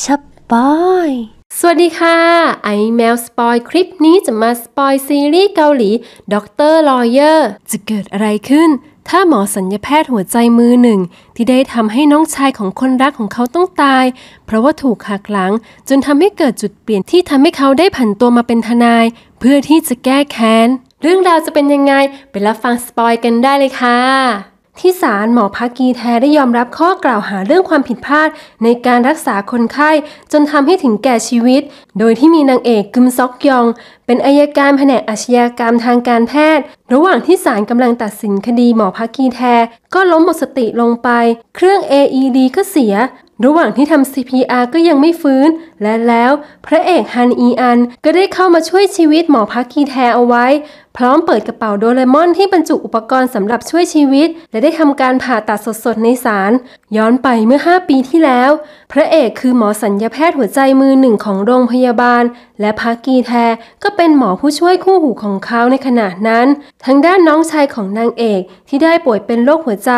สปอยสวัสดีค่ะ ไอแมวสปอยคลิปนี้จะมาสปอยซีรีส์เกาหลีด็อกเตอร์ลอเยอร์จะเกิดอะไรขึ้น ถ้าหมอสัญญาแพทย์หัวใจมือหนึ่ง ที่ได้ทำให้น้องชายของคนรักของเขาต้องตายเพราะว่าถูกหักหลัง จนทำให้เกิดจุดเปลี่ยนที่ทำให้เขาได้ผันตัวมาเป็นทนาย เพื่อที่จะแก้แค้น เรื่องราวจะเป็นยังไง ไปรับฟังสปอยกันได้เลยค่ะที่ศาลหมอภากีแท้ได้ยอมรับข้อกล่าวหาเรื่องความผิดพลาด ในการรักษาคนไข้ จนทำให้ถึงแก่ชีวิต โดยที่มีนางเอกกึมซอกยอง เป็นอายการแผนกอาชญากรรมทางการแพทย์ ระหว่างที่ศาลกำลังตัดสินคดีหมอภากีแท้ก็ล้มหมดสติลงไป เครื่อง AED ก็เสีย ระหว่างที่ทำ CPR ก็ยังไม่ฟื้น และแล้ว พระเอกฮันอีอันก็ได้เข้ามาช่วยชีวิตหมอพักกีแทเอาไว้พร้อมเปิดกระเป๋าโดเรมอนที่บรรจุอุปกรณ์สำหรับช่วยชีวิต และได้ทำการผ่าตัดสดๆในศาลย้อนไปเมื่อ 5 ปีที่แล้ว พระเอกคือหมอสัญญาแพทย์หัวใจมือหนึ่งของโรงพยาบาล และพากีแทก็เป็นหมอผู้ช่วยคู่หูของเขาในขณะนั้นทางด้านน้องชายของนางเอกที่ได้ป่วยเป็นโรคหัวใจ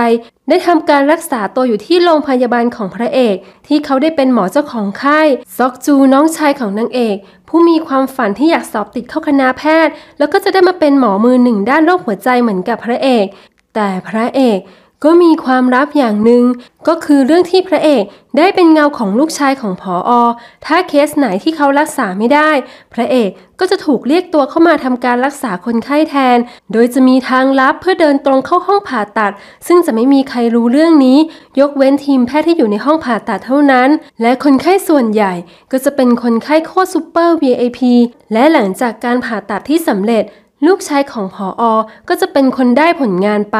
ได้ทำการรักษาตัวอยู่ที่โรงพยาบาลของพระเอก ที่เขาได้เป็นหมอเจ้าของค่ายซอกจูน้องชายของนางเอกผู้มีความฝันที่อยากสอบติดเข้าคณะแพทย์ แล้วก็จะได้มาเป็นหมอมือหนึ่งด้านโรคหัวใจเหมือนกับพระเอก แต่พระเอกก็มีความลับอย่างหนึ่ง ก็คือเรื่องที่พระเอกได้เป็นเงาของลูกชายของผออถ้าเคสไหนที่เขารักษาไม่ได้ พระเอกก็จะถูกเรียกตัวเข้ามาทำการรักษาคนไข้แทน โดยจะมีทางลับเพื่อเดินตรงเข้าห้องผ่าตัด ซึ่งจะไม่มีใครรู้เรื่องนี้ ยกเว้นทีมแพทย์ที่อยู่ในห้องผ่าตัดเท่านั้น และคนไข้ส่วนใหญ่ ก็จะเป็นคนไข้โคตรซูเปอร์ VIP และหลังจากการผ่าตัดที่สำเร็จลูกชายของพออก็จะเป็นคนได้ผลงานไป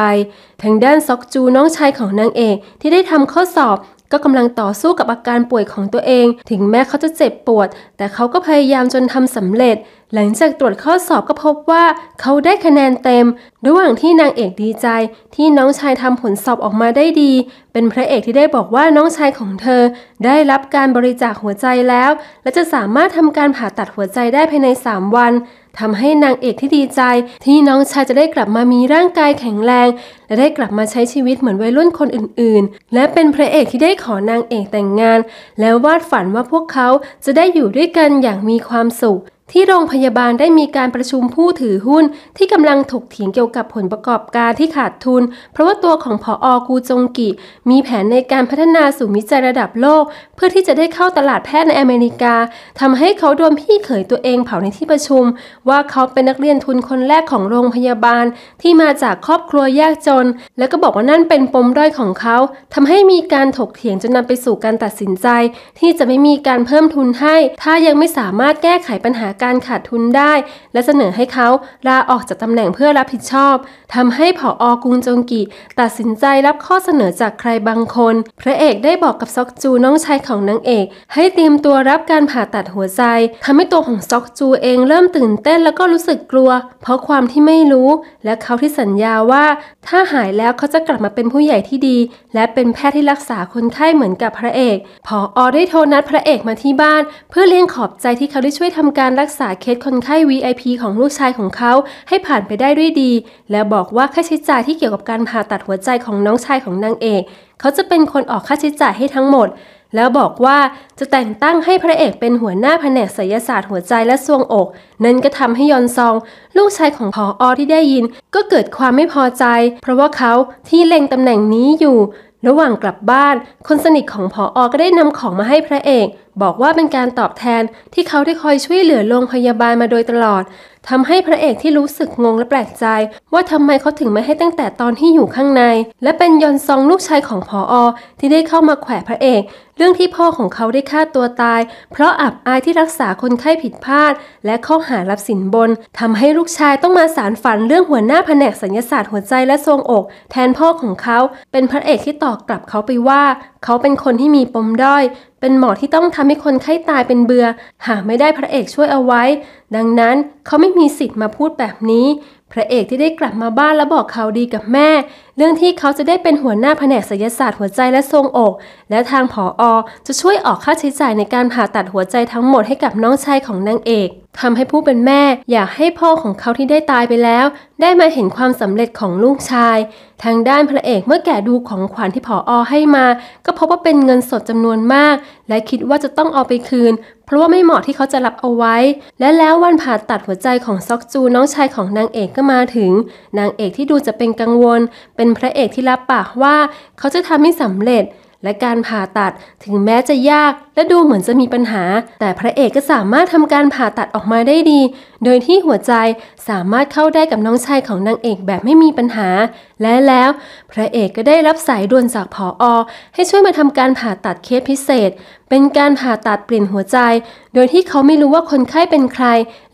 ทางด้านซอกจูน้องชายของนางเอกที่ได้ทำข้อสอบ ก็กำลังต่อสู้กับอาการป่วยของตัวเอง ถึงแม้เขาจะเจ็บปวด แต่เขาก็พยายามจนทำสำเร็จ หลังจากตรวจข้อสอบก็พบว่าเขาได้คะแนนเต็ม ระหว่างที่นางเอกดีใจที่น้องชายทำผลสอบออกมาได้ดี เป็นพระเอกที่ได้บอกว่าน้องชายของเธอ ได้รับการบริจาคหัวใจแล้ว และจะสามารถทำการผ่าตัดหัวใจได้ภายใน3วันทำให้นางเอกที่ดีใจ ที่น้องชายจะได้กลับมามีร่างกายแข็งแรงและได้กลับมาใช้ชีวิตเหมือนวัยรุ่นคนอื่นๆ และเป็นพระเอกที่ได้ขอนางเอกแต่งงาน แล้ววาดฝันว่าพวกเขาจะได้อยู่ด้วยกันอย่างมีความสุข ที่โรงพยาบาลได้มีการประชุมผู้ถือหุ้น ที่กำลังถกเถียงเกี่ยวกับผลประกอบการที่ขาดทุน เพราะว่าตัวของผออกูจงกิ มีแผนในการพัฒนาสู่มิจัยระดับโลก เพื่อที่จะได้เข้าตลาดแพทย์ในอเมริกาทำให้เขาโดนพี่เขยตัวเองเผาในที่ประชุม ว่าเขาเป็นนักเรียนทุนคนแรกของโรงพยาบาล ที่มาจากครอบครัวยากจนนแล้วก็บอกว่านั่นเป็นปมด้อยของเขาทำให้มีการถกเถียงจนนำไปสู่การตัดสินใจที่จะไม่มีการเพิ่มทุนให้ ถ้ายังไม่สามารถแก้ไขปัญหาการขาดทุนได้ และเสนอให้เขาลาออกจากตำแหน่งเพื่อรับผิดชอบ ทำให้ผออกุงจงกิตัดสินใจรับข้อเสนอจากใครบางคน พระเอกได้บอกกับซอกจูน้องชายของนางเอก ให้เตรียมตัวรับการผ่าตัดหัวใจทำให้ตัวของซอกจูเองเริ่มตื่นเต้น แล้วก็รู้สึกกลัว เพราะความที่ไม่รู้ และเขาที่สัญญาว่าถ้าหายแล้วเขาจะกลับมาเป็นผู้ใหญ่ที่ดี และเป็นแพทย์ที่รักษาคนไข้เหมือนกับพระเอกพออได้โทรนัดพระเอกมาที่บ้านเพื่อเลี้ยงขอบใจที่เขาได้ช่วยทำการรักษาเคสคนไข้ VIP ของลูกชายของเขาให้ผ่านไปได้ด้วยดี และบอกว่าค่าใช้จ่ายที่เกี่ยวกับการผ่าตัดหัวใจของน้องชายของนางเอกเขาจะเป็นคนออกค่าใช้จ่ายให้ทั้งหมดแล้วบอกว่าจะแต่งตั้งให้พระเอกเป็นหัวหน้าแผนกศยศาสตร์หัวใจและทรวงอกนั่นก็ทำให้ยอนซอง ลูกชายของพออที่ได้ยินก็เกิดความไม่พอใจ เพราะว่าเขาที่เล็งตำแหน่งนี้อยู่ ระหว่างกลับบ้าน คนสนิทของพออก็ได้นำของมาให้พระเอกบอกว่าเป็นการตอบแทนที่เขาได้คอยช่วยเหลือโรงพยาบาลมาโดยตลอด ทำให้พระเอกที่รู้สึกงงและแปลกใจ ว่าทำไมเขาถึงไม่ให้ตั้งแต่ตอนที่อยู่ข้างใน และเป็นยอนซองลูกชายของพออที่ได้เข้ามาแขวะพระเอกเรื่องที่พ่อของเขาได้ฆ่าตัวตายเพราะอับอายที่รักษาคนไข้ผิดพลาด และข้อหารับสินบน ทำให้ลูกชายต้องมาสารฝันเรื่องหัวหน้าแผนกสัญญาศาสตร์หัวใจและทรงอก แทนพ่อของเขาเป็นพระเอกที่ตอบกลับเขาไปว่า เขาเป็นคนที่มีปมด้อยเป็นหมอที่ต้องทำให้คนไข้ตายเป็นเบือ่อหากไม่ได้พระเอกช่วยเอาไว้ ดังนั้นเขาไม่มีสิทธิ์มาพูดแบบนี้พระเอกที่ได้กลับมาบ้านและบอกข่าวดีกับแม่ เรื่องที่เขาจะได้เป็นหัวหน้าแผนกศัลยศาสตร์หัวใจและทรงอก และทางผออจะช่วยออกค่าใช้จ่ายในการผ่าตัดหัวใจทั้งหมดให้กับน้องชายของนางเอกทำให้ผู้เป็นแม่อยากให้พ่อของเขาที่ได้ตายไปแล้ว ได้มาเห็นความสำเร็จของลูกชาย ทางด้านพระเอกเมื่อแกะดูของขวัญที่ผออให้มา ก็พบว่าเป็นเงินสดจำนวนมาก และคิดว่าจะต้องเอาไปคืนเพราะว่าไม่เหมาะที่เขาจะรับเอาไว้ และแล้ววันผ่าตัดหัวใจของซอกจูน้องชายของนางเอกก็มาถึง นางเอกที่ดูจะเป็นกังวล เป็นพระเอกที่รับปากว่า เขาจะทำให้สำเร็จ และการผ่าตัดถึงแม้จะยาก และดูเหมือนจะมีปัญหา แต่พระเอกก็สามารถทำการผ่าตัดออกมาได้ดี โดยที่หัวใจสามารถเข้าได้กับน้องชายของนางเอกแบบไม่มีปัญหา และแล้วพระเอกก็ได้รับสายด่วนจากผออให้ช่วยมาทำการผ่าตัดเคสพิเศษเป็นการผ่าตัดเปลี่ยนหัวใจ โดยที่เขาไม่รู้ว่าคนไข้เป็นใคร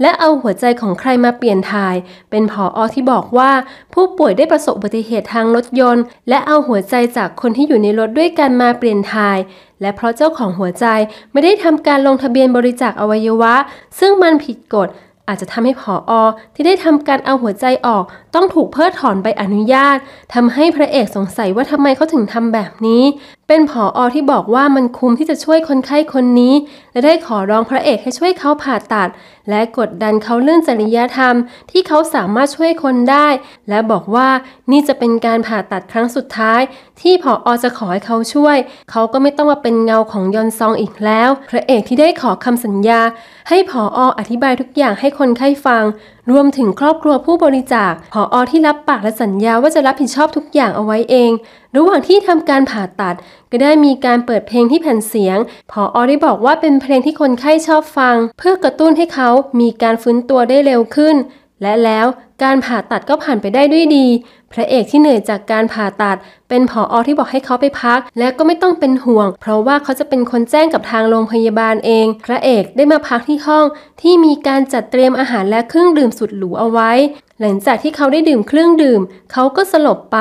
และเอาหัวใจของใครมาเปลี่ยนถ่าย เป็นผออที่บอกว่าผู้ป่วยได้ประสบอุบัติเหตุทางรถยนต์ และเอาหัวใจจากคนที่อยู่ในรถด้วยกันมาเปลี่ยนถ่าย และเพราะเจ้าของหัวใจไม่ได้ทำการลงทะเบียนบริจาคอวัยวะ ซึ่งมันผิดกฎ อาจจะทำให้ผออที่ได้ทำการเอาหัวใจออกต้องถูกเพิกถอนใบอนุญาต ทำให้พระเอกสงสัยว่าทำไมเขาถึงทำแบบนี้ เป็นผออที่บอกว่ามันคุ้มที่จะช่วยคนไข้คนนี้ และได้ขอร้องพระเอกให้ช่วยเขาผ่าตัด และกดดันเขาเรื่องจริยธรรม ที่เขาสามารถช่วยคนได้ และบอกว่านี่จะเป็นการผ่าตัดครั้งสุดท้าย ที่ผออจะขอให้เขาช่วย เขาก็ไม่ต้องมาเป็นเงาของยอนซองอีกแล้ว พระเอกที่ได้ขอคำสัญญา ให้ผอออธิบายทุกอย่างให้คนไข้ฟังรวมถึงครอบครัวผู้บริจาคผออที่รับปากและสัญญาว่าจะรับผิดชอบทุกอย่างเอาไว้เอง ระหว่างที่ทำการผ่าตัด ก็ได้มีการเปิดเพลงที่แผ่นเสียงผออได้บอกว่าเป็นเพลงที่คนไข้ชอบฟัง เพื่อกระตุ้นให้เขามีการฟื้นตัวได้เร็วขึ้น และแล้วการผ่าตัดก็ผ่านไปได้ด้วยดีพระเอกที่เหนื่อยจากการผ่าตัด เป็นผออที่บอกให้เขาไปพัก และก็ไม่ต้องเป็นห่วง เพราะว่าเขาจะเป็นคนแจ้งกับทางโรงพยาบาลเอง พระเอกได้มาพักที่ห้องที่มีการจัดเตรียมอาหารและเครื่องดื่มสุดหรูเอาไว้หลังจากที่เขาได้ดื่มเครื่องดื่ม เขาก็สลบไป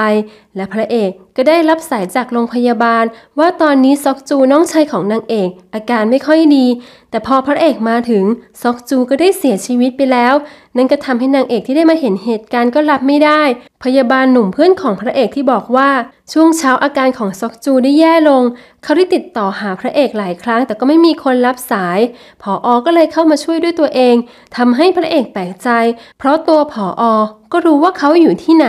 และพระเอกก็ได้รับสายจากโรงพยาบาล ว่าตอนนี้ซอกจูน้องชายของนางเอก อาการไม่ค่อยดี แต่พอพระเอกมาถึง ซอกจูก็ได้เสียชีวิตไปแล้วนั่นก็ทำให้นางเอกที่ได้มาเห็นเหตุการณ์ก็รับไม่ได้ พยาบาลาลหนุ่มเพื่อนของพระเอกที่บอกว่าช่วงเช้าอาการของซอกจูได้แย่ลงเขาได้ติดต่อหาพระเอกหลายครั้ง แต่ก็ไม่มีคนรับสายผออก็เลยเข้ามาช่วยด้วยตัวเอง ทำให้พระเอกแปลกใจ เพราะตัวผออก็รู้ว่าเขาอยู่ที่ไหน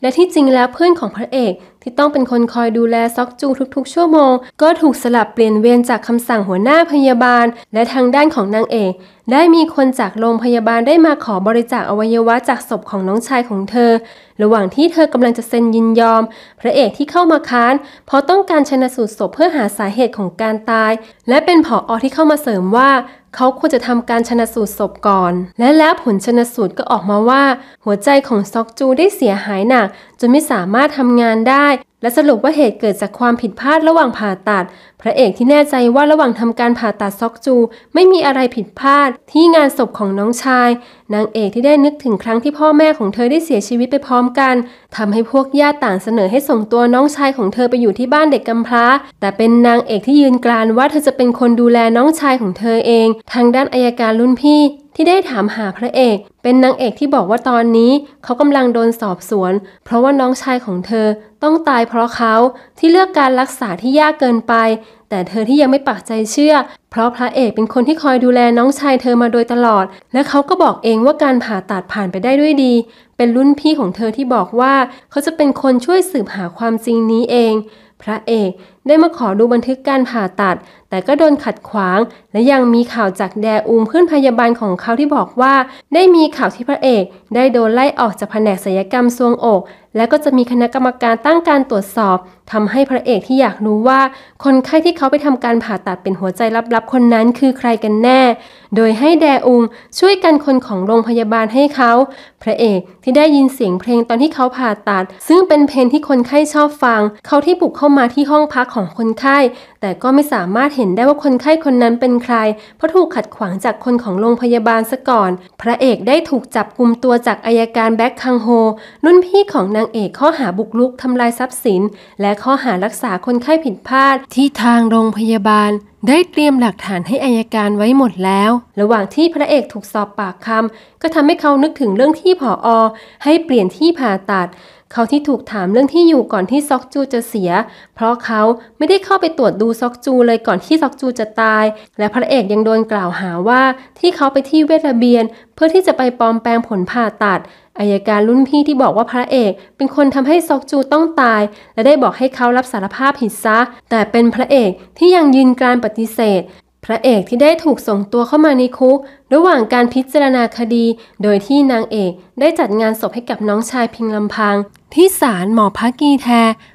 และที่จริงแล้วเพื่อนของพระเอกที่ต้องเป็นคนคอยดูแล ซอกจูทุก ๆชั่วโมง ก็ถูกสลับเปลี่ยนเวรจากคำสั่งหัวหน้าพยาบาล และทางด้านของนางเอกได้มีคนจากโรงพยาบาลได้มาขอบริจาคอวัยวะจากศพของน้องชายของเธอ ระหว่างที่เธอกำลังจะเซ็นยินยอม พระเอกที่เข้ามาค้านเพราะต้องการชนะสูตรศพเพื่อหาสาเหตุของการตาย และเป็นผออที่เข้ามาเสริมว่า เขาควรจะทำการชนะสูตรศพก่อน และแล้วผลชนะสูตรก็ออกมาว่า หัวใจของซอกจูได้เสียหายหนักจนไม่สามารถทำงานได้และสรุปว่าเหตุเกิดจากความผิดพลาดระหว่างผ่าตัด พระเอกที่แน่ใจว่าระหว่างทำการผ่าตัดซอกจู ไม่มีอะไรผิดพลาดที่งานศพของน้องชาย นางเอกที่ได้นึกถึงครั้งที่พ่อแม่ของเธอได้เสียชีวิตไปพร้อมกัน ทำให้พวกญาติต่างเสนอให้ส่งตัวน้องชายของเธอไปอยู่ที่บ้านเด็กกำพร้า แต่เป็นนางเอกที่ยืนกรานว่าเธอจะเป็นคนดูแลน้องชายของเธอเอง ทางด้านอายการรุ่นพี่ที่ได้ถามหาพระเอก เป็นนางเอกที่บอกว่าตอนนี้เขากำลังโดนสอบสวน เพราะว่าน้องชายของเธอต้องตายเพราะเขาที่เลือกการรักษาที่ยากเกินไป แต่เธอที่ยังไม่ปักใจเชื่อ เพราะพระเอกเป็นคนที่คอยดูแลน้องชายเธอมาโดยตลอด และเขาก็บอกเองว่าการผ่าตัดผ่านไปได้ด้วยดี เป็นรุ่นพี่ของเธอที่บอกว่าเขาจะเป็นคนช่วยสืบหาความจริงนี้เอง พระเอกได้มาขอดูบันทึกการผ่าตัด แต่ก็โดนขัดขวาง และยังมีข่าวจากแดอูมเพื่อนพยาบาลของเขาที่บอกว่าได้มีข่าวที่พระเอก ได้โดนไล่ออกจากแผนกศัลยกรรมทรวงอก และก็จะมีคณะกรรมการตั้งการตรวจสอบ ทำให้พระเอกที่อยากรู้ว่า คนไข้ที่เขาไปทำการผ่าตัดเป็นหัวใจลับๆคนนั้นคือใครกันแน่ โดยให้แดอุงช่วยกันคนของโรงพยาบาลให้เขาพระเอกที่ได้ยินเสียงเพลงตอนที่เขาผ่าตัด ซึ่งเป็นเพลงที่คนไข้ชอบฟังเขาที่บุกเข้ามาที่ห้องพักของคนไข้ แต่ก็ไม่สามารถเห็นได้ว่าคนไข้คนนั้นเป็นใครเพราะถูกขัดขวางจากคนของโรงพยาบาลซะก่อน พระเอกได้ถูกจับกลุมตัวจากอายการแบ็คคังโฮนุ่นพี่ของนางเอกข้อหาบุกลุกทำลายทรัพย์สิน และข้อหารักษาคนไข้ผิดพลาดที่ทางโรงพยาบาล ได้เตรียมหลักฐานให้อายการไว้หมดแล้ว ระหว่างที่พระเอกถูกสอบปากคำก็ทำให้เขานึกถึงเรื่องที่ผออให้เปลี่ยนที่ผ่าตัดเขาที่ถูกถามเรื่องที่อยู่ก่อนที่ซอกจูจะเสีย เพราะเขาไม่ได้เข้าไปตรวจดูซอกจูเลยก่อนที่ซอกจูจะตาย และพระเอกยังโดนกล่าวหาว่าที่เขาไปที่เวทระเบียน เพื่อที่จะไปปลอมแปลงผลผ่าตัด อายการรุ่นพี่ที่บอกว่าพระเอก เป็นคนทำให้ซอกจูต้องตาย และได้บอกให้เขารับสารภาพผิดซะ แต่เป็นพระเอกที่ยังยืนการปฏิเสธ พระเอกที่ได้ถูกส่งตัวเข้ามาในคุกระหว่างการพิจารณาคดี โดยที่นางเอกได้จัดงานศพให้กับน้องชายพิงลำพัง ที่ศาลหมอพักกีแท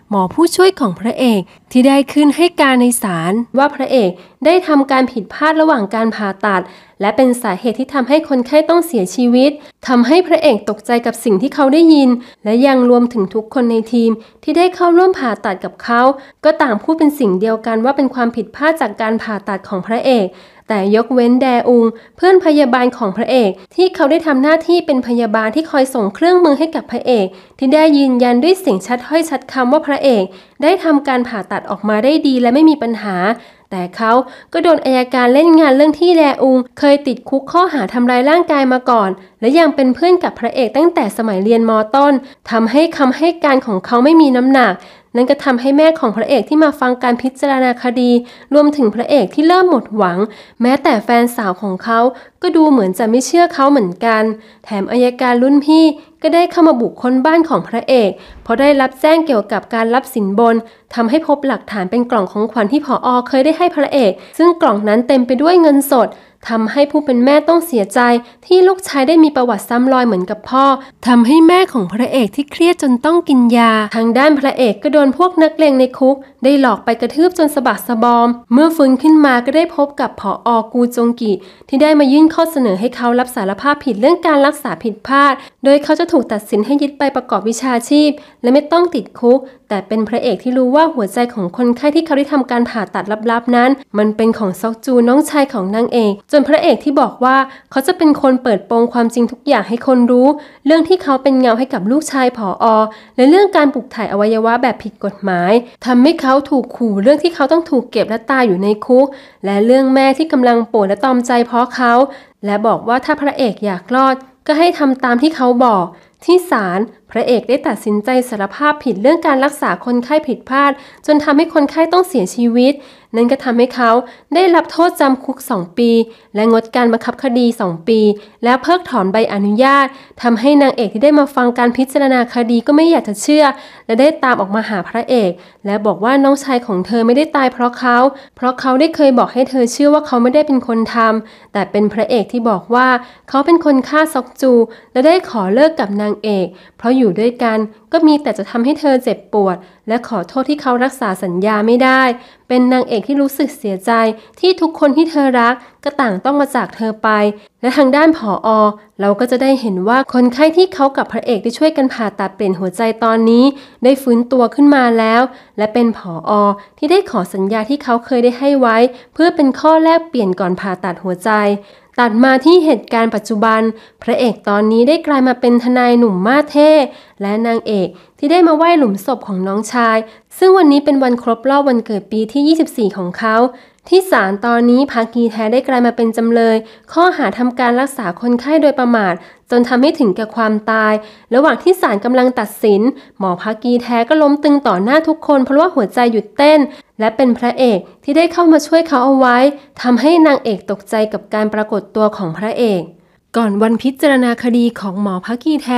หมอผู้ช่วยของพระเอก ที่ได้ขึ้นให้การในศาลว่าพระเอกได้ทำการผิดพลาดระหว่างการผ่าตัด และเป็นสาเหตุที่ทำให้คนไข้ต้องเสียชีวิตทำให้พระเอกตกใจกับสิ่งที่เขาได้ยิน และยังรวมถึงทุกคนในทีมที่ได้เข้าร่วมผ่าตัดกับเขา ก็ต่างพูดเป็นสิ่งเดียวกันว่าเป็นความผิดพลาดจากการผ่าตัดของพระเอกแต่ยกเว้นแดอุงเพื่อนพยาบาลของพระเอกที่เขาได้ทำหน้าที่เป็นพยาบาลที่คอยส่งเครื่องมือให้กับพระเอกที่ได้ยืนยันด้วยเสียงชัดห้อยชัดคำว่าพระเอกได้ทำการผ่าตัดออกมาได้ดีและไม่มีปัญหา แต่เขาก็โดนอายการเล่นงานเรื่องที่แดอุงเคยติดคุกข้อหาทำลายร่างกายมาก่อน และยังเป็นเพื่อนกับพระเอกตั้งแต่สมัยเรียนมต้นทำให้คำให้การของเขาไม่มีน้ำหนักนั่นก็ทำให้แม่ของพระเอกที่มาฟังการพิจารณาคดี รวมถึงพระเอกที่เริ่มหมดหวัง แม้แต่แฟนสาวของเขาก็ดูเหมือนจะไม่เชื่อเขาเหมือนกัน แถมอายการรุ่นพี่ ก็ได้เข้ามาบุกค้นบ้านของพระเอกเพราะได้รับแจ้งเกี่ยวกับการรับสินบน ทำให้พบหลักฐานเป็นกล่องของขวัญที่ผออเคยได้ให้พระเอก ซึ่งกล่องนั้นเต็มไปด้วยเงินสดทำให้ผู้เป็นแม่ต้องเสียใจ ที่ลูกชายได้มีประวัติซ้ำรอยเหมือนกับพ่อ ทำให้แม่ของพระเอกที่เครียดจนต้องกินยา ทางด้านพระเอกก็โดนพวกนักเลงในคุก ได้หลอกไปกระทืบจนสะบักสะบอม เมื่อฟื้นขึ้นมาก็ได้พบกับผออกูจงกิ ที่ได้มายื่นข้อเสนอให้เขารับสารภาพผิดเรื่องการรักษาผิดพลาด โดยเขาจะถูกตัดสินให้ยึดไปประกอบวิชาชีพ และไม่ต้องติดคุกแต่เป็นพระเอกที่รู้ว่าหัวใจของคนไข้ที่เขาได้ทำการผ่าตัดลับๆนั้น มันเป็นของซอกจูน้องชายของนางเอกจนพระเอกที่บอกว่าเขาจะเป็นคนเปิดโปงความจริงทุกอย่างให้คนรู้ เรื่องที่เขาเป็นเงาให้กับลูกชายผออและเรื่องการปลูกถ่ายอวัยวะแบบผิดกฎหมาย ทำให้เขาถูกขู่ เรื่องที่เขาต้องถูกเก็บและตายอยู่ในคุก และเรื่องแม่ที่กำลังปวดและตอมใจเพราะเขา และบอกว่าถ้าพระเอกอยากรอด ก็ให้ทำตามที่เขาบอกที่ศาลพระเอกได้ตัดสินใจสารภาพผิดเรื่องการรักษาคนไข้ผิดพลาดจนทำให้คนไข้ต้องเสียชีวิต นั่นก็ทำให้เขาได้รับโทษจำคุก 2 ปี และงดการบังคับคดี 2 ปี แล้วเพิกถอนใบอนุญาต ทำให้นางเอกที่ได้มาฟังการพิจารณาคดีก็ไม่อยากจะเชื่อ และได้ตามออกมาหาพระเอก และบอกว่าน้องชายของเธอไม่ได้ตายเพราะเขาเพราะเขาได้เคยบอกให้เธอเชื่อว่าเขาไม่ได้เป็นคนทำแต่เป็นพระเอกที่บอกว่าเขาเป็นคนฆ่าซอกจู และได้ขอเลิกกับนางเอกเพราะอยู่ด้วยกันก็มีแต่จะทำให้เธอเจ็บปวด และขอโทษที่เขารักษาสัญญาไม่ได้ เป็นนางเอกที่รู้สึกเสียใจที่ทุกคนที่เธอรัก ก็ต่างต้องมาจากเธอไป และทางด้านผออเราก็จะได้เห็นว่าคนไข้ที่เขากับพระเอก ได้ช่วยกันผ่าตัดเปลี่ยนหัวใจตอนนี้ได้ฟื้นตัวขึ้นมาแล้ว และเป็นผออที่ได้ขอสัญญาที่เขาเคยได้ให้ไว้ เพื่อเป็นข้อแลกเปลี่ยนก่อนผ่าตัดหัวใจตัดมาที่เหตุการณ์ปัจจุบัน พระเอกตอนนี้ได้กลายมาเป็นทนายหนุ่มมาเท่และนางเอกที่ได้มาไหว้หลุมศพของน้องชาย ซึ่งวันนี้เป็นวันครบรอบวันเกิดปีที่ 24 ของเขา ที่ศาลตอนนี้ภากีแท้ได้กลายมาเป็นจำเลย ข้อหาทำการรักษาคนไข้โดยประมาท จนทำให้ถึงแก่ความตาย ระหว่างที่ศาลกำลังตัดสิน หมอภากีแท้ก็ล้มตึงต่อหน้าทุกคน เพราะว่าหัวใจหยุดเต้นและเป็นพระเอกที่ได้เข้ามาช่วยเขาเอาไว้ทำให้นางเอกตกใจกับการปรากฏตัวของพระเอก ก่อนวันพิจารณาคดีของหมอพักกีแท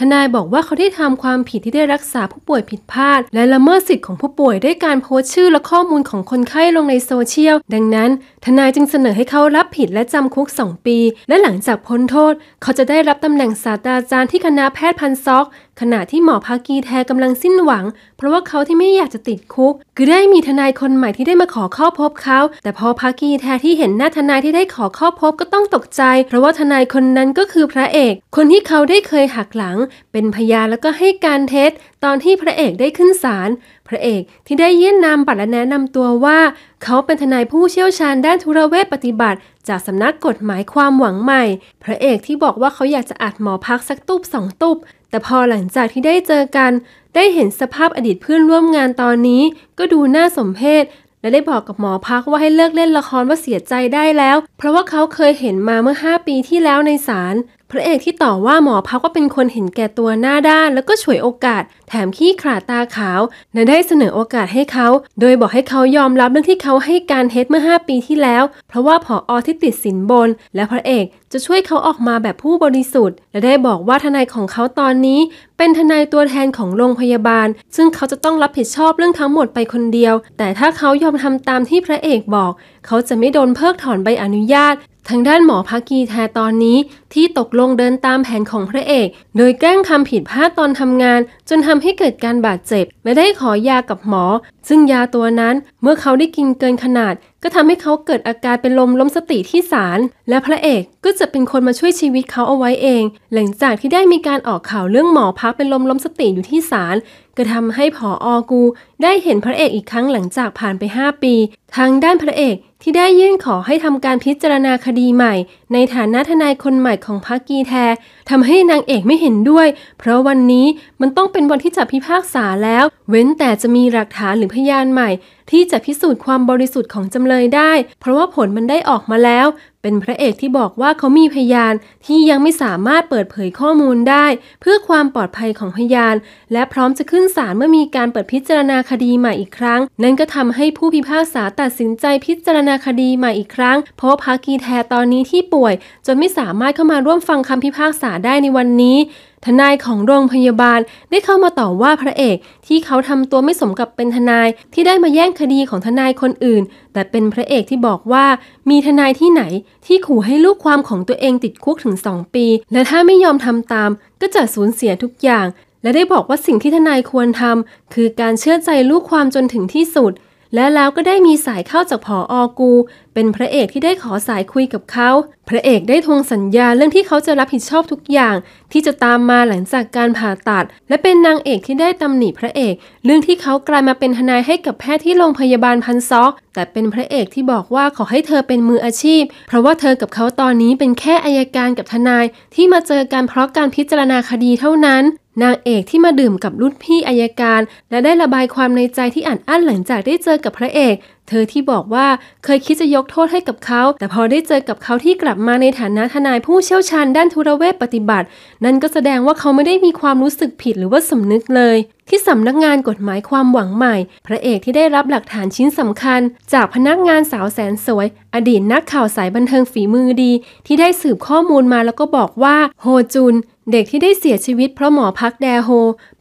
ทนายบอกว่าเขาได้ทำความผิดที่ได้รักษาผู้ป่วยผิดพลาด และละเมิดสิทธิ์ของผู้ป่วยด้วยการโพสต์ชื่อ และข้อมูลของคนไข้ลงในโซเชียลดังนั้น ทนายจึงเสนอให้เขารับผิดและจำคุก2 ปี และหลังจากพ้นโทษ เขาจะได้รับตำแหน่งศาสตราจารย์ที่คณะแพทย์พันซอกขณะที่หมอภากีแทกำลังสิ้นหวัง เพราะว่าเขาที่ไม่อยากจะติดคุกคือได้มีทนายคนใหม่ที่ได้มาขอเข้าพบเขา แต่พอภากีแทที่เห็นหน้าทนายที่ได้ขอเข้าพบก็ต้องตกใจเพราะว่าทนายคนนั้นก็คือพระเอก คนที่เขาได้เคยหักหลัง เป็นพยานแล้วก็ให้การเท็จตอนที่พระเอกได้ขึ้นศาลพระเอกที่ได้เยี่ยนนำบัตรและแนะนำตัวว่า เขาเป็นทนายผู้เชี่ยวชาญด้านธุรเวทปฏิบัติจากสำนักกฎหมายความหวังใหม่ พระเอกที่บอกว่าเขาอยากจะอัดหมอพักสักตุบสองตุบแต่พอหลังจากที่ได้เจอกัน ได้เห็นสภาพอดีตเพื่อนร่วมงานตอนนี้ ก็ดูน่าสมเพช และได้บอกกับหมอพักว่าให้เลิกเล่นละครว่าเสียใจได้แล้ว เพราะว่าเขาเคยเห็นมาเมื่อ 5 ปีที่แล้วในศาลพระเอกที่ต่อว่าหมอพักก็เป็นคนเห็นแก่ตัวหน้าด้าน แล้วก็ฉวยโอกาส แถมขี้ขลาตาขาว และได้เสนอโอกาสให้เขา โดยบอกให้เขายอมรับเรื่องที่เขาให้การเท็จเมื่อ 5 ปีที่แล้ว เพราะว่าผออที่ติดสินบน และพระเอกจะช่วยเขาออกมาแบบผู้บริสุทธิ์ และได้บอกว่าทนายของเขาตอนนี้เป็นทนายตัวแทนของโรงพยาบาล ซึ่งเขาจะต้องรับผิดชอบเรื่องทั้งหมดไปคนเดียว แต่ถ้าเขายอมทำตามที่พระเอกบอก เขาจะไม่โดนเพิกถอนใบอนุญาตทางด้านหมอพักกีแทตอนนี้ ที่ตกลงเดินตามแผนของพระเอก โดยแกล้งทำผิดพลาดตอนทำงาน จนทำให้เกิดการบาดเจ็บและได้ขอยากับหมอ ซึ่งยาตัวนั้นเมื่อเขาได้กินเกินขนาด ก็ทำให้เขาเกิดอาการเป็นลมล้มสติที่ศาลและพระเอกก็จะเป็นคนมาช่วยชีวิตเขาเอาไว้เองหลังจากที่ได้มีการออกข่าวเรื่องหมอพักเป็นลมล้มสติอยู่ที่ศาลก็ทำให้ผออกูได้เห็นพระเอกอีกครั้งหลังจากผ่านไป 5 ปี ทางด้านพระเอกที่ได้ยื่นขอให้ทำการพิจารณาคดีใหม่ ในฐานะทนายคนใหม่ของพักกีแททำให้นางเอกไม่เห็นด้วย เพราะวันนี้มันต้องเป็นวันที่จะพิพากษาแล้ว เว้นแต่จะมีหลักฐานหรือพยานใหม่ที่จะพิสูจน์ความบริสุทธิ์ของจำเลยได้ เพราะว่าผลมันได้ออกมาแล้ว เป็นพระเอกที่บอกว่าเขามีพยานที่ยังไม่สามารถเปิดเผยข้อมูลได้ เพื่อความปลอดภัยของพยาน และพร้อมจะขึ้นศาลเมื่อมีการเปิดพิจารณาคดีใหม่อีกครั้ง นั่นก็ทำให้ผู้พิพากษาตัดสินใจพิจารณาคดีใหม่อีกครั้ง เพราะว่าพากีแทตอนนี้ที่ป่วย จนไม่สามารถเข้ามาร่วมฟังคำพิพากษาได้ในวันนี้ทนายของโรงพยาบาลได้เข้ามาต่อว่าพระเอกที่เขาทำตัวไม่สมกับเป็นทนายที่ได้มาแย่งคดีของทนายคนอื่น แต่เป็นพระเอกที่บอกว่า มีทนายที่ไหนที่ขู่ให้ลูกความของตัวเองติดคุกถึงสองปี และถ้าไม่ยอมทำตาม ก็จะสูญเสียทุกอย่างและได้บอกว่าสิ่งที่ทนายควรทำคือการเชื่อใจลูกความจนถึงที่สุดและแล้วก็ได้มีสายเข้าจากผออกู เป็นพระเอกที่ได้ขอสายคุยกับเขา พระเอกได้ทวงสัญญาเรื่องที่เขาจะรับผิดชอบทุกอย่าง ที่จะตามมาหลังจากการผ่าตัด และเป็นนางเอกที่ได้ตำหนิพระเอก เรื่องที่เขากลายมาเป็นทนายให้กับแพทย์ที่โรงพยาบาลพันซอกแต่เป็นพระเอกที่บอกว่าขอให้เธอเป็นมืออาชีพ เพราะว่าเธอกับเขาตอนนี้เป็นแค่อายการกับทนายที่มาเจอกันเพราะการพิจารณาคดีเท่านั้นนางเอกที่มาดื่มกับรุ่นพี่อายการและได้ระบายความในใจที่อัดอั้นหลังจากได้เจอกับพระเอก เธอที่บอกว่าเคยคิดจะยกโทษให้กับเขา แต่พอได้เจอกับเขาที่กลับมาในฐานะทนายผู้เชี่ยวชาญด้านธุรเวทปฏิบัติ นั่นก็แสดงว่าเขาไม่ได้มีความรู้สึกผิดหรือว่าสำนึกเลยที่สำนักงานกฎหมายความหวังใหม่ พระเอกที่ได้รับหลักฐานชิ้นสำคัญ จากพนักงานสาวแสนสวย อดีตนักข่าวสายบันเทิงฝีมือดี ที่ได้สืบข้อมูลมาแล้วก็บอกว่าโฮจุน เด็กที่ได้เสียชีวิตเพราะหมอพักแดโฮ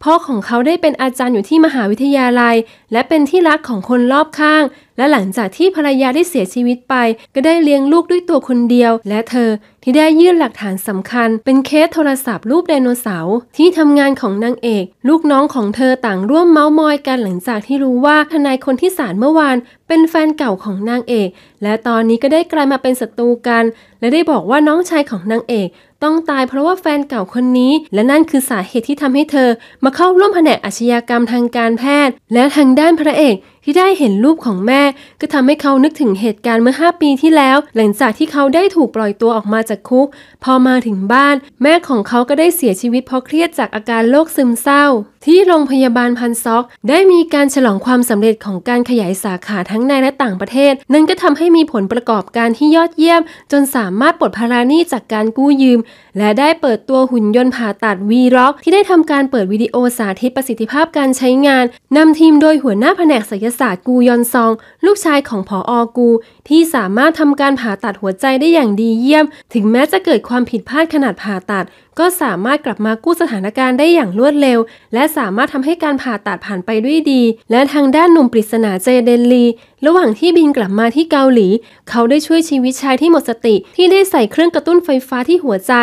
พ่อของเขาได้เป็นอาจารย์อยู่ที่มหาวิทยาลัย และเป็นที่รักของคนรอบข้าง และหลังจากที่ภรรยาได้เสียชีวิตไปก็ได้เลี้ยงลูกด้วยตัวคนเดียว และเธอที่ได้ยื่นหลักฐานสำคัญ เป็นเคสโทรศัพท์ รูปไดโนเสาร์ที่ทำงานของนางเอก ลูกน้องของเธอต่างร่วมเมาส์มอยกันหลังจากที่รู้ว่าทนายคนที่ศาลเมื่อวาน เป็นแฟนเก่าของนางเอก และตอนนี้ก็ได้กลายมาเป็นศัตรูกัน และได้บอกว่าน้องชายของนางเอกต้องตายเพราะว่าแฟนเก่าคนนี้ และนั่นคือสาเหตุที่ทำให้เธอ มาเข้าร่วมแผนกอาชญากรรมทางการแพทย์ และทางด้านพระเอกที่ได้เห็นรูปของแม่ก็ทำให้เขานึกถึงเหตุการณ์เมื่อ 5 ปีที่แล้ว หลังจากที่เขาได้ถูกปล่อยตัวออกมาจากคุก พอมาถึงบ้าน แม่ของเขาก็ได้เสียชีวิตเพราะเครียดจากอาการโรคซึมเศร้า ที่โรงพยาบาลพันซอก ได้มีการฉลองความสำเร็จของการขยายสาขาทั้งในและต่างประเทศ นั่นก็ทำให้มีผลประกอบการที่ยอดเยี่ยม จนสามารถปลดภาระหนี้จากการกู้ยืมและได้เปิดตัวหุ่นยนต์ผ่าตัด V-ROCK ที่ได้ทำการเปิดวิดีโอสาธิตประสิทธิภาพการใช้งานนำทีมโดยหัวหน้าแผนกศิลปศาสตร์กูยอนซอง ลูกชายของผออกูที่สามารถทำการผ่าตัดหัวใจได้อย่างดีเยี่ยม ถึงแม้จะเกิดความผิดพลาดขนาดผ่าตัด ก็สามารถกลับมากู้สถานการณ์ได้อย่างรวดเร็ว และสามารถทำให้การผ่าตัดผ่านไปด้วยดี และทางด้านหนุ่มปริศนาเจเดนลี ระหว่างที่บินกลับมาที่เกาหลี เขาได้ช่วยชีวิตชายที่หมดสติ ที่ได้ใส่เครื่องกระตุ้นไฟฟ้าที่หัวใจ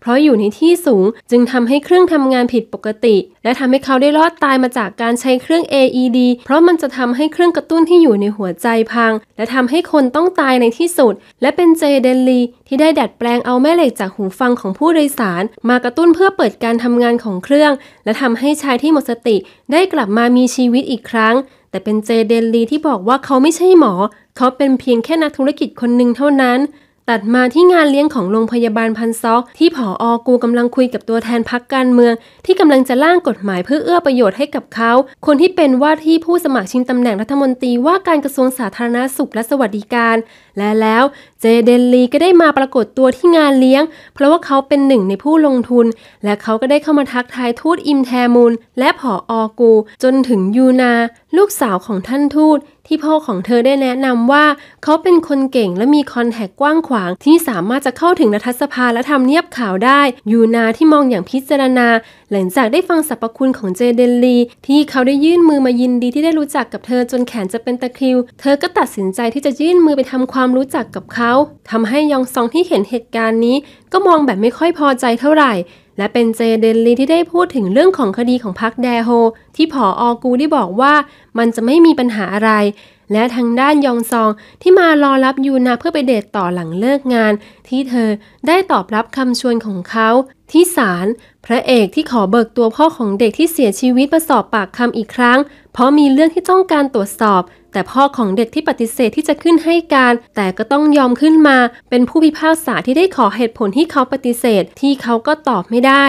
เพราะอยู่ในที่สูง จึงทำให้เครื่องทำงานผิดปกติและทำให้เขาได้รอดตายมาจากการใช้เครื่อง AED เพราะมันจะทำให้เครื่องกระตุ้นที่อยู่ในหัวใจพัง และทำให้คนต้องตายในที่สุด และเป็นเจเดนลีที่ได้ดัดแปลงเอาแม่เหล็กจากหูฟังของผู้โดยสาร มากระตุ้นเพื่อเปิดการทำงานของเครื่อง และทำให้ชายที่หมดสติได้กลับมามีชีวิตอีกครั้ง แต่เป็นเจเดนลีที่บอกว่าเขาไม่ใช่หมอ เขาเป็นเพียงแค่นักธุรกิจคนหนึ่งเท่านั้นตัดมาที่งานเลี้ยงของโรงพยาบาลพันซอกที่ผออกูกำลังคุยกับตัวแทนพักการเมือง ที่กำลังจะร่างกฎหมายเพื่อเอื้อประโยชน์ให้กับเขา คนที่เป็นว่าที่ผู้สมัครชิงตำแหน่งรัฐมนตรีว่าการกระทรวงสาธารณาสุขและสวัสดิการและแล้วเจเดนลีก็ได้มาปรากฏตัวที่งานเลี้ยง เพราะว่าเขาเป็นหนึ่งในผู้ลงทุน และเขาก็ได้เข้ามาทักทายทูตอิมแทมูล และผออกู จนถึงยูนา ลูกสาวของท่านทูต ที่พ่อของเธอได้แนะนำว่า เขาเป็นคนเก่งและมีคอนแทคกว้างขวาง ที่สามารถจะเข้าถึงรัฐสภาและทำเนียบข่าวได้ ยูนาที่มองอย่างพิจารณาหลังจากได้ฟังสรรพคุณของเจเดนลีที่เขาได้ยื่นมือมายินดีที่ได้รู้จักกับเธอจนแขนจะเป็นตะคริว เธอก็ตัดสินใจที่จะยื่นมือไปทำความความรู้จักกับเขาทำให้ยองซองที่เห็นเหตุการณ์นี้ก็มองแบบไม่ค่อยพอใจเท่าไหร่ และเป็นเจเดนลีที่ได้พูดถึงเรื่องของคดีของพักแดโฮที่ผออกูได้บอกว่ามันจะไม่มีปัญหาอะไร และทางด้านยองซองที่มารอรับยูนาเพื่อไปเดทต่อหลังเลิกงาน ที่เธอได้ตอบรับคำชวนของเขา ที่ศาลพระเอกที่ขอเบิกตัวพ่อของเด็กที่เสียชีวิตมาสอบปากคำอีกครั้ง เพราะมีเรื่องที่ต้องการตรวจสอบแต่พ่อของเด็กที่ปฏิเสธที่จะขึ้นให้การ แต่ก็ต้องยอมขึ้นมา เป็นผู้พิพากษาที่ได้ขอเหตุผลที่เขาปฏิเสธ ที่เขาก็ตอบไม่ได้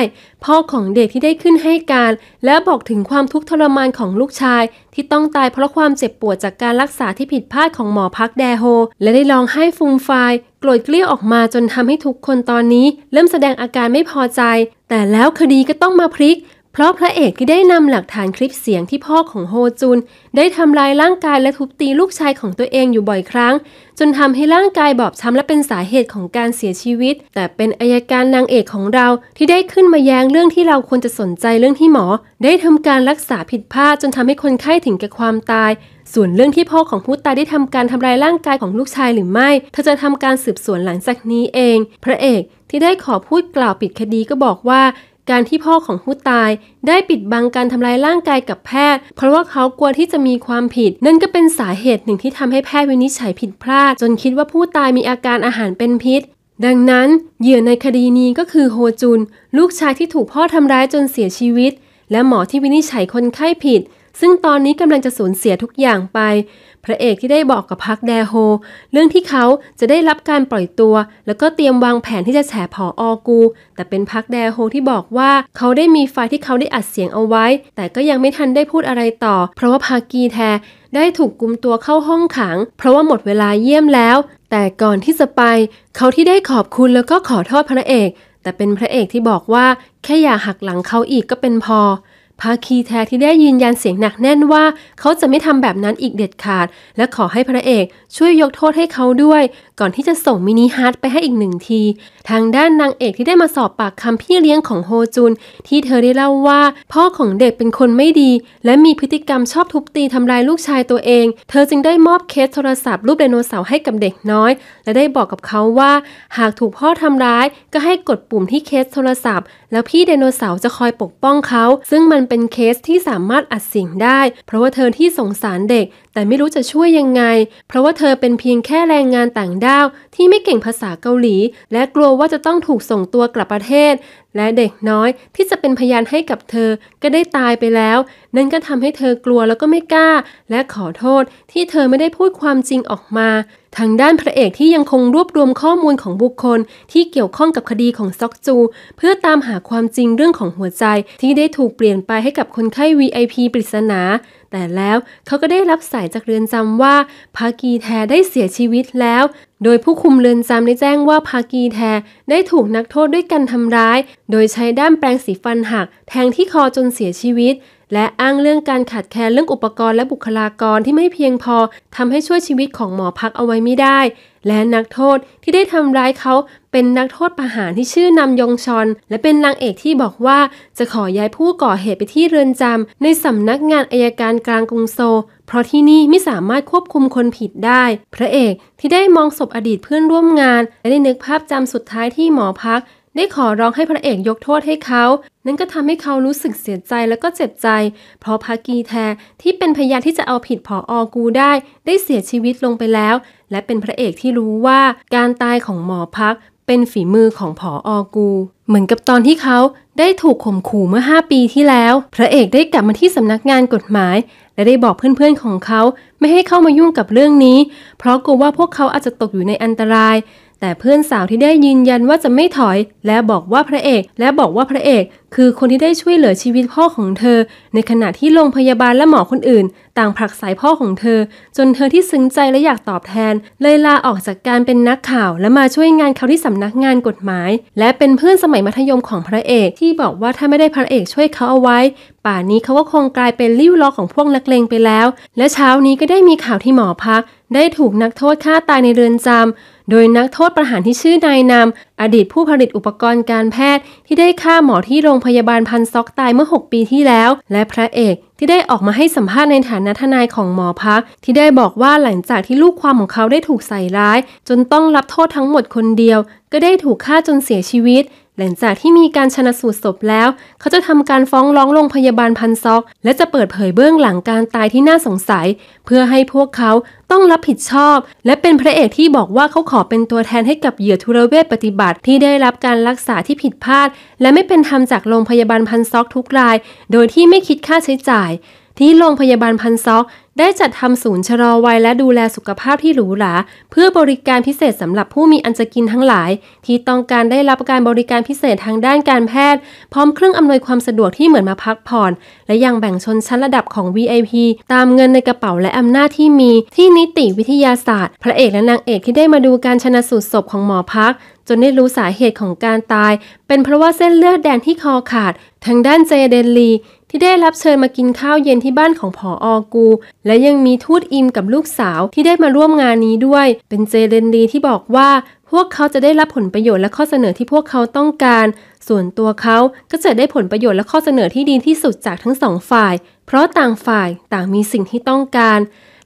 พ่อของเด็กที่ได้ขึ้นให้การ และบอกถึงความทุกข์ทรมานของลูกชาย ที่ต้องตายเพราะความเจ็บปวดจากการรักษาที่ผิดพลาดของหมอพักแดโฮและได้ลองให้ฟูมฟายกรธเกลี้ยออกมาจนทำให้ทุกคนตอนนี้ เริ่มแสดงอาการไม่พอใจ แต่แล้วคดีก็ต้องมาพลิกเพราะพระเอกที่ได้นำหลักฐานคลิปเสียงที่พ่อของโฮจุน ได้ทำลายร่างกายและทุบตีลูกชายของตัวเองอยู่บ่อยครั้ง จนทำให้ร่างกายบอบช้ำและเป็นสาเหตุของการเสียชีวิต แต่เป็นอายการนางเอกของเราที่ได้ขึ้นมาแย้งเรื่องที่เราควรจะสนใจเรื่องที่หมอได้ทำการรักษาผิดพลาดจนทำให้คนไข้ถึงแก่ความตาย ส่วนเรื่องที่พ่อของผู้ตายได้ทำการทำลายร่างกายของลูกชายหรือไม่เธอจะทำการสืบสวนหลังจากนี้เอง พระเอกที่ได้ขอพูดกล่าวปิดคดีก็บอกว่าการที่พ่อของผู้ตายได้ปิดบังการทำลายร่างกายกับแพทย์เพราะว่าเขากลัวที่จะมีความผิดนั่นก็เป็นสาเหตุหนึ่งที่ทำให้แพทย์วินิจฉัยผิดพลาดจนคิดว่าผู้ตายมีอาการอาหารเป็นพิษดังนั้นเหยื่อในคดีนี้ก็คือโฮจุน ลูกชายที่ถูกพ่อทำร้ายจนเสียชีวิตและหมอที่วินิจฉัยคนไข้ผิดซึ่งตอนนี้กำลังจะสูญเสียทุกอย่างไปพระเอกที่ได้บอกกับพักแดโฮ เรื่องที่เขาจะได้รับการปล่อยตัวแล้วก็เตรียมวางแผนที่จะแฉผออกู แต่เป็นพักแดโฮที่บอกว่าเขาได้มีไฟล์ที่เขาได้อัดเสียงเอาไว้แต่ก็ยังไม่ทันได้พูดอะไรต่อ เพราะว่าพากีแท ได้ถูกกุมตัวเข้าห้องขัง เพราะว่าหมดเวลาเยี่ยมแล้ว แต่ก่อนที่จะไป เขาที่ได้ขอบคุณแล้วก็ขอโทษพระเอก แต่เป็นพระเอกที่บอกว่าแค่อย่าหักหลังเขาอีกก็เป็นพอภาคีแท้ที่ได้ยืนยันเสียงหนักแน่นว่า เขาจะไม่ทำแบบนั้นอีกเด็ดขาด และขอให้พระเอกช่วยยกโทษให้เขาด้วยก่อนที่จะส่งมินิฮาร์ดไปให้อีกหนึ่งที ทางด้านนางเอกที่ได้มาสอบปากคำพี่เลี้ยงของโฮจุนที่เธอได้เล่าว่า พ่อของเด็กเป็นคนไม่ดี และมีพฤติกรรมชอบทุบตีทำลายลูกชายตัวเอง เธอจึงได้มอบเคสโทรศัพท์ รูปไดโนเสาร์ให้กับเด็กน้อย และได้บอกกับเขาว่า หากถูกพ่อทำร้ายก็ให้กดปุ่มที่เคสโทรศัพท์ แล้วพี่ไดโนเสาร์จะคอยปกป้องเขา ซึ่งมันเป็นเคสที่สามารถอัดเสียงได้ เพราะว่าเธอที่สงสารเด็กแต่ไม่รู้จะช่วยยังไง เพราะว่าเธอเป็นเพียงแค่แรงงานต่างด้าว ที่ไม่เก่งภาษาเกาหลี และกลัวว่าจะต้องถูกส่งตัวกลับประเทศและเด็กน้อยที่จะเป็นพยานให้กับเธอก็ได้ตายไปแล้วนั่นก็ทำให้เธอกลัวแล้วก็ไม่กล้า และขอโทษที่เธอไม่ได้พูดความจริงออกมา ทางด้านพระเอกที่ยังคงรวบรวมข้อมูลของบุคคล ที่เกี่ยวข้องกับคดีของซอกจู เพื่อตามหาความจริงเรื่องของหัวใจที่ได้ถูกเปลี่ยนไปให้กับคนไข้ VIP ปริศนาแต่แล้วเขาก็ได้รับสายจากเรือนจำว่าพากีแทได้เสียชีวิตแล้วโดยผู้คุมเรือนจำได้แจ้งว่าภากีแท ได้ถูกนักโทษด้วยกันทำร้าย โดยใช้ด้ามแปรงสีฟันหัก แทงที่คอจนเสียชีวิต และอ้างเรื่องการขาดแคลนเรื่องอุปกรณ์และบุคลากรที่ไม่เพียงพอทำให้ช่วยชีวิตของหมอพักเอาไว้ไม่ได้และนักโทษที่ได้ทำร้ายเขาเป็นนักโทษประหารที่ชื่อนำยงชอน และเป็นนางเอกที่บอกว่าจะขอย้ายผู้ก่อเหตุไปที่เรือนจำในสำนักงานอายการกลางกรุงโซ เพราะที่นี่ไม่สามารถควบคุมคนผิดได้ พระเอกที่ได้มองศพอดีตเพื่อนร่วมงาน และได้นึกภาพจำสุดท้ายที่หมอพักได้ขอร้องให้พระเอกยกโทษให้เขา นั่นก็ทำให้เขารู้สึกเสียใจและก็เจ็บใจ เพราะพากีแทที่เป็นพยานที่จะเอาผิดผออกูได้ได้เสียชีวิตลงไปแล้ว และเป็นพระเอกที่รู้ว่าการตายของหมอพักเป็นฝีมือของผออกู เหมือนกับตอนที่เขาได้ถูกข่มขู่เมื่อ 5 ปีที่แล้ว พระเอกได้กลับมาที่สำนักงานกฎหมาย และได้บอกเพื่อน ๆของเขาไม่ให้เข้ามายุ่งกับเรื่องนี้ เพราะกลัวว่าพวกเขาอาจจะตกอยู่ในอันตรายแต่เพื่อนสาวที่ได้ยืนยันว่าจะไม่ถอย และบอกว่าพระเอก และบอกว่าพระเอกคือคนที่ได้ช่วยเหลือชีวิตพ่อของเธอ ในขณะที่โรงพยาบาลและหมอคนอื่น ต่างผลักสายพ่อของเธอ จนเธอที่ซึ้งใจและอยากตอบแทนเลยลาออกจากการเป็นนักข่าวและมาช่วยงานเขาที่สำนักงานกฎหมาย และเป็นเพื่อนสมัยมัธยมของพระเอกที่บอกว่าถ้าไม่ได้พระเอกช่วยเขาเอาไว้ ป่านนี้เขาก็คงกลายเป็นลิ้วล้อของพวกนักเลงไปแล้ว และเช้านี้ก็ได้มีข่าวที่หมอพักได้ถูกนักโทษฆ่าตายในเรือนจำโดยนักโทษประหารที่ชื่อนายนำอดีตผู้ผลิตอุปกรณ์การแพทย์ที่ได้ฆ่าหมอที่โรงพยาบาลพันซอกตายเมื่อ 6 ปีที่แล้ว และพระเอกที่ได้ออกมาให้สัมภาษณ์ในฐานะทนายของหมอพัก ที่ได้บอกว่าหลังจากที่ลูกความของเขาได้ถูกใส่ร้าย จนต้องรับโทษทั้งหมดคนเดียว ก็ได้ถูกฆ่าจนเสียชีวิตหลังจากที่มีการชนะสูตรศพแล้ว เขาจะทำการฟ้องร้องโรงพยาบาลพันซอก และจะเปิดเผยเบื้องหลังการตายที่น่าสงสัย เพื่อให้พวกเขาต้องรับผิดชอบ และเป็นพระเอกที่บอกว่าเขาขอเป็นตัวแทนให้กับเหยื่อทุรเวศปฏิบัติที่ได้รับการรักษาที่ผิดพลาด และไม่เป็นธรรมจากโรงพยาบาลพันซอกทุกราย โดยที่ไม่คิดค่าใช้จ่าย ที่โรงพยาบาลพันซอกได้จัดทำศูนย์ชะลอวัยและดูแลสุขภาพที่หรูหราเพื่อบริการพิเศษสำหรับผู้มีอันจะกินทั้งหลาย ที่ต้องการได้รับการบริการพิเศษทางด้านการแพทย์ พร้อมเครื่องอำนวยความสะดวกที่เหมือนมาพักผ่อน และยังแบ่งชนชั้นระดับของ VIP ตามเงินในกระเป๋าและอำนาจที่มีที่นิติวิทยาศาสตร์ พระเอกและนางเอกที่ได้มาดูการชนะสูตรศพของหมอพัก จนได้รู้สาเหตุของการตายเป็นเพราะว่าเส้นเลือดแดงที่คอขาดทางด้านเจเดนลีที่ได้รับเชิญมากินข้าวเย็นที่บ้านของผออกู และยังมีทูตอิมกับลูกสาวที่ได้มาร่วมงานนี้ด้วย เป็นเจเรนดีที่บอกว่าพวกเขาจะได้รับผลประโยชน์และข้อเสนอที่พวกเขาต้องการ ส่วนตัวเขาก็จะได้ผลประโยชน์และข้อเสนอที่ดีที่สุดจากทั้งสองฝ่าย เพราะต่างฝ่ายต่างมีสิ่งที่ต้องการ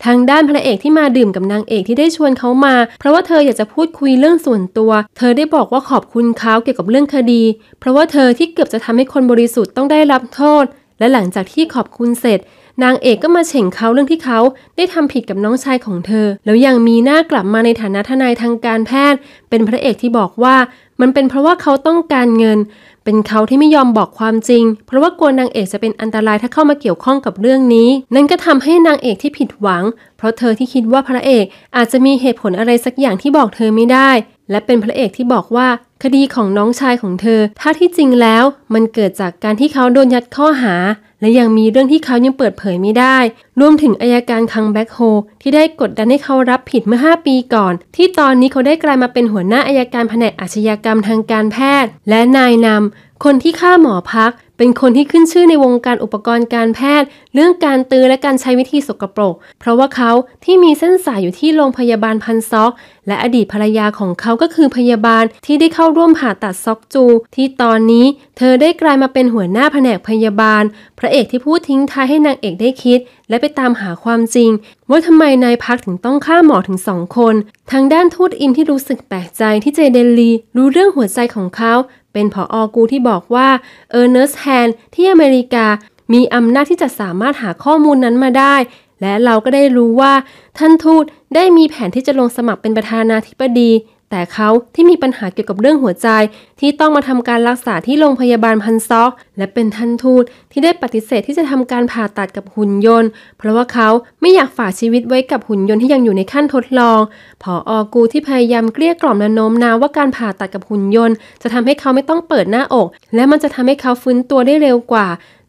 ทางด้านพระเอกที่มาดื่มกับนางเอกที่ได้ชวนเขามา เพราะว่าเธออยากจะพูดคุยเรื่องส่วนตัว เธอได้บอกว่าขอบคุณเขาเกี่ยวกับเรื่องคดี เพราะว่าเธอที่เกือบจะทำให้คนบริสุทธิ์ต้องได้รับโทษและหลังจากที่ขอบคุณเสร็จ นางเอกก็มาเฉ่งเขาเรื่องที่เขาได้ทำผิดกับน้องชายของเธอ แล้วยังมีหน้ากลับมาในฐานะทนายทางการแพทย์ เป็นพระเอกที่บอกว่ามันเป็นเพราะว่าเขาต้องการเงิน เป็นเขาที่ไม่ยอมบอกความจริง เพราะว่ากลัวนางเอกจะเป็นอันตรายถ้าเข้ามาเกี่ยวข้องกับเรื่องนี้ นั่นก็ทำให้นางเอกที่ผิดหวัง เพราะเธอที่คิดว่าพระเอกอาจจะมีเหตุผลอะไรสักอย่างที่บอกเธอไม่ได้ และเป็นพระเอกที่บอกว่าคดีของน้องชายของเธอ ถ้าที่จริงแล้วมันเกิดจากการที่เขาโดนยัดข้อหา และยังมีเรื่องที่เขายังเปิดเผยไม่ได้ รวมถึงอายการคังแบ็คโฮที่ได้กดดันให้เขารับผิดเมื่อ 5 ปีก่อน ที่ตอนนี้เขาได้กลายมาเป็นหัวหน้าอายการแผนกอาชญากรรมทางการแพทย์ และนายนำคนที่ฆ่าหมอพักเป็นคนที่ขึ้นชื่อในวงการอุปกรณ์การแพทย์ เรื่องการตือและการใช้วิธีสกปรก เพราะว่าเขาที่มีเส้นสายอยู่ที่โรงพยาบาลพันซอก และอดีตภรรยาของเขาก็คือพยาบาลที่ได้เข้าร่วมผ่าตัดซอกจู ที่ตอนนี้เธอได้กลายมาเป็นหัวหน้าแผนกพยาบาลพระเอกที่พูดทิ้งท้ายให้นางเอกได้คิด และไปตามหาความจริงว่าทำไมนายพักถึงต้องฆ่าหมอถึงสองคน ทางด้านทูตอิมที่รู้สึกแปลกใจที่เจเดนลีรู้เรื่องหัวใจของเขาเป็นผออกูที่บอกว่าเออร์เนสนที่อเมริกามีอำนาจที่จะสามารถหาข้อมูลนั้นมาได้ และเราก็ได้รู้ว่าท่านทูตได้มีแผนที่จะลงสมัครเป็นประธานาธิบดีแต่เขาที่มีปัญหาเกี่ยวกับเรื่องหัวใจ ที่ต้องมาทำการรักษาที่โรงพยาบาลพันซอก และเป็นท่านทูต ที่ได้ปฏิเสธที่จะทำการผ่าตัดกับหุ่นยนต์ เพราะว่าเขาไม่อยากฝากชีวิตไว้กับหุ่นยนต์ที่ยังอยู่ในขั้นทดลองผออกูที่พยายามเกลี้ยกล่อมและโน้มน้าวว่าการผ่าตัดกับหุ่นยนต์จะทำให้เขาไม่ต้องเปิดหน้าอก และมันจะทำให้เขาฟื้นตัวได้เร็วกว่า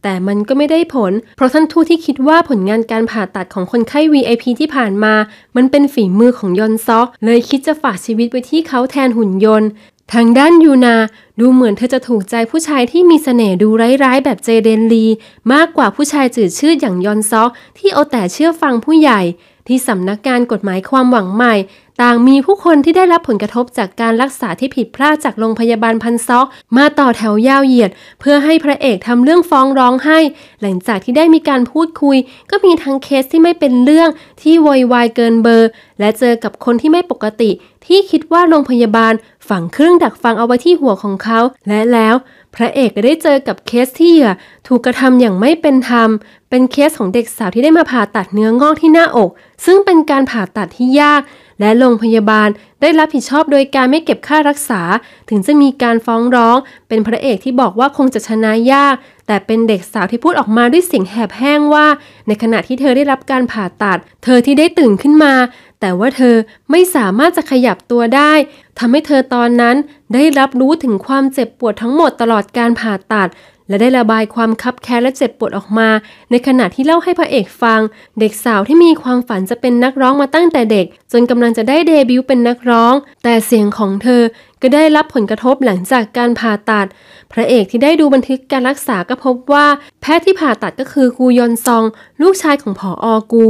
แต่มันก็ไม่ได้ผล เพราะท่านทูตที่คิดว่าผลงานการผ่าตัดของคนไข้ VIP ที่ผ่านมา มันเป็นฝีมือของยอนซอกเลยคิดจะฝากชีวิตไว้ที่เขาแทนหุ่นยนต์ทางด้านยูนา ดูเหมือนเธอจะถูกใจผู้ชายที่มีสเสน่ห์ดูร้ายๆแบบเจเดนลีมากกว่าผู้ชายจืดชืดอย่างยอนซอกที่เอาแต่เชื่อฟังผู้ใหญ่ ที่สำนักงานกฎหมายความหวังใหม่ต่างมีผู้คนที่ได้รับผลกระทบจากการรักษาที่ผิดพลาดจากโรงพยาบาลพันซอกมาต่อแถวยาวเหยียด เพื่อให้พระเอกทำเรื่องฟ้องร้องให้หลังจากที่ได้มีการพูดคุย ก็มีทั้งเคสที่ไม่เป็นเรื่องที่วอยวายเกินเบอร์ และเจอกับคนที่ไม่ปกติ ที่คิดว่าโรงพยาบาลฝังเครื่องดักฟังเอาไว้ที่หัวของเขา และแล้ว พระเอกได้เจอกับเคสที่เหยื่อถูกกระทำอย่างไม่เป็นธรรม เป็นเคสของเด็กสาวที่ได้มาผ่าตัดเนื้องอกที่หน้าอก ซึ่งเป็นการผ่าตัดที่ยากและโรงพยาบาลได้รับผิดชอบโดยการไม่เก็บค่ารักษา ถึงจะมีการฟ้องร้อง เป็นพระเอกที่บอกว่าคงจะชนะยาก แต่เป็นเด็กสาวที่พูดออกมาด้วยเสียงแหบแห้งว่า ในขณะที่เธอได้รับการผ่าตัด เธอที่ได้ตื่นขึ้นมา แต่ว่าเธอไม่สามารถจะขยับตัวได้ ทำให้เธอตอนนั้น ได้รับรู้ถึงความเจ็บปวดทั้งหมดตลอดการผ่าตัดและได้ระบายความคับแค้นและเจ็บปวดออกมา ในขณะที่เล่าให้พระเอกฟัง เด็กสาวที่มีความฝันจะเป็นนักร้องมาตั้งแต่เด็ก จนกำลังจะได้ เดบิวต์เป็นนักร้อง แต่เสียงของเธอก็ได้รับผลกระทบหลังจากการผ่าตัด พระเอกที่ได้ดูบันทึกการรักษาก็พบว่า แพทย์ที่ผ่าตัดก็คือกูยอนซอง ลูกชายของผออกู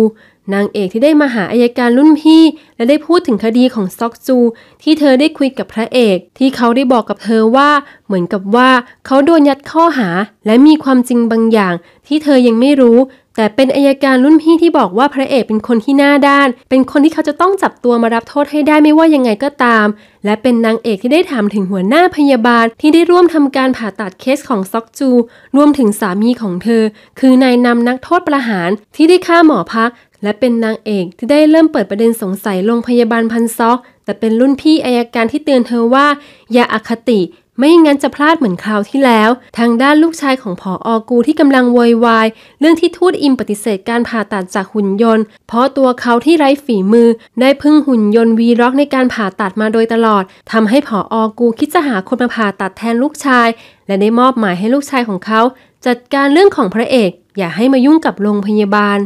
นางเอกที่ได้มาหาอายการรุ่นพี่ และได้พูดถึงคดีของซอกจูที่เธอได้คุยกับพระเอกที่เขาได้บอกกับเธอว่าเหมือนกับว่าเขาโดนยัดข้อหาและมีความจริงบางอย่างที่เธอยังไม่รู้แต่เป็นอายการรุ่นพี่ที่บอกว่าพระเอกเป็นคนที่หน้าด้านเป็นคนที่เขาจะต้องจับตัวมารับโทษให้ได้ไม่ว่ายังไงก็ตามและเป็นนางเอกที่ได้ถามถึงหัวหน้าพยาบาลที่ได้ร่วมทำการผ่าตัดเคสของซอกจูรวมถึงสามีของเธอคือนายนำนักโทษประหารที่ได้ฆ่าหมอพักและเป็นนางเอกที่ได้เริ่มเปิดประเด็นสงสัยโรงพยาบาลพันซอก แต่เป็นรุ่นพี่อายการที่เตือนเธอว่า อย่าอาคติ ไม่งั้นจะพลาดเหมือนคราวที่แล้ว ทางด้านลูกชายของผออกูที่กำลังวอยวายเรื่องที่ทูตอิมปฏิเสธการผ่าตัดจากหุ่นยนต์ เพราะตัวเขาที่ไร้ฝีมือ ได้พึ่งหุ่นยนต์วีร็อกในการผ่าตัดมาโดยตลอดทำให้ผออกูคิดจะหาคนมาผ่าตัดแทนลูกชาย และได้มอบหมายให้ลูกชายของเขาจัดการเรื่องของพระเอก อย่าให้มายุ่งกับโรงพยาบาล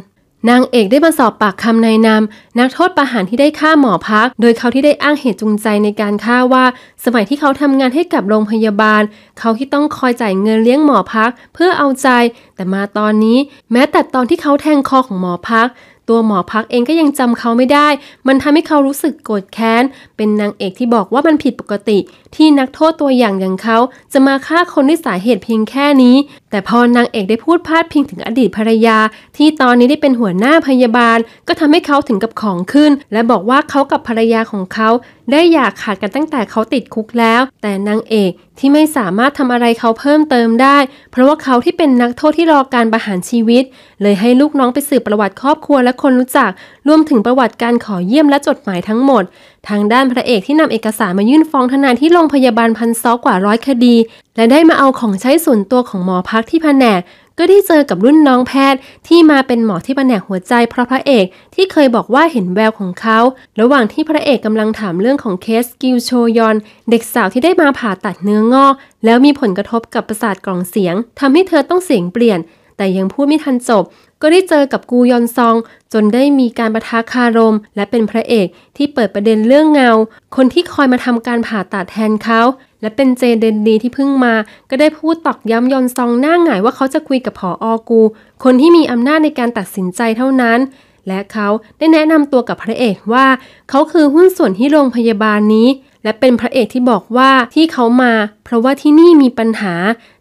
นางเอกได้มาสอบปากคำนายนำนักโทษประหารที่ได้ฆ่าหมอพัก โดยเขาที่ได้อ้างเหตุจูงใจในการฆ่าว่า สมัยที่เขาทำงานให้กับโรงพยาบาล เขาที่ต้องคอยจ่ายเงินเลี้ยงหมอพักเพื่อเอาใจ แต่มาตอนนี้แม้แต่ตอนที่เขาแทงคอของหมอพัก ตัวหมอพักเองก็ยังจำเขาไม่ได้ มันทำให้เขารู้สึกโกรธแค้นเป็นนางเอกที่บอกว่ามันผิดปกติที่นักโทษตัวอย่างอย่างเขา จะมาฆ่าคนด้วยสาเหตุเพียงแค่นี้ แต่พอนางเอกได้พูดพาดพิงถึงอดีตภรรยา ที่ตอนนี้ได้เป็นหัวหน้าพยาบาล ก็ทำให้เขาถึงกับของขึ้น และบอกว่าเขากับภรรยาของเขา ได้หยากขาดกันตั้งแต่เขาติดคุกแล้ว แต่นางเอกที่ไม่สามารถทำอะไรเขาเพิ่มเติมได้ เพราะว่าเขาที่เป็นนักโทษที่รอการประหารชีวิต เลยให้ลูกน้องไปสืบประวัติครอบครัวและคนรู้จักรวมถึงประวัติการขอเยี่ยมและจดหมายทั้งหมดทางด้านพระเอกที่นำเอกสารมายื่นฟ้องทนายที่โรงพยาบาลพันซอกกว่าร้อยคดี และได้มาเอาของใช้ส่วนตัวของหมอพักที่แผนก ก็ได้เจอกับรุ่นน้องแพทย์ ที่มาเป็นหมอที่แผนกหัวใจเพราะพระเอกที่เคยบอกว่าเห็นแววของเขา ระหว่างที่พระเอกกำลังถามเรื่องของเคสกิลโชยอนเด็กสาวที่ได้มาผ่าตัดเนื้องอก แล้วมีผลกระทบกับประสาทกล่องเสียง ทำให้เธอต้องเสียงเปลี่ยน แต่ยังพูดไม่ทันจบก็ได้เจอกับกูยอนซองจนได้มีการประทะคารม และเป็นพระเอกที่เปิดประเด็นเรื่องเงา คนที่คอยมาทำการผ่าตัดแทนเขาและเป็นเจเดนดีที่เพิ่งมา ก็ได้พูดตอกย้ำยอนซองหน้าหงายว่าเขาจะคุยกับผออกู คนที่มีอำนาจในการตัดสินใจเท่านั้น และเขาได้แนะนำตัวกับพระเอกว่า เขาคือหุ้นส่วนที่โรงพยาบาลนี้และเป็นพระเอกที่บอกว่าที่เขามาเพราะว่าที่นี่มีปัญหา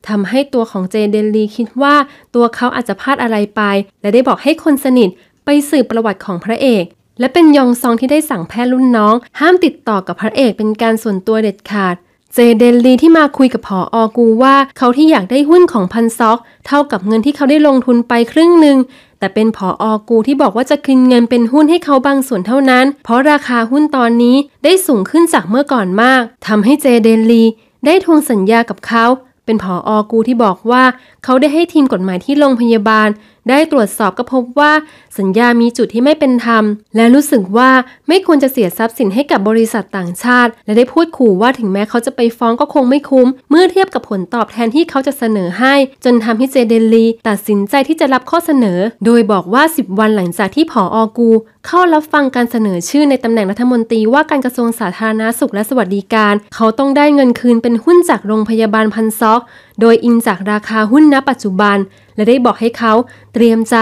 ทำให้ตัวของเจเดนลีคิดว่าตัวเขาอาจจะพลาดอะไรไป และได้บอกให้คนสนิทไปสืบประวัติของพระเอก และเป็นยองซองที่ได้สั่งแพทย์รุ่นน้อง ห้ามติดต่อกับพระเอกเป็นการส่วนตัวเด็ดขาด เจเดนลีที่มาคุยกับผออกูว่าเขาที่อยากได้หุ้นของพันซอก เท่ากับเงินที่เขาได้ลงทุนไปครึ่งหนึ่งแต่เป็นผออกูที่บอกว่าจะคืนเงินเป็นหุ้นให้เขาบางส่วนเท่านั้น เพราะราคาหุ้นตอนนี้ได้สูงขึ้นจากเมื่อก่อนมาก ทำให้เจเดนลีได้ทวงสัญญากับเขา เป็นผออกูที่บอกว่าเขาได้ให้ทีมกฎหมายที่โรงพยาบาลได้ตรวจสอบก็พบว่า สัญญามีจุดที่ไม่เป็นธรรม และรู้สึกว่าไม่ควรจะเสียทรัพย์สินให้กับบริษัทต่างชาติ และได้พูดขู่ว่าถึงแม้เขาจะไปฟ้องก็คงไม่คุ้ม เมื่อเทียบกับผลตอบแทนที่เขาจะเสนอให้ จนทำให้เจเดนลี ตัดสินใจที่จะรับข้อเสนอ โดยบอกว่า 10 วันหลังจากที่ผออกู เข้ารับฟังการเสนอชื่อในตำแหน่งรัฐมนตรีว่าการกระทรวงสาธารณาสุขและสวัสดิการ เขาต้องได้เงินคืนเป็นหุ้นจากโรงพยาบาลพันซอกโดยอิงจากราคาหุ้นณปัจจุบัน และได้บอกให้เขาเตรียมใจ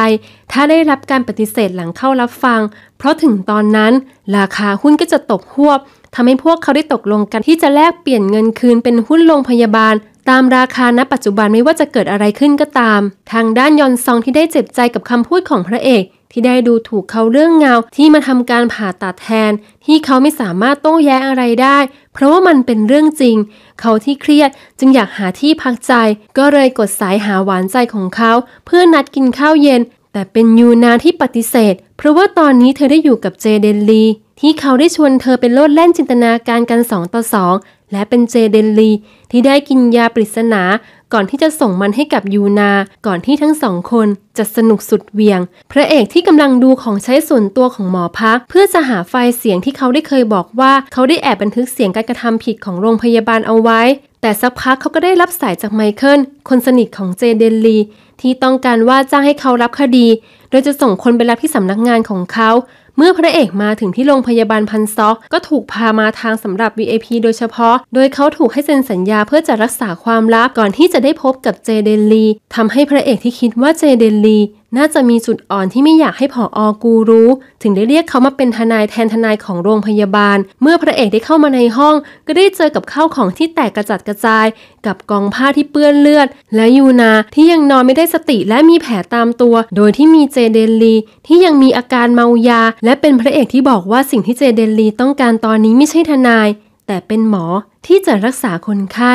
ถ้าได้รับการปฏิเสธหลังเข้ารับฟัง เพราะถึงตอนนั้น ราคาหุ้นก็จะตกหวบทำให้พวกเขาได้ตกลงกันที่จะแลกเปลี่ยนเงินคืนเป็นหุ้นโรงพยาบาล ตามราคาณปัจจุบันไม่ว่าจะเกิดอะไรขึ้นก็ตาม ทางด้านยอนซองที่ได้เจ็บใจกับคำพูดของพระเอกที่ได้ดูถูกเขาเรื่องเงาที่มาทำการผ่าตัดแทน ที่เขาไม่สามารถโต้แย้งอะไรได้ เพราะว่ามันเป็นเรื่องจริงเขาที่เครียดจึงอยากหาที่พักใจ ก็เลยกดสายหาหวานใจของเขาเพื่อนัดกินข้าวเย็น แต่เป็นยูนาที่ปฏิเสธ เพราะว่าตอนนี้เธอได้อยู่กับเจเดนลีที่เขาได้ชวนเธอเป็นโลดแล่นจินตนาการกันสองต่อสองและเป็นเจเดนลี ที่ได้กินยาปริศนาก่อนที่จะส่งมันให้กับยูนา ก่อนที่ทั้งสองคนจะสนุกสุดเวียง พระเอกที่กำลังดูของใช้ส่วนตัวของหมอพัก เพื่อจะหาไฟล์เสียงที่เขาได้เคยบอกว่า เขาได้แอบบันทึกเสียงการกระทำผิดของโรงพยาบาลเอาไว้ แต่สักพักเขาก็ได้รับสายจากไมเคิล คนสนิทของเจเดนลีที่ต้องการว่าจ้างให้เขารับคดี โดยจะส่งคนไปรับที่สำนักงานของเขา เมื่อพระเอกมาถึงที่โรงพยาบาลพันซอกก็ถูกพามาทางสำหรับ VIP โดยเฉพาะ โดยเขาถูกให้เซ็นสัญญาเพื่อจะรักษาความลับก่อนที่จะได้พบกับเจเดนลี ทำให้พระเอกที่คิดว่าเจเดนลีน่าจะมีจุดอ่อนที่ไม่อยากให้ผออกูรู้ ถึงได้เรียกเขามาเป็นทนายแทนทนายของโรงพยาบาล เมื่อพระเอกได้เข้ามาในห้อง ก็ได้เจอกับข้าวของที่แตกกระจัดกระจาย กับกองผ้าที่เปื้อนเลือด และยูนาที่ยังนอนไม่ได้สติและมีแผลตามตัว โดยที่มีเจเดนลี ที่ยังมีอาการเมายา และเป็นพระเอกที่บอกว่าสิ่งที่เจเดนลีต้องการตอนนี้ไม่ใช่ทนาย แต่เป็นหมอที่จะรักษาคนไข้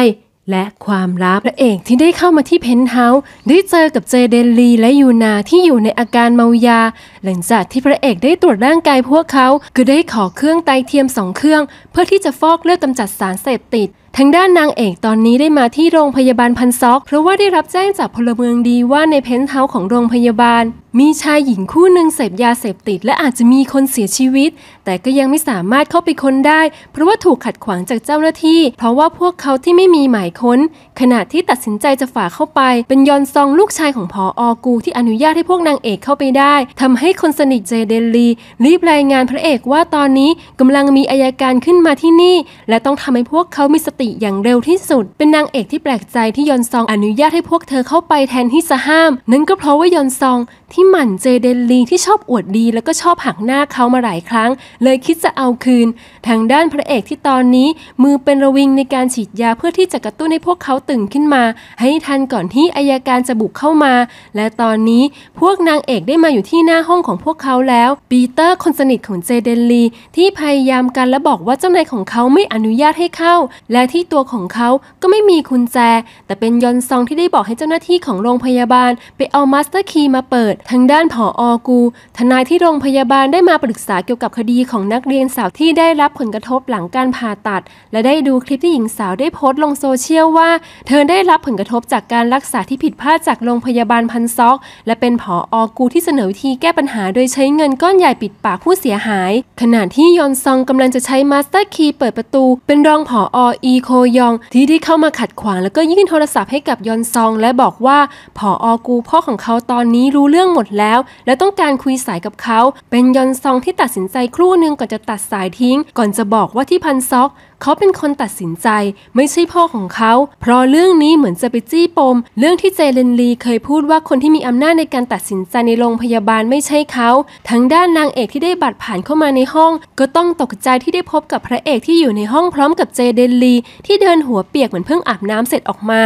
และความลับ พระเอกที่ได้เข้ามาที่เพนท์เฮาส์ได้เจอกับเจเดนลี และยูนาที่อยู่ในอาการเมายา หลังจากที่พระเอกได้ตรวจร่างกายพวกเขาคือได้ขอเครื่องไตเทียมสองเครื่อง เพื่อที่จะฟอกเลือดกำจัดสารเสพติดทางด้านนางเอกตอนนี้ได้มาที่โรงพยาบาลพันซอก เพราะว่าได้รับแจ้งจากพลเมืองดีว่าในเพนท์เฮาส์ของโรงพยาบาล มีชายหญิงคู่หนึ่งเสพยาเสพติด และอาจจะมีคนเสียชีวิต แต่ก็ยังไม่สามารถเข้าไปค้นได้ เพราะว่าถูกขัดขวางจากเจ้าหน้าที่ เพราะว่าพวกเขาที่ไม่มีหมายค้น ขณะที่ตัดสินใจจะฝ่าเข้าไป เป็นยอนซองลูกชายของพออกู ที่อนุญาตให้พวกนางเอกเข้าไปได้ ทำให้คนสนิทเจเดลีรีบรายงานพระเอกว่าตอนนี้กำลังมีอายการขึ้นมาที่นี่และต้องทำให้พวกเขามีสติติอย่างเร็วที่สุด เป็นนางเอกที่แปลกใจที่ยอนซองอนุญาตให้พวกเธอเข้าไปแทนที่จะห้ามนั่นก็เพราะว่ายอนซองที่หมั่นเจเดนลี ที่ชอบอวดดีแล้วก็ชอบหักหน้าเขามาหลายครั้ง เลยคิดจะเอาคืน ทางด้านพระเอกที่ตอนนี้ มือเป็นระวิงในการฉีดยาเพื่อที่จะกระตุ้นให้พวกเขาตื่นขึ้นมา ให้ทันก่อนที่อายการจะบุกเข้ามา และตอนนี้พวกนางเอกได้มาอยู่ที่หน้าห้องของพวกเขาแล้วปีเตอร์คนสนิทของเจเดนลีที่พยายามกันและบอกว่าเจ้านายของเขาไม่อนุญาตให้เข้าและที่ตัวของเขาก็ไม่มีคุญแจ แต่เป็นยอนซองที่ได้บอกให้เจ้าหน้าที่ของโรงพยาบาล ไปเอามาสเตอร์คีย์มาเปิด ทางด้านผออกูทนายที่โรงพยาบาลได้มาปรึกษาเกี่ยวกับคดีของนักเรียนสาวที่ได้รับผลกระทบหลังการผ่าตัด และได้ดูคลิปที่หญิงสาวได้โพสต์ลงโซเชียลว่า เธอได้รับผลกระทบจากการรักษาที่ผิดพลาดจากโรงพยาบาลพันซอก และเป็นผออกู ที่เสนอวิธีแก้ปัญหาโดยใช้เงินก้อนใหญ่ปิดปากผู้เสียหายขณะที่ยอนซองกำลังจะใช้มาสเตอร์คีย์เปิดประตูเป็นรองผออีโคยอง ที่ได้เข้ามาขัดขวางแล้วก็ยื่นโทรศัพท์ให้กับยอนซองและบอกว่าผออกูพ่อของเขาตอนนี้รู้เรื่องหมดแล้ว และต้องการคุยสายกับเขา เป็นยอนซองที่ตัดสินใจครู่หนึ่งก่อนจะตัดสายทิ้ง ก่อนจะบอกว่าที่พันซอกเขาเป็นคนตัดสินใจไม่ใช่พ่อของเขา เพราะเรื่องนี้เหมือนจะไปจี้ปม เรื่องที่เจเลนลีเคยพูดว่าคนที่มีอำนาจในการตัดสินใจในโรงพยาบาลไม่ใช่เขา ทั้งด้านนางเอกที่ได้บัตรผ่านเข้ามาในห้อง ก็ต้องตกใจที่ได้พบกับพระเอกที่อยู่ในห้องพร้อมกับเจเดนลีที่เดินหัวเปียกเหมือนเพิ่งอาบน้ำเสร็จออกมา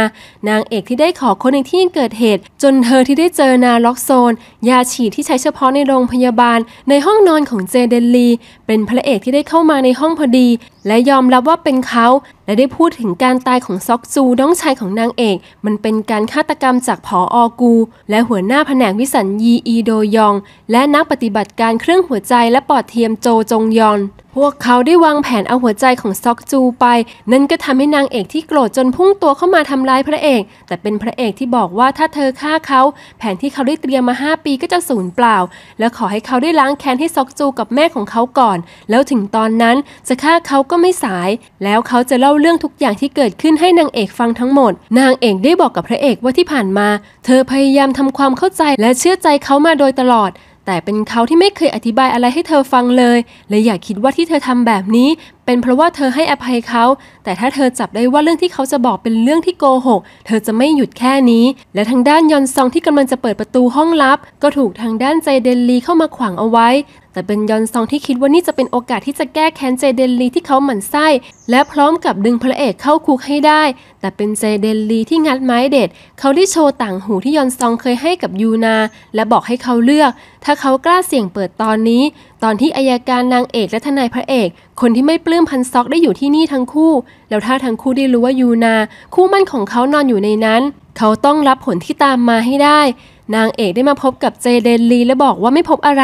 นางเอกที่ได้ขอคนในที่เกิดเหตุจนเธอที่ได้เจอนาล็อกโซน ยาฉีดที่ใช้เฉพาะในโรงพยาบาล ในห้องนอนของเจเดนลีเป็นพระเอกที่ได้เข้ามาในห้องพอดีและยอมรับว่าเป็นเขาและได้พูดถึงการตายของซอกซูน้องชายของนางเอก มันเป็นการฆาตกรรมจากผออกู และหัวหน้าแผนกวิสัญญีอีโดยอง และนักปฏิบัติการเครื่องหัวใจและปอดเทียมโจจงยอน พวกเขาได้วางแผนเอาหัวใจของซอกจูไปนั่นก็ทำให้นางเอกที่โกรธจนพุ่งตัวเข้ามาทำร้ายพระเอกแต่เป็นพระเอกที่บอกว่าถ้าเธอฆ่าเขา แผนที่เขาได้เตรียมมา5ปีก็จะสูญเปล่า และขอให้เขาได้ล้างแค้นให้ซอกจูกับแม่ของเขาก่อน แล้วถึงตอนนั้นจะฆ่าเขาก็ไม่สาย แล้วเขาจะเล่าเรื่องทุกอย่างที่เกิดขึ้นให้นางเอกฟังทั้งหมด นางเอกได้บอกกับพระเอกว่าที่ผ่านมา เธอพยายามทำความเข้าใจและเชื่อใจเขามาโดยตลอด แต่เป็นเขาที่ไม่เคยอธิบายอะไรให้เธอฟังเลย และอย่าคิดว่าที่เธอทำแบบนี้เป็นเพราะว่าเธอให้อภัยเขา แต่ถ้าเธอจับได้ว่าเรื่องที่เขาจะบอกเป็นเรื่องที่โกหก เธอจะไม่หยุดแค่นี้ และทางด้านยอนซองที่กำลังจะเปิดประตูห้องลับ ก็ถูกทางด้านใจเดนลีเข้ามาขวางเอาไว้ แต่เป็นยอนซองที่คิดว่านี่จะเป็นโอกาสที่จะแก้แค้นเจเดนลีที่เขาหมั่นไส้ และพร้อมกับดึงพระเอกเข้าคุกให้ได้ แต่เป็นเจเดนลีที่งัดไม้เด็ด เขาได้โชว์ต่างหูที่ยอนซองเคยให้กับยูนา และบอกให้เขาเลือก ถ้าเขากล้าเสี่ยงเปิดตอนนี้ตอนที่อายการนางเอกและทนายพระเอก คนที่ไม่ปลื้มพันซอกได้อยู่ที่นี่ทั้งคู่ แล้วถ้าทั้งคู่ได้รู้ว่ายูนา คู่มั่นของเขานอนอยู่ในนั้น เขาต้องรับผลที่ตามมาให้ได้นางเอกได้มาพบกับเจเดนลีและบอกว่าไม่พบอะไร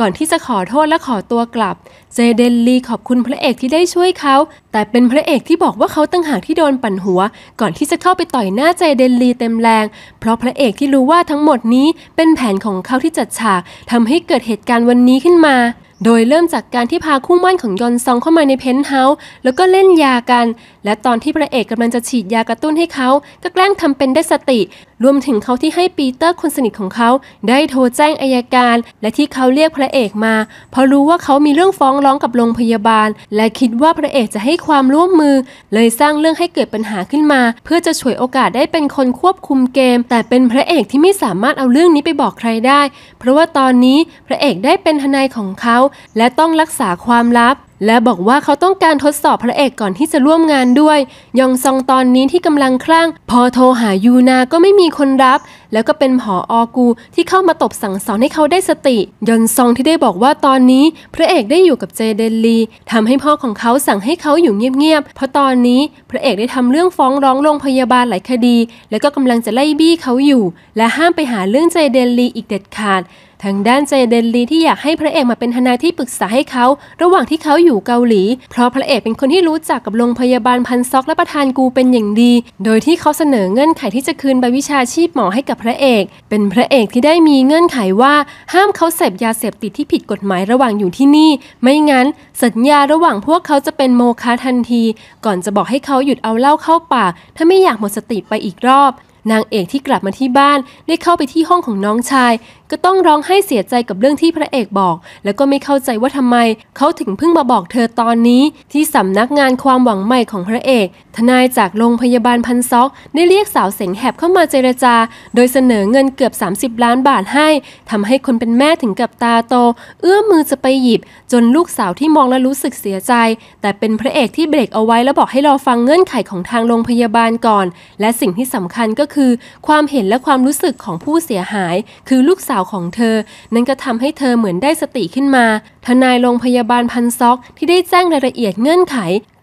ก่อนที่จะขอโทษและขอตัวกลับเจเดนลีขอบคุณพระเอกที่ได้ช่วยเขา แต่เป็นพระเอกที่บอกว่าเขาตั้งหากที่โดนปั่นหัว ก่อนที่จะเข้าไปต่อยหน้าเจเดนลีเต็มแรง เพราะพระเอกที่รู้ว่าทั้งหมดนี้เป็นแผนของเขาที่จัดฉากทำให้เกิดเหตุการณ์วันนี้ขึ้นมาโดยเริ่มจากการที่พาคู่มั่นของยอนซองเข้ามาในเพนท์เฮาส์แล้วก็เล่นยากัน และตอนที่พระเอกกำลังจะฉีดยากระตุ้นให้เขาก็แกล้งทำเป็นได้สติ รวมถึงเขาที่ให้ปีเตอร์คนสนิทของเขาได้โทรแจ้งอายการ และที่เขาเรียกพระเอกมา เพราะรู้ว่าเขามีเรื่องฟ้องร้องกับโรงพยาบาล และคิดว่าพระเอกจะให้ความร่วมมือ เลยสร้างเรื่องให้เกิดปัญหาขึ้นมา เพื่อจะฉวยโอกาสได้เป็นคนควบคุมเกม แต่เป็นพระเอกที่ไม่สามารถเอาเรื่องนี้ไปบอกใครได้ เพราะว่าตอนนี้พระเอกได้เป็นทนายของเขาและต้องรักษาความลับ และบอกว่าเขาต้องการทดสอบพระเอกก่อนที่จะร่วมงานด้วยยองซองตอนนี้ที่กำลังคลั่งพอโทรหายูนา ก็ไม่มีคนรับ แล้วก็เป็นผออกู ที่เข้ามาตบสั่งสอนให้เขาได้สติยอนซองที่ได้บอกว่าตอนนี้ พระเอกได้อยู่กับเจเดนลีทำให้พ่อของเขาสั่งให้เขาอยู่เงียบๆเพราะตอนนี้พระเอกได้ทำเรื่องฟ้องร้องโรงพยาบาลหลายคดี แล้วก็กำลังจะไล่บี้เขาอยู่ และห้ามไปหาเรื่องเจเดนลี อีกเด็ดขาดทางด้านเจเดนลีที่อยากให้พระเอกมาเป็นทนายที่ปรึกษาให้เขาระหว่างที่เขาอยู่เกาหลี เพราะพระเอกเป็นคนที่รู้จักกับโรงพยาบาลพันซอกและประธานกูเป็นอย่างดี โดยที่เขาเสนอเงื่อนไขที่จะคืนใบวิชาชีพหมอให้กับพระเอก เป็นพระเอกที่ได้มีเงื่อนไขว่า ห้ามเขาเสพยาเสพติดที่ผิดกฎหมายระหว่างอยู่ที่นี่ ไม่งั้น สัญญาระหว่างพวกเขาจะเป็นโมฆะทันที ก่อนจะบอกให้เขาหยุดเอาเหล้าเข้าปาก ถ้าไม่อยากหมดสติไปอีกรอบ นางเอกที่กลับมาที่บ้าน ได้เข้าไปที่ห้องของน้องชายก็ต้องร้องไห้เสียใจกับเรื่องที่พระเอกบอกแล้วก็ไม่เข้าใจว่าทำไมเขาถึงเพิ่งมาบอกเธอตอนนี้ที่สำนักงานความหวังใหม่ของพระเอก ทนายจากโรงพยาบาลพันซอกได้เรียกสาวเสงแหบเข้ามาเจรจาโดยเสนอเงินเกือบ 30 ล้านบาทให้ทำให้คนเป็นแม่ถึงกับตาโตเอื้อมมือจะไปหยิบจนลูกสาวที่มองและรู้สึกเสียใจแต่เป็นพระเอกที่เบรกเอาไว้แล้วบอกให้รอฟังเงื่อนไขของทางโรงพยาบาลก่อนและสิ่งที่สำคัญก็คือความเห็นและความรู้สึกของผู้เสียหายคือลูกสาวของเธอ นั่นก็ทำให้เธอเหมือนได้สติขึ้นมา ทนายโรงพยาบาลพันซอกที่ได้แจ้งรายละเอียดเงื่อนไข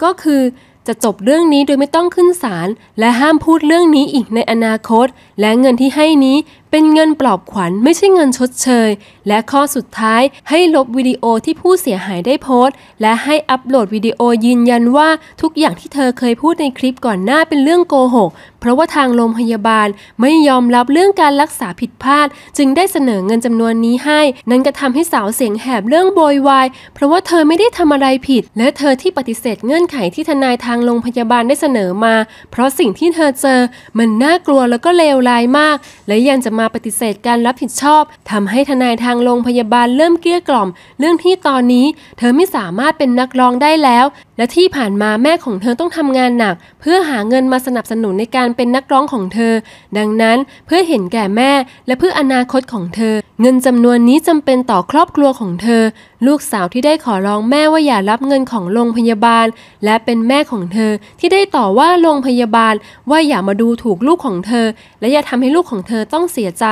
ก็คือ จะจบเรื่องนี้โดยไม่ต้องขึ้นศาลและห้ามพูดเรื่องนี้อีกในอนาคต และเงินที่ให้นี้เป็นเงินปลอบขวัญไม่ใช่เงินชดเชย และข้อสุดท้ายให้ลบวิดีโอที่ผู้เสียหายได้โพสต์และให้อัปโหลดวิดีโอยืนยันว่าทุกอย่างที่เธอเคยพูดในคลิปก่อนหน้าเป็นเรื่องโกหก เพราะว่าทางโรงพยาบาลไม่ยอมรับเรื่องการรักษาผิดพลาด จึงได้เสนอเงินจำนวนนี้ให้ นั่นก็ทำให้สาวเสียงแหบเรื่องโบยวายเพราะว่าเธอไม่ได้ทำอะไรผิด และเธอที่ปฏิเสธเงื่อนไขที่ทนายทางโรงพยาบาลได้เสนอมา เพราะสิ่งที่เธอเจอ มันน่ากลัวแล้วก็เลวร้ายมาก และยังจะมามาปฏิเสธการรับผิดชอบ ทำให้ทนายทางโรงพยาบาลเริ่มเกลี้ยกล่อมเรื่องที่ตอนนี้ เธอไม่สามารถเป็นนักร้องได้แล้ว และที่ผ่านมาแม่ของเธอต้องทำงานหนัก เพื่อหาเงินมาสนับสนุนในการเป็นนักร้องของเธอ ดังนั้นเพื่อเห็นแก่แม่ และเพื่ออนาคตของเธอ เงินจำนวนนี้จำเป็นต่อครอบครัวของเธอลูกสาวที่ได้ขอร้องแม่ว่าอย่ารับเงินของโรงพยาบาล และเป็นแม่ของเธอที่ได้ต่อว่าโรงพยาบาล ว่าอย่ามาดูถูกลูกของเธอ และอย่าทำให้ลูกของเธอต้องเสียใจ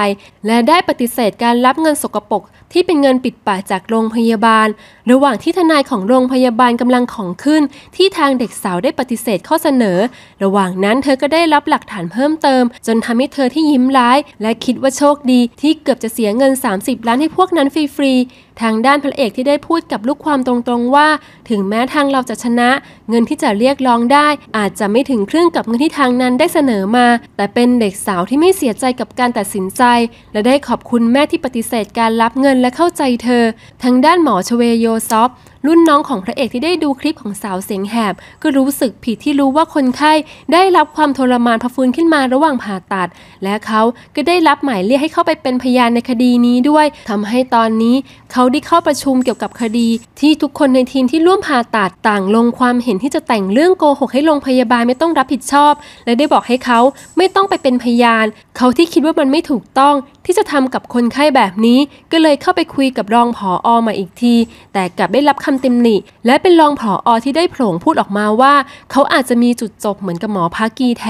และได้ปฏิเสธการรับเงินสกปรกที่เป็นเงินปิดปากจากโรงพยาบาลระหว่างที่ทนายของโรงพยาบาลกำลังของขึ้นที่ทางเด็กสาวได้ปฏิเสธข้อเสนอ ระหว่างนั้นเธอก็ได้รับหลักฐานเพิ่มเติมจนทำให้เธอที่ยิ้มร้ายและคิดว่าโชคดีที่เกือบจะเสียเงิน 30 ล้านให้พวกนั้นฟรีๆ ทางด้านพระเอกที่ได้พูดกับลูกความตรงๆว่า ถึงแม้ทางเราจะชนะ เงินที่จะเรียกร้องได้อาจจะไม่ถึงครึ่งกับเงินที่ทางนั้นได้เสนอมา แต่เป็นเด็กสาวที่ไม่เสียใจกับการตัดสินใจ และได้ขอบคุณแม่ที่ปฏิเสธการรับเงินและเข้าใจเธอ ทางด้านหมอชเวโย Microsoft รุ่นน้องของ พระเอกที่ได้ดูคลิปของสาวเสียงแหบก็รู้สึกผิดที่รู้ว่าคนไข้ได้รับความทรมานพะฟื้นขึ้นมาระหว่างผ่าตัด และเขาก็ได้รับหมายเรียกให้เข้าไปเป็นพยานในคดีนี้ด้วย ทำให้ตอนนี้ เขาได้ เข้าประชุมเกี่ยวกับคดีที่ทุกคนในทีม ที่ร่วมผ่าตัดต่าง ลงความเห็นที่จะแต่งเรื่องโกหกให้โรงพยาบาลไม่ต้องรับผิดชอบ และได้บอกให้เขาไม่ต้องไปเป็นพยานเขาที่คิดว่ามันไม่ถูกต้องที่จะทำกับคนไข้แบบนี้ก็เลยเข้าไปคุยกับรองผออมาอีกที แต่กลับได้รับคคำติมหนิและเป็นรองผออที่ได้โผล่พูดออกมาว่าเขาอาจจะมีจุดจบเหมือนกับหมอพากีแท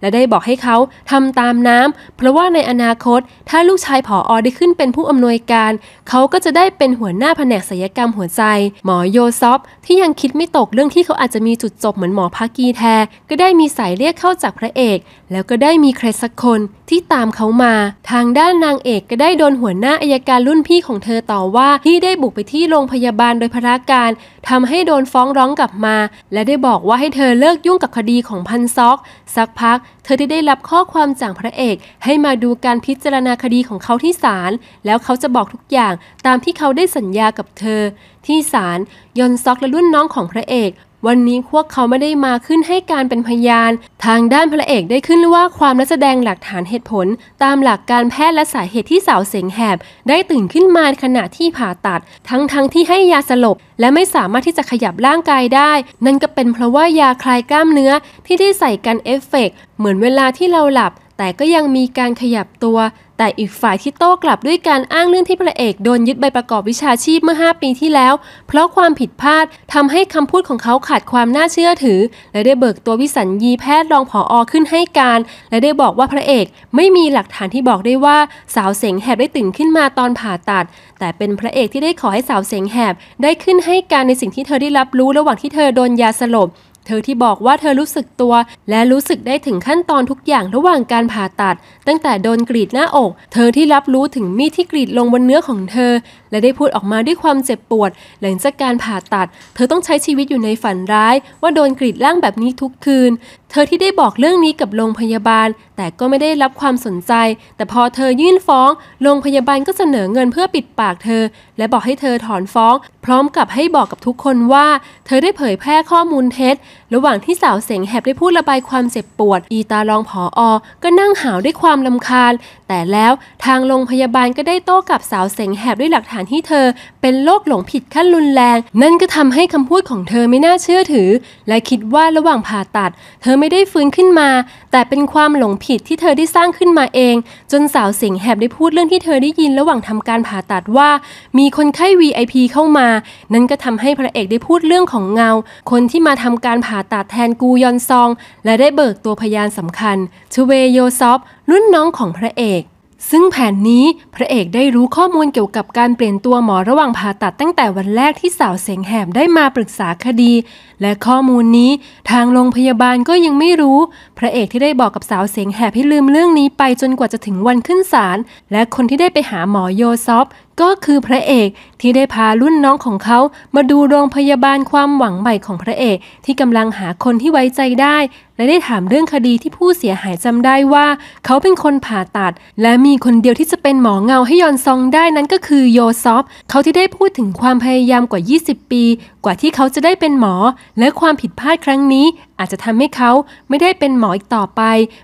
และได้บอกให้เขาทำตามน้ำ เพราะว่าในอนาคต ถ้าลูกชายผออได้ขึ้นเป็นผู้อำนวยการเขาก็จะได้เป็นหัวหน้าแผนกศัลยกรรมหัวใจ หมอโยซอฟ ที่ยังคิดไม่ตกเรื่องที่เขาอาจจะมีจุดจบเหมือนหมอพากีแทก็ได้มีสายเรียกเข้าจากพระเอก แล้วก็ได้มีใครสักคนที่ตามเขามา ทางด้านนางเอกก็ได้โดนหัวหน้าอายการรุ่นพี่ของเธอต่อว่าที่ได้บุกไปที่โรงพยาบาลโดยพระการทำให้โดนฟ้องร้องกลับมาและได้บอกว่าให้เธอเลิกยุ่งกับคดีของพันซอกสักพัก เธอที่ได้รับข้อความจากพระเอก ให้มาดูการพิจารณาคดีของเขาที่ศาลแล้วเขาจะบอกทุกอย่างตามที่เขาได้สัญญากับเธอ ที่ศาลยอนซอกและรุ่นน้องของพระเอกวันนี้พวกเขาไม่ได้มาขึ้นให้การเป็นพยานทางด้านพระเอกได้ขึ้นว่าความและแสดงหลักฐานเหตุผล ตามหลักการแพทย์และสาเหตุที่สาวเสียงแหบ ได้ตื่นขึ้นมาขณะที่ผ่าตัด ทั้งๆทที่ให้ยาสลบและไม่สามารถที่จะขยับร่างกายได้นั่นก็เป็นเพราะว่ายาคลายกล้ามเนื้อที่ได้ใส่กันเอฟเฟกเหมือนเวลาที่เราหลับ แต่ก็ยังมีการขยับตัวแต่อีกฝ่ายที่โต้กลับด้วยการอ้างเรื่องที่พระเอกโดนยึดใบประกอบวิชาชีพเมื่อ 5 ปีที่แล้ว เพราะความผิดพลาดทำให้คำพูดของเขาขาดความน่าเชื่อถือ และได้เบิกตัววิสัญญีแพทย์รองผออขึ้นให้การ และได้บอกว่าพระเอกไม่มีหลักฐานที่บอกได้ว่าสาวเสงแหบได้ตื่นขึ้นมาตอนผ่าตัด แต่เป็นพระเอกที่ได้ขอให้สาวเสงแหบได้ขึ้นให้การในสิ่งที่เธอได้รับรู้ระหว่างที่เธอโดนยาสลบเธอที่บอกว่าเธอรู้สึกตัวและรู้สึกได้ถึงขั้นตอนทุกอย่างระหว่างการผ่าตัด ตั้งแต่โดนกรีดหน้าอก เธอที่รับรู้ถึงมีดที่กรีดลงบนเนื้อของเธอและได้พูดออกมาด้วยความเจ็บปวด หลังจากการผ่าตัด เธอต้องใช้ชีวิตอยู่ในฝันร้ายว่าโดนกรีดร่างแบบนี้ทุกคืนเธอที่ได้บอกเรื่องนี้กับโรงพยาบาล แต่ก็ไม่ได้รับความสนใจ แต่พอเธอยื่นฟ้องโรงพยาบาลก็เสนอเงินเพื่อปิดปากเธอ และบอกให้เธอถอนฟ้อง พร้อมกับให้บอกกับทุกคนว่า เธอได้เผยแพร่ข้อมูลเท็จ ระหว่างที่สาวเสียงแหบได้พูดระบายความเจ็บปวด อีตารองผออก็นั่งหาวด้วยความลำคาญ แต่แล้วทางโรงพยาบาลก็ได้โต้กับสาวเสียงแหบด้วยหลักฐานที่เธอ เป็นโรคหลงผิดขั้นรุนแรงนั่นก็ทำให้คำพูดของเธอไม่น่าเชื่อถือ และคิดว่าระหว่างผ่าตัด เธอไม่ได้ฟื้นขึ้นมา แต่เป็นความหลงผิดที่เธอได้สร้างขึ้นมาเอง จนสาวสิงแหบได้พูดเรื่องที่เธอได้ยินระหว่างทำการผ่าตัดว่า มีคนไข้ VIP เข้ามา นั้นก็ทำให้พระเอกได้พูดเรื่องของเงา คนที่มาทำการผ่าตัดแทนกูยอนซอง และได้เบิกตัวพยานสำคัญชเวโยซอฟรุ่นน้องของพระเอกซึ่งแผนนี้พระเอกได้รู้ข้อมูลเกี่ยวกับการเปลี่ยนตัวหมอระหว่างผ่าตัดตั้งแต่วันแรกที่สาวเสียงแหบได้มาปรึกษาคดี และข้อมูลนี้ ทางโรงพยาบาลก็ยังไม่รู้ พระเอกที่ได้บอกกับสาวเสียงแหบให้ลืมเรื่องนี้ ไปจนกว่าจะถึงวันขึ้นศาลและคนที่ได้ไปหาหมอโยซอฟก็คือพระเอกที่ได้พารุ่นน้องของเขา มาดูโรงพยาบาลความหวังใหม่ของพระเอกที่กำลังหาคนที่ไว้ใจได้ และได้ถามเรื่องคดีที่ผู้เสียหายจำได้ว่า เขาเป็นคนผ่าตัด และมีคนเดียวที่จะเป็นหมอเงาให้ยอนซองได้นั้นก็คือโยซอฟเขาที่ได้พูดถึงความพยายามกว่า 20 ปีกว่าที่เขาจะได้เป็นหมอ และความผิดพลาดครั้งนี้ อาจจะทำให้เขาไม่ได้เป็นหมออีกต่อไป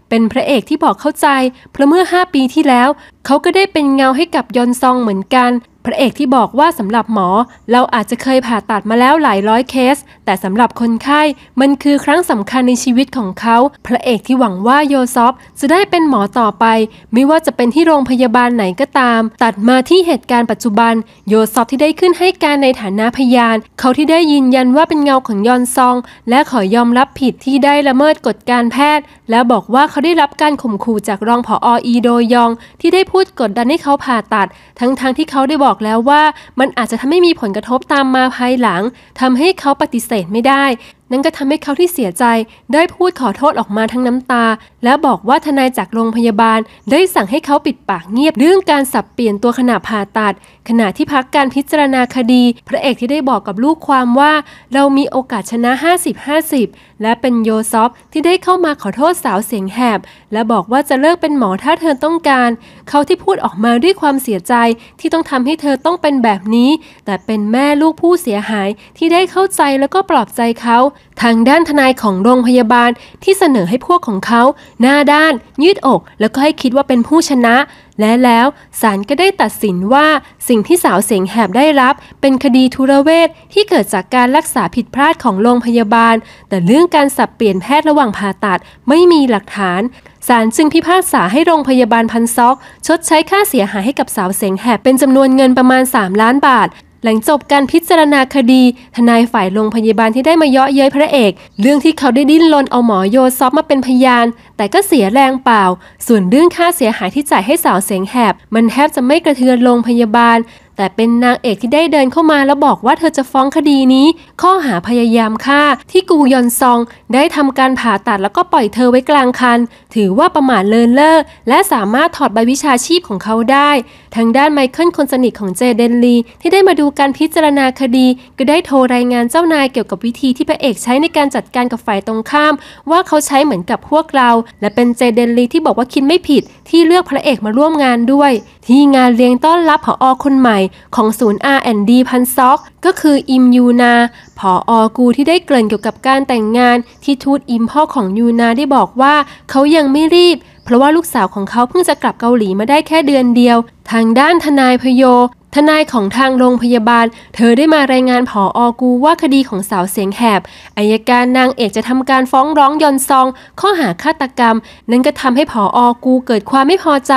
เป็นพระเอกที่บอกเข้าใจ เพราะเมื่อ 5 ปีที่แล้ว เขาก็ได้เป็นเงาให้กับยอนซองเหมือนกันพระเอกที่บอกว่าสำหรับหมอเราอาจจะเคยผ่าตัดมาแล้วหลายร้อยเคส แต่สำหรับคนไข้มันคือครั้งสำคัญในชีวิตของเขา พระเอกที่หวังว่าโยซอฟจะได้เป็นหมอต่อไป ไม่ว่าจะเป็นที่โรงพยาบาลไหนก็ตาม ตัดมาที่เหตุการณ์ปัจจุบัน โยซอฟที่ได้ขึ้นให้การในฐานะพยาน เขาที่ได้ยืนยันว่าเป็นเงาของยอนซอง และขอยอมรับผิดที่ได้ละเมิดกฎการแพทย์ และบอกว่าเขาได้รับการข่มขู่จากรองผออีโดยอง ที่ได้พูดกดดันให้เขาผ่าตัด ทั้งๆทที่เขาได้บอกบอกแล้วว่ามันอาจจะทำให้มีผลกระทบตามมาภายหลังทำให้เขาปฏิเสธไม่ได้นั่นก็ทำให้เขาที่เสียใจ ได้พูดขอโทษออกมาทั้งน้ำตา และบอกว่าทนายจากโรงพยาบาล ได้สั่งให้เขาปิดปากเงียบเรื่องการสับเปลี่ยนตัวขณะผ่าตัด ขณะที่พักการพิจารณาคดี พระเอกที่ได้บอกกับลูกความว่า เรามีโอกาสชนะ 50-50 และเป็นโยซอฟที่ได้เข้ามาขอโทษสาวเสียงแหบ และบอกว่าจะเลิกเป็นหมอถ้าเธอต้องการ เขาที่พูดออกมาด้วยความเสียใจที่ต้องทำให้เธอต้องเป็นแบบนี้ แต่เป็นแม่ลูกผู้เสียหายที่ได้เข้าใจแล้วก็ปลอบใจเขาทางด้านทนายของโรงพยาบาลที่เสนอให้พวกของเขา หน้าด้าน ยืดอก แล้วก็ให้คิดว่าเป็นผู้ชนะ และแล้วศาลก็ได้ตัดสินว่าสิ่งที่สาวเสียงแหบได้รับ เป็นคดีทุรเวทที่เกิดจากการรักษาผิดพลาดของโรงพยาบาล แต่เรื่องการสับเปลี่ยนแพทย์ระหว่างผ่าตัดไม่มีหลักฐานศาลจึงพิพากษาให้โรงพยาบาลพันซอก ชดใช้ค่าเสียหายให้กับสาวเสียงแหบเป็นจำนวนเงินประมาณ 3 ล้านบาทหลังจบการพิจารณาคดี ทนายฝ่ายโรงพยาบาลที่ได้มาเยาะเย้ยพระเอก เรื่องที่เขาได้ดิ้นรนเอาหมอโยซอฟมาเป็นพยาน แต่ก็เสียแรงเปล่า ส่วนเรื่องค่าเสียหายที่จ่ายให้สาวเสียงแหบ มันแทบจะไม่กระเทือนโรงพยาบาลแต่เป็นนางเอกที่ได้เดินเข้ามา แล้วบอกว่าเธอจะฟ้องคดีนี้ ข้อหาพยายามฆ่าที่กูยอนซอง ได้ทำการผ่าตัดแล้วก็ปล่อยเธอไว้กลางคัน ถือว่าประมาทเลินเล่อและสามารถถอดใบวิชาชีพของเขาได้ ทางด้านไมเคิลคนสนิทของเจเดนลีที่ได้มาดูการพิจารณาคดี ก็ได้โทรรายงานเจ้านายเกี่ยวกับวิธีที่พระเอกใช้ในการจัดการกับฝ่ายตรงข้าม ว่าเขาใช้เหมือนกับพวกเราและเป็นเจเดนลีที่บอกว่าคิดไม่ผิดที่เลือกพระเอกมาร่วมงานด้วย ที่งานเลี้ยงต้อนรับผออคนใหม่ของศูนย์ R&D พันซอก ก็คืออิมยูนา ผออกูที่ได้เกริ่นเกี่ยวกับการแต่งงานที่ทูตอิมพ่อของยูนาได้บอกว่า เขายังไม่รีบ เพราะว่าลูกสาวของเขาเพิ่งจะกลับเกาหลีมาได้แค่เดือนเดียว ทางด้านทนายพโยทนายของทางโรงพยาบาล เธอได้มารายงานผออกู ว่าคดีของสาวเสียงแหบอายการนางเอกจะทำการฟ้องร้องยอนซองข้อหาฆาตกรรมนั้นก็ทำให้ผออกูเกิดความไม่พอใจ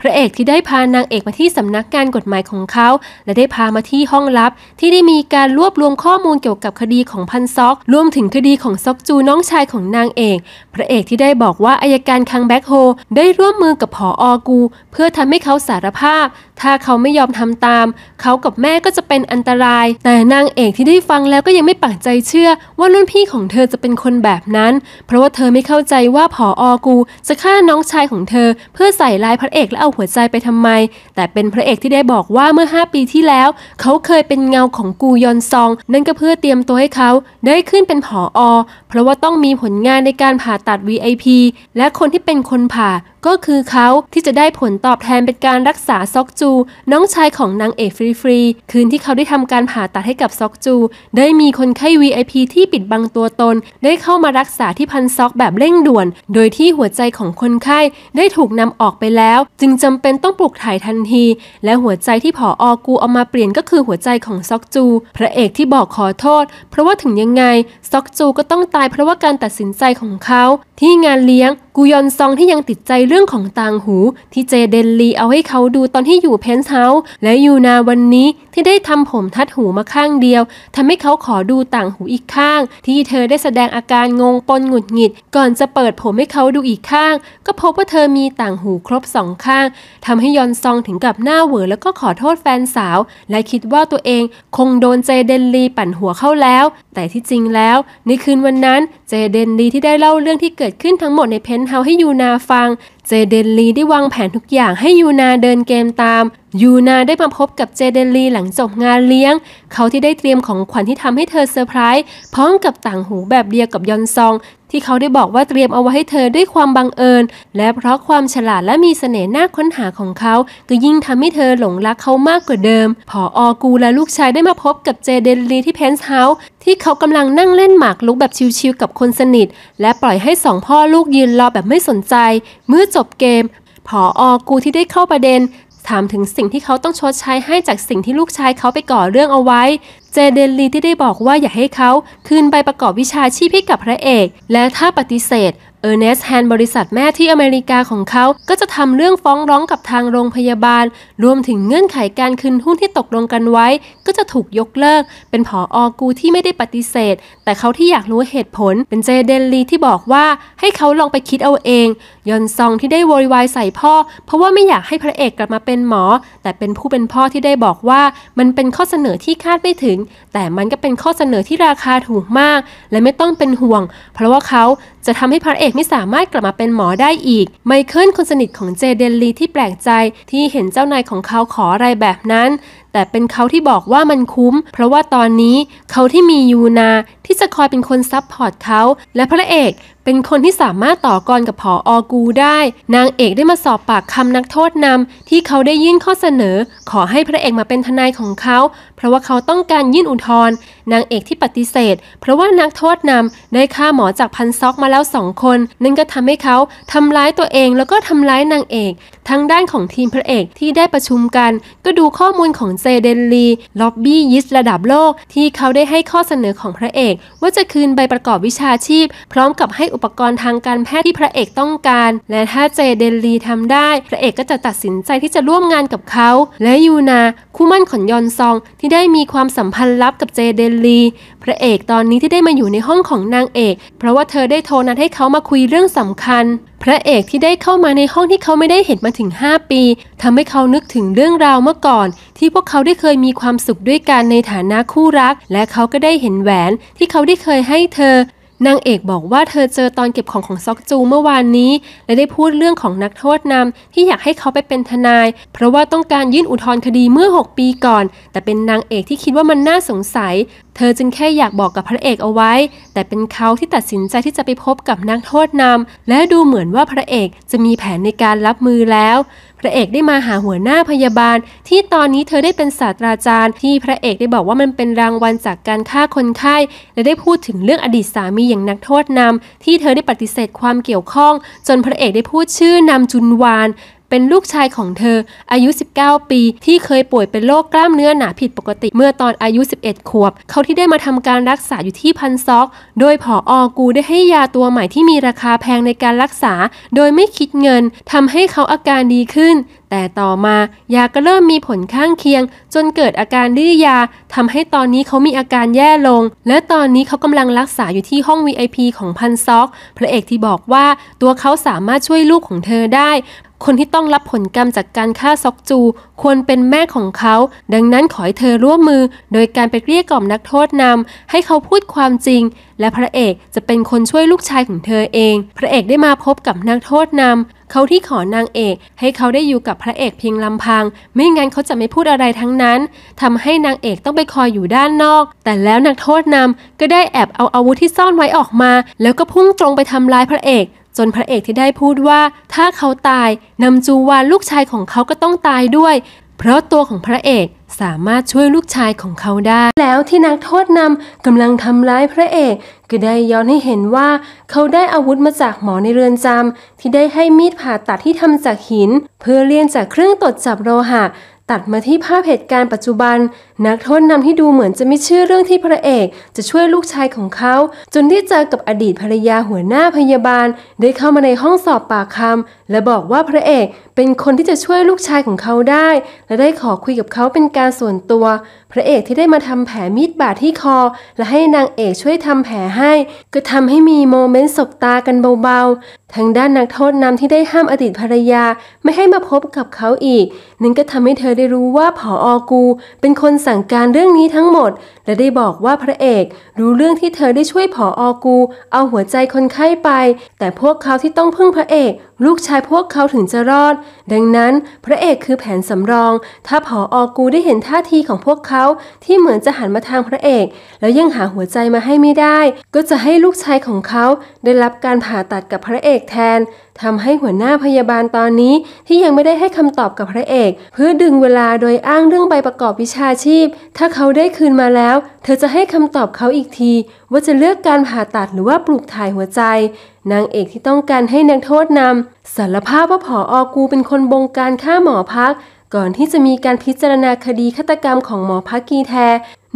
พระเอกที่ได้พานางเอกมาที่สำนักงานกฎหมายของเขา และได้พามาที่ห้องลับ ที่ได้มีการรวบรวมข้อมูลเกี่ยวกับคดีของพันซอก รวมถึงคดีของซอกจูน้องชายของนางเอกพระเอกที่ได้บอกว่าอายการคังแบ็คโฮได้ร่วมมือกับผออกู เพื่อทำให้เขาสารภาพถ้าเขาไม่ยอมทำตาม เขากับแม่ก็จะเป็นอันตราย แต่นางเอกที่ได้ฟังแล้วก็ยังไม่ปักใจเชื่อว่ารุ่นพี่ของเธอจะเป็นคนแบบนั้น เพราะว่าเธอไม่เข้าใจว่าผออกู จะฆ่าน้องชายของเธอ เพื่อใส่ลายพระเอกและเอาหัวใจไปทำไม แต่เป็นพระเอกที่ได้บอกว่าเมื่อ 5 ปีที่แล้ว เขาเคยเป็นเงาของกูยอนซองนั่นก็เพื่อเตรียมตัวให้เขาได้ขึ้นเป็นผออเพราะว่าต้องมีผลงานในการผ่าตัด VIP และคนที่เป็นคนผ่าก็คือเขาที่จะได้ผลตอบแทนเป็นการรักษาซอกจู น้องชายของนางเอกฟรีๆคืนที่เขาได้ทำการผ่าตัดให้กับซอกจู ได้มีคนไข้ VIP ที่ปิดบังตัวตน ได้เข้ามารักษาที่พันซอกแบบเร่งด่วน โดยที่หัวใจของคนไข้ได้ถูกนำออกไปแล้ว จึงจำเป็นต้องปลุกถ่ายทันที และหัวใจที่ผออกูเอามาเปลี่ยนก็คือหัวใจของซอกจูพระเอกที่บอกขอโทษ เพราะว่าถึงยังไงซอกจูก็ต้องตายเพราะว่าการตัดสินใจของเขาที่งานเลี้ยงกูยอนซองที่ยังติดใจเรื่องของต่างหูที่เจเดนลีเอาให้เขาดูตอนที่อยู่เพนท์เฮาส์และยูนาวันนี้ที่ได้ทำผมทัดหูมาข้างเดียวทำให้เขาขอดูต่างหูอีกข้าง ที่เธอได้แสดงอาการงงปนหงุดหงิด ก่อนจะเปิดผมให้เขาดูอีกข้าง ก็พบว่าเธอมีต่างหูครบสองข้างทำให้ยอนซองถึงกับหน้าเหวอแล้วก็ขอโทษแฟนสาว และคิดว่าตัวเองคงโดนเจเดนลีปั่นหัวเข้าแล้ว แต่ที่จริงแล้วในคืนวันนั้นเจเดนลีที่ได้เล่าเรื่องที่เกิดขึ้นทั้งหมดในเพนท์เฮาให้ยูนาฟังเจเดนลีได้วางแผนทุกอย่างให้ยูนาเดินเกมตาม ยูนาได้มาพบกับเจเดนลี หลังจบงานเลี้ยง เขาที่ได้เตรียมของขวัญที่ทำให้เธอเซอร์ไพรส์ พร้อมกับต่างหูแบบเดียวกับยอนซอง ที่เขาได้บอกว่าเตรียมเอาไว้ให้เธอด้วยความบังเอิญ และเพราะความฉลาดและมีเสน่ห์น่าค้นหาของเขาก็ยิ่งทำให้เธอหลงรักเขามากกว่าเดิมพอออกูและลูกชายได้มาพบกับเจเดนลีที่เพนส์เฮาส์ที่เขากำลังนั่งเล่นหมากลุกแบบชิลๆกับคนสนิท และปล่อยให้สอง พ่อลูกยืนรอแบบไม่สนใจเมื่อจบเกมผออกูที่ได้เข้าประเด็น ถามถึงสิ่งที่เขาต้องชดใช้ให้จากสิ่งที่ลูกชายเขาไปก่อเรื่องเอาไว้ เจเดนลีที่ได้บอกว่าอยากให้เขาคืนใบประกอบวิชาชีพให้กับพระเอก และถ้าปฏิเสธเออร์เนสแฮนบริษัทแม่ที่อเมริกาของเขา ก็จะทำเรื่องฟ้องร้องกับทางโรงพยาบาล รวมถึงเงื่อนไขการคืนหุ้นที่ตกลงกันไว้ ก็จะถูกยกเลิก เป็นผออกูที่ไม่ได้ปฏิเสธ แต่เขาที่อยากรู้เหตุผล เป็นเจเดนลีที่บอกว่าให้เขาลองไปคิดเอาเอง ยอนซองที่ได้โวยวายใส่พ่อ เพราะว่าไม่อยากให้พระเอกกลับมาเป็นหมอ แต่เป็นผู้เป็นพ่อที่ได้บอกว่ามันเป็นข้อเสนอที่คาดไม่ถึง แต่มันก็เป็นข้อเสนอที่ราคาถูกมาก และไม่ต้องเป็นห่วง เพราะว่าเขาจะทำให้พระเอกไม่สามารถกลับมาเป็นหมอได้อีก ไมเคิลคนสนิทของเจเดนลีที่แปลกใจที่เห็นเจ้านายของเขาขออะไรแบบนั้นแต่เป็นเขาที่บอกว่ามันคุ้ม เพราะว่าตอนนี้เขาที่มียูนาที่จะคอยเป็นคนซับพอร์ตเขาและพระเอกเป็นคนที่สามารถต่อกรกับผออกูได้ นางเอกได้มาสอบปากคำนักโทษนำที่เขาได้ยื่นข้อเสนอ ขอให้พระเอกมาเป็นทนายของเขาเพราะว่าเขาต้องการยื่นอุทธรณ์นางเอกที่ปฏิเสธ เพราะว่านักโทษนำได้ฆ่าหมอจากพันซอกมาแล้วสองคนนั่นก็ทำให้เขาทำร้ายตัวเองแล้วก็ทำร้ายนางเอกทางด้านของทีมพระเอกที่ได้ประชุมกัน ก็ดูข้อมูลของเซเดนลีล็อบบี้ยิสระดับโลกที่เขาได้ให้ข้อเสนอของพระเอกว่าจะคืนใบประกอบวิชาชีพ พร้อมกับให้อุปกรณ์ทางการแพทย์ที่พระเอกต้องการ และถ้าเจเดนลีทำได้พระเอกก็จะตัดสินใจที่จะร่วมงานกับเขา และยูนา คู่มั่นของยอนซองที่ได้มีความสัมพันธ์ลับกับเจเดนลีพระเอกตอนนี้ที่ได้มาอยู่ในห้องของนางเอก เพราะว่าเธอได้โทรนัดให้เขามาคุยเรื่องสำคัญพระเอกที่ได้เข้ามาในห้องที่เขาไม่ได้เห็นมาถึง 5 ปีทำให้เขานึกถึงเรื่องราวเมื่อก่อนที่พวกเขาได้เคยมีความสุขด้วยกันในฐานะคู่รัก และเขาก็ได้เห็นแหวนที่เขาได้เคยให้เธอนางเอกบอกว่าเธอเจอตอนเก็บของของซอกจูเมื่อวานนี้ และได้พูดเรื่องของนักโทษนำที่อยากให้เขาไปเป็นทนาย เพราะว่าต้องการยื่นอุทธรณ์คดีเมื่อ 6 ปีก่อน แต่เป็นนางเอกที่คิดว่ามันน่าสงสัย เธอจึงแค่อยากบอกกับพระเอกเอาไว้ แต่เป็นเขาที่ตัดสินใจที่จะไปพบกับนักโทษนำและดูเหมือนว่าพระเอกจะมีแผนในการรับมือแล้วพระเอกได้มาหาหัวหน้าพยาบาลที่ตอนนี้เธอได้เป็นศาสตราจารย์ ที่พระเอกได้บอกว่ามันเป็นรางวัลจากการฆ่าคนไข้และได้พูดถึงเรื่องอดีตสามีอย่างนักโทษนำที่เธอได้ปฏิเสธความเกี่ยวข้อง จนพระเอกได้พูดชื่อนำจุนวานเป็นลูกชายของเธอ อายุ 19 ปี ที่เคยป่วยเป็นโรคกล้ามเนื้อหนาผิดปกติเมื่อตอนอายุ 11 ขวบ เขาที่ได้มาทำการรักษาอยู่ที่พันซอก โดยผออกูได้ให้ยาตัวใหม่ที่มีราคาแพงในการรักษา โดยไม่คิดเงิน ทำให้เขาอาการดีขึ้น แต่ต่อมายาก็เริ่มมีผลข้างเคียง จนเกิดอาการดื้อยา ทำให้ตอนนี้เขามีอาการแย่ลง และตอนนี้เขากำลังรักษาอยู่ที่ห้อง VIP ของพันซอกพระเอกที่บอกว่า ตัวเขาสามารถช่วยลูกของเธอได้คนที่ต้องรับผลกรรมจากการฆ่าซอกจู ควรเป็นแม่ของเขา ดังนั้นขอให้เธอร่วมมือ โดยการไปเรียกกล่อมนักโทษนำให้เขาพูดความจริง และพระเอกจะเป็นคนช่วยลูกชายของเธอเอง พระเอกได้มาพบกับนักโทษนำเขาที่ขอนางเอกให้เขาได้อยู่กับพระเอกเพียงลำพัง ไม่งั้นเขาจะไม่พูดอะไรทั้งนั้น ทำให้นางเอกต้องไปคอยอยู่ด้านนอก แต่แล้วนักโทษนำก็ได้แอบเอาอาวุธที่ซ่อนไว้ออกมา แล้วก็พุ่งตรงไปทำลายพระเอกจนพระเอกที่ได้พูดว่าถ้าเขาตายนำจูวานลูกชายของเขาก็ต้องตายด้วย เพราะตัวของพระเอกสามารถช่วยลูกชายของเขาได้ แล้วที่นักโทษนำกำลังทำร้ายพระเอกก็ได้ย้อนให้เห็นว่าเขาได้อาวุธมาจากหมอในเรือนจำที่ได้ให้มีดผ่าตัดที่ทำจากหินเพื่อเลี่ยนจากเครื่องตรวจจับโลหะตัดมาที่ภาพเหตุการณ์ปัจจุบัน นักโทษนำที่ดูเหมือนจะไม่เชื่อเรื่องที่พระเอกจะช่วยลูกชายของเขา จนที่เจอกับอดีตภรรยาหัวหน้าพยาบาลได้เข้ามาในห้องสอบปากคำและบอกว่าพระเอกเป็นคนที่จะช่วยลูกชายของเขาได้ และได้ขอคุยกับเขาเป็นการส่วนตัว พระเอกที่ได้มาทำแผลมีดบาดที่คอ และให้นางเอกช่วยทำแผลให้ ก็ทำให้มีโมเมนต์สบตากันเบาๆทางด้านนักโทษนำที่ได้ห้ามอดีตภรรยาไม่ให้มาพบกับเขาอีกนั่นก็ทำให้เธอได้รู้ว่าผออกูเป็นคนสั่งการเรื่องนี้ทั้งหมด และได้บอกว่าพระเอกรู้เรื่องที่เธอได้ช่วยผออกู เอาหัวใจคนไข้ไป แต่พวกเขาที่ต้องพึ่งพระเอกลูกชายพวกเขาถึงจะรอด ดังนั้นพระเอกคือแผนสำรอง ถ้าผออกูได้เห็นท่าทีของพวกเขา ที่เหมือนจะหันมาทางพระเอก แล้วยังหาหัวใจมาให้ไม่ได้ ก็จะให้ลูกชายของเขา ได้รับการผ่าตัดกับพระเอกแทนทำให้หัวหน้าพยาบาลตอนนี้ ที่ยังไม่ได้ให้คำตอบกับพระเอก เพื่อดึงเวลาโดยอ้างเรื่องใบประกอบวิชาชีพ ถ้าเขาได้คืนมาแล้ว เธอจะให้คำตอบเขาอีกที ว่าจะเลือกการผ่าตัดหรือว่าปลูกถ่ายหัวใจนางเอกที่ต้องการให้นักโทษนำสารภาพว่าผออกูเป็นคนบงการฆ่าหมอพัก ก่อนที่จะมีการพิจารณาคดีฆาตกรรมของหมอพักกีแท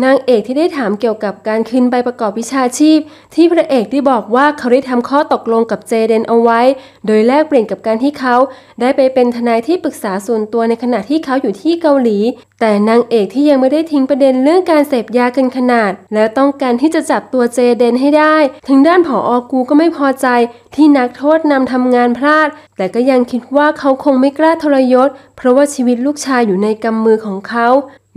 นางเอกที่ได้ถามเกี่ยวกับการคืนใบประกอบวิชาชีพ ที่พระเอกได้บอกว่าเขาได้ทำข้อตกลงกับเจเดนเอาไว้ โดยแลกเปลี่ยนกับการที่เขา ได้ไปเป็นทนายที่ปรึกษาส่วนตัวในขณะที่เขาอยู่ที่เกาหลี แต่นางเอกที่ยังไม่ได้ทิ้งประเด็นเรื่องการเสพยาเกินขนาด และต้องการที่จะจับตัวเจเดนให้ได้ ถึงด้านผออกูก็ไม่พอใจที่นักโทษนำทำงานพลาด แต่ก็ยังคิดว่าเขาคงไม่กล้าทรยศเพราะว่าชีวิตลูกชายอยู่ในกำมือของเขา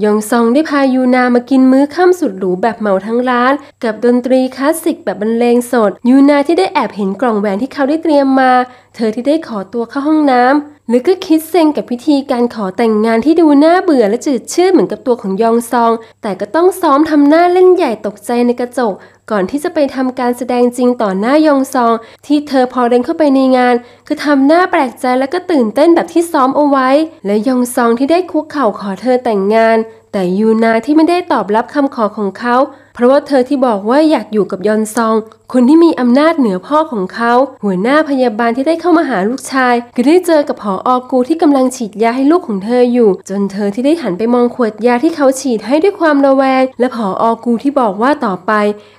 ยองซองได้พายูนามากินมื้อค่ำสุดหรูแบบเหมาทั้งร้าน กับดนตรีคลาสสิกแบบบรรเลงสด ยูนาที่ได้แอบเห็นกล่องแหวนที่เขาได้เตรียมมา เธอที่ได้ขอตัวเข้าห้องน้ำหรือก็คิดเซ็งกับพิธีการขอแต่งงานที่ดูน่าเบื่อและจืดชืดเหมือนกับตัวของยองซอง แต่ก็ต้องซ้อมทำหน้าเล่นใหญ่ตกใจในกระจกก่อนที่จะไปทำการแสดงจริงต่อหน้ายองซองที่เธอพอเดินเข้าไปในงาน คือทำหน้าแปลกใจและก็ตื่นเต้นแบบที่ซ้อมเอาไว้ และยองซองที่ได้คุกเข่าขอเธอแต่งงาน แต่ยูนาที่ไม่ได้ตอบรับคำขอของเขาเพราะว่าเธอที่บอกว่าอยากอยู่กับยอนซอง คนที่มีอำนาจเหนือพ่อของเขาหัวหน้าพยาบาลที่ได้เข้ามาหาลูกชาย ก็ได้เจอกับผออกูที่กำลังฉีดยาให้ลูกของเธออยู่ จนเธอที่ได้หันไปมองขวดยาที่เขาฉีดให้ด้วยความระแวง และผออกูที่บอกว่าต่อไป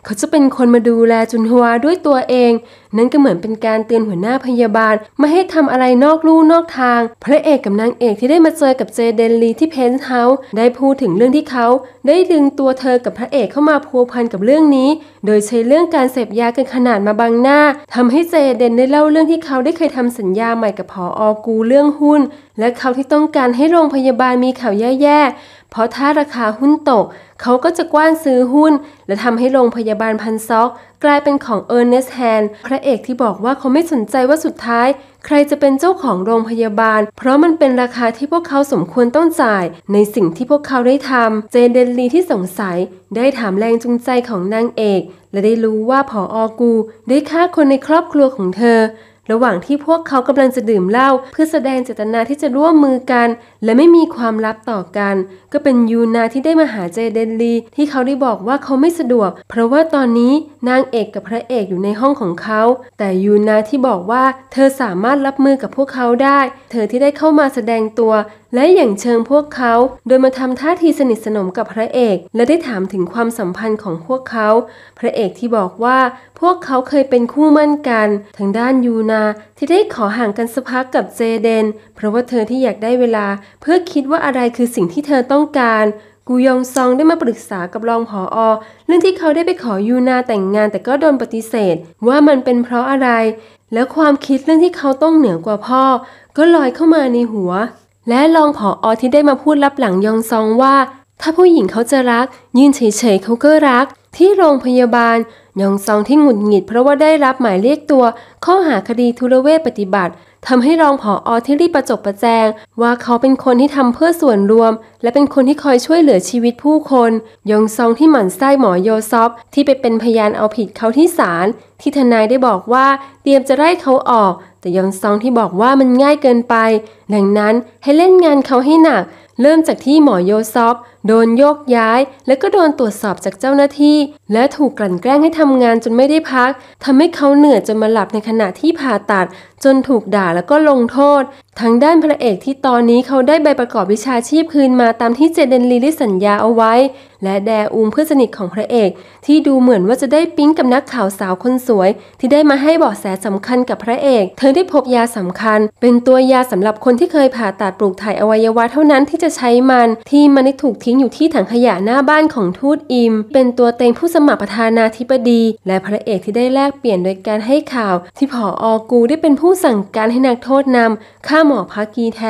เขาจะเป็นคนมาดูแลจุนฮวาด้วยตัวเอง นั่นก็เหมือนเป็นการเตือนหัวหน้าพยาบาลไม่ให้ทำอะไรนอกลู่นอกทาง พระเอกกับนางเอกที่ได้มาเจอกับเจเดนลีที่เพนท์เฮาส์ได้พูดถึงเรื่องที่เขาได้ดึงตัวเธอกับพระเอกเข้ามาพัวพันกับเรื่องนี้โดยใช้เรื่องการเสพยากันขนาดมาบังหน้า ทำให้เจเดนได้เล่าเรื่องที่เขาได้เคยทำสัญญาใหม่กับผออกูเรื่องหุ้น และเขาที่ต้องการให้โรงพยาบาลมีข่าวแย่ๆเพราะถ้าราคาหุ้นตก เขาก็จะกว้านซื้อหุ้นและทำให้โรงพยาบาลพันซอก กลายเป็นของเออร์เนสแฮนพระเอกที่บอกว่าเขาไม่สนใจว่าสุดท้ายใครจะเป็นเจ้าของโรงพยาบาล เพราะมันเป็นราคาที่พวกเขาสมควรต้องจ่ายในสิ่งที่พวกเขาได้ทำเจนเดนลีที่สงสัย ได้ถามแรงจูงใจของนางเอก และได้รู้ว่าผออกูได้ฆ่าคนในครอบครัวของเธอระหว่างที่พวกเขากำลังจะดื่มเหล้าเพื่อแสดงเจตนาที่จะร่วมมือกัน และไม่มีความลับต่อกัน ก็เป็นยูนาที่ได้มาหาเจเดนลีที่เขาได้บอกว่าเขาไม่สะดวก เพราะว่าตอนนี้นางเอกกับพระเอกอยู่ในห้องของเขา แต่ยูนาที่บอกว่าเธอสามารถรับมือกับพวกเขาได้ เธอที่ได้เข้ามาแสดงตัว และอย่างเชิงพวกเขา โดยมาทำท่าทีสนิทสนมกับพระเอก และได้ถามถึงความสัมพันธ์ของพวกเขา พระเอกที่บอกว่าพวกเขาเคยเป็นคู่มั่นกัน ทางด้านยูนาที่ได้ขอห่างกันสักพักกับเจเดน เพราะว่าเธอที่อยากได้เวลา เพื่อคิดว่าอะไรคือสิ่งที่เธอต้องการ กูยองซองได้มาปรึกษากับรองผออเรื่องที่เขาได้ไปขอยูนาแต่งงานแต่ก็โดนปฏิเสธ ว่ามันเป็นเพราะอะไร แล้วความคิดเรื่องที่เขาต้องเหนือกว่าพ่อ ก็ลอยเข้ามาในหัว และรองผออที่ได้มาพูดรับหลังยองซองว่า ถ้าผู้หญิงเขาจะรัก ยืนเฉยๆเขาก็รัก ที่โรงพยาบาลยองซองที่หงุดหงิดเพราะว่าได้รับหมายเรียกตัว ข้อหาคดีทุรเวทปฏิบัติทำให้รองผออที่รีบประจบประแจงว่าเขาเป็นคนที่ทำเพื่อส่วนรวม และเป็นคนที่คอยช่วยเหลือชีวิตผู้คนยองซองที่หมั่นไส้หมอโยซอฟที่ไปเป็นพยานเอาผิดเขาที่ศาลที่ทนายได้บอกว่าเตรียมจะไล่เขาออก แต่ยองซองที่บอกว่ามันง่ายเกินไป ดังนั้นให้เล่นงานเขาให้หนัก เริ่มจากที่หมอโยซอฟโดนโยกย้ายและก็โดนตรวจสอบจากเจ้าหน้าที่ และถูกกลั่นแกล้งให้ทำงานจนไม่ได้พักทำให้เขาเหนื่อยจนมาหลับในขณะที่ผ่าตัด จนถูกด่าแล้วก็ลงโทษทางด้านพระเอกที่ตอนนี้เขาได้ใบประกอบวิชาชีพคืน มาตามที่เจเดนลีได้สัญญาเอาไว้ และแดอูมเพื่อนสนิทของพระเอก ที่ดูเหมือนว่าจะได้ปิ๊งกับนักข่าวสาวคนสวย ที่ได้มาให้เบาะแสสำคัญกับพระเอก เธอได้พบยาสำคัญ เป็นตัวยาสำหรับคนที่เคยผ่าตัดปลูกถ่ายอวัยวะเท่านั้นที่จะใช้มันที่มันได้ถูกทิ้งงอยู่ที่ถังขยะหน้าบ้านของทูตอิม เป็นตัวเต็งผู้สมัครประธานาธิบดี และพระเอกที่ได้แลกเปลี่ยนโดยการให้ข่าว ที่ผออกูได้เป็นผู้สั่งการให้นักโทษนำฆ่าหมอพักกีแท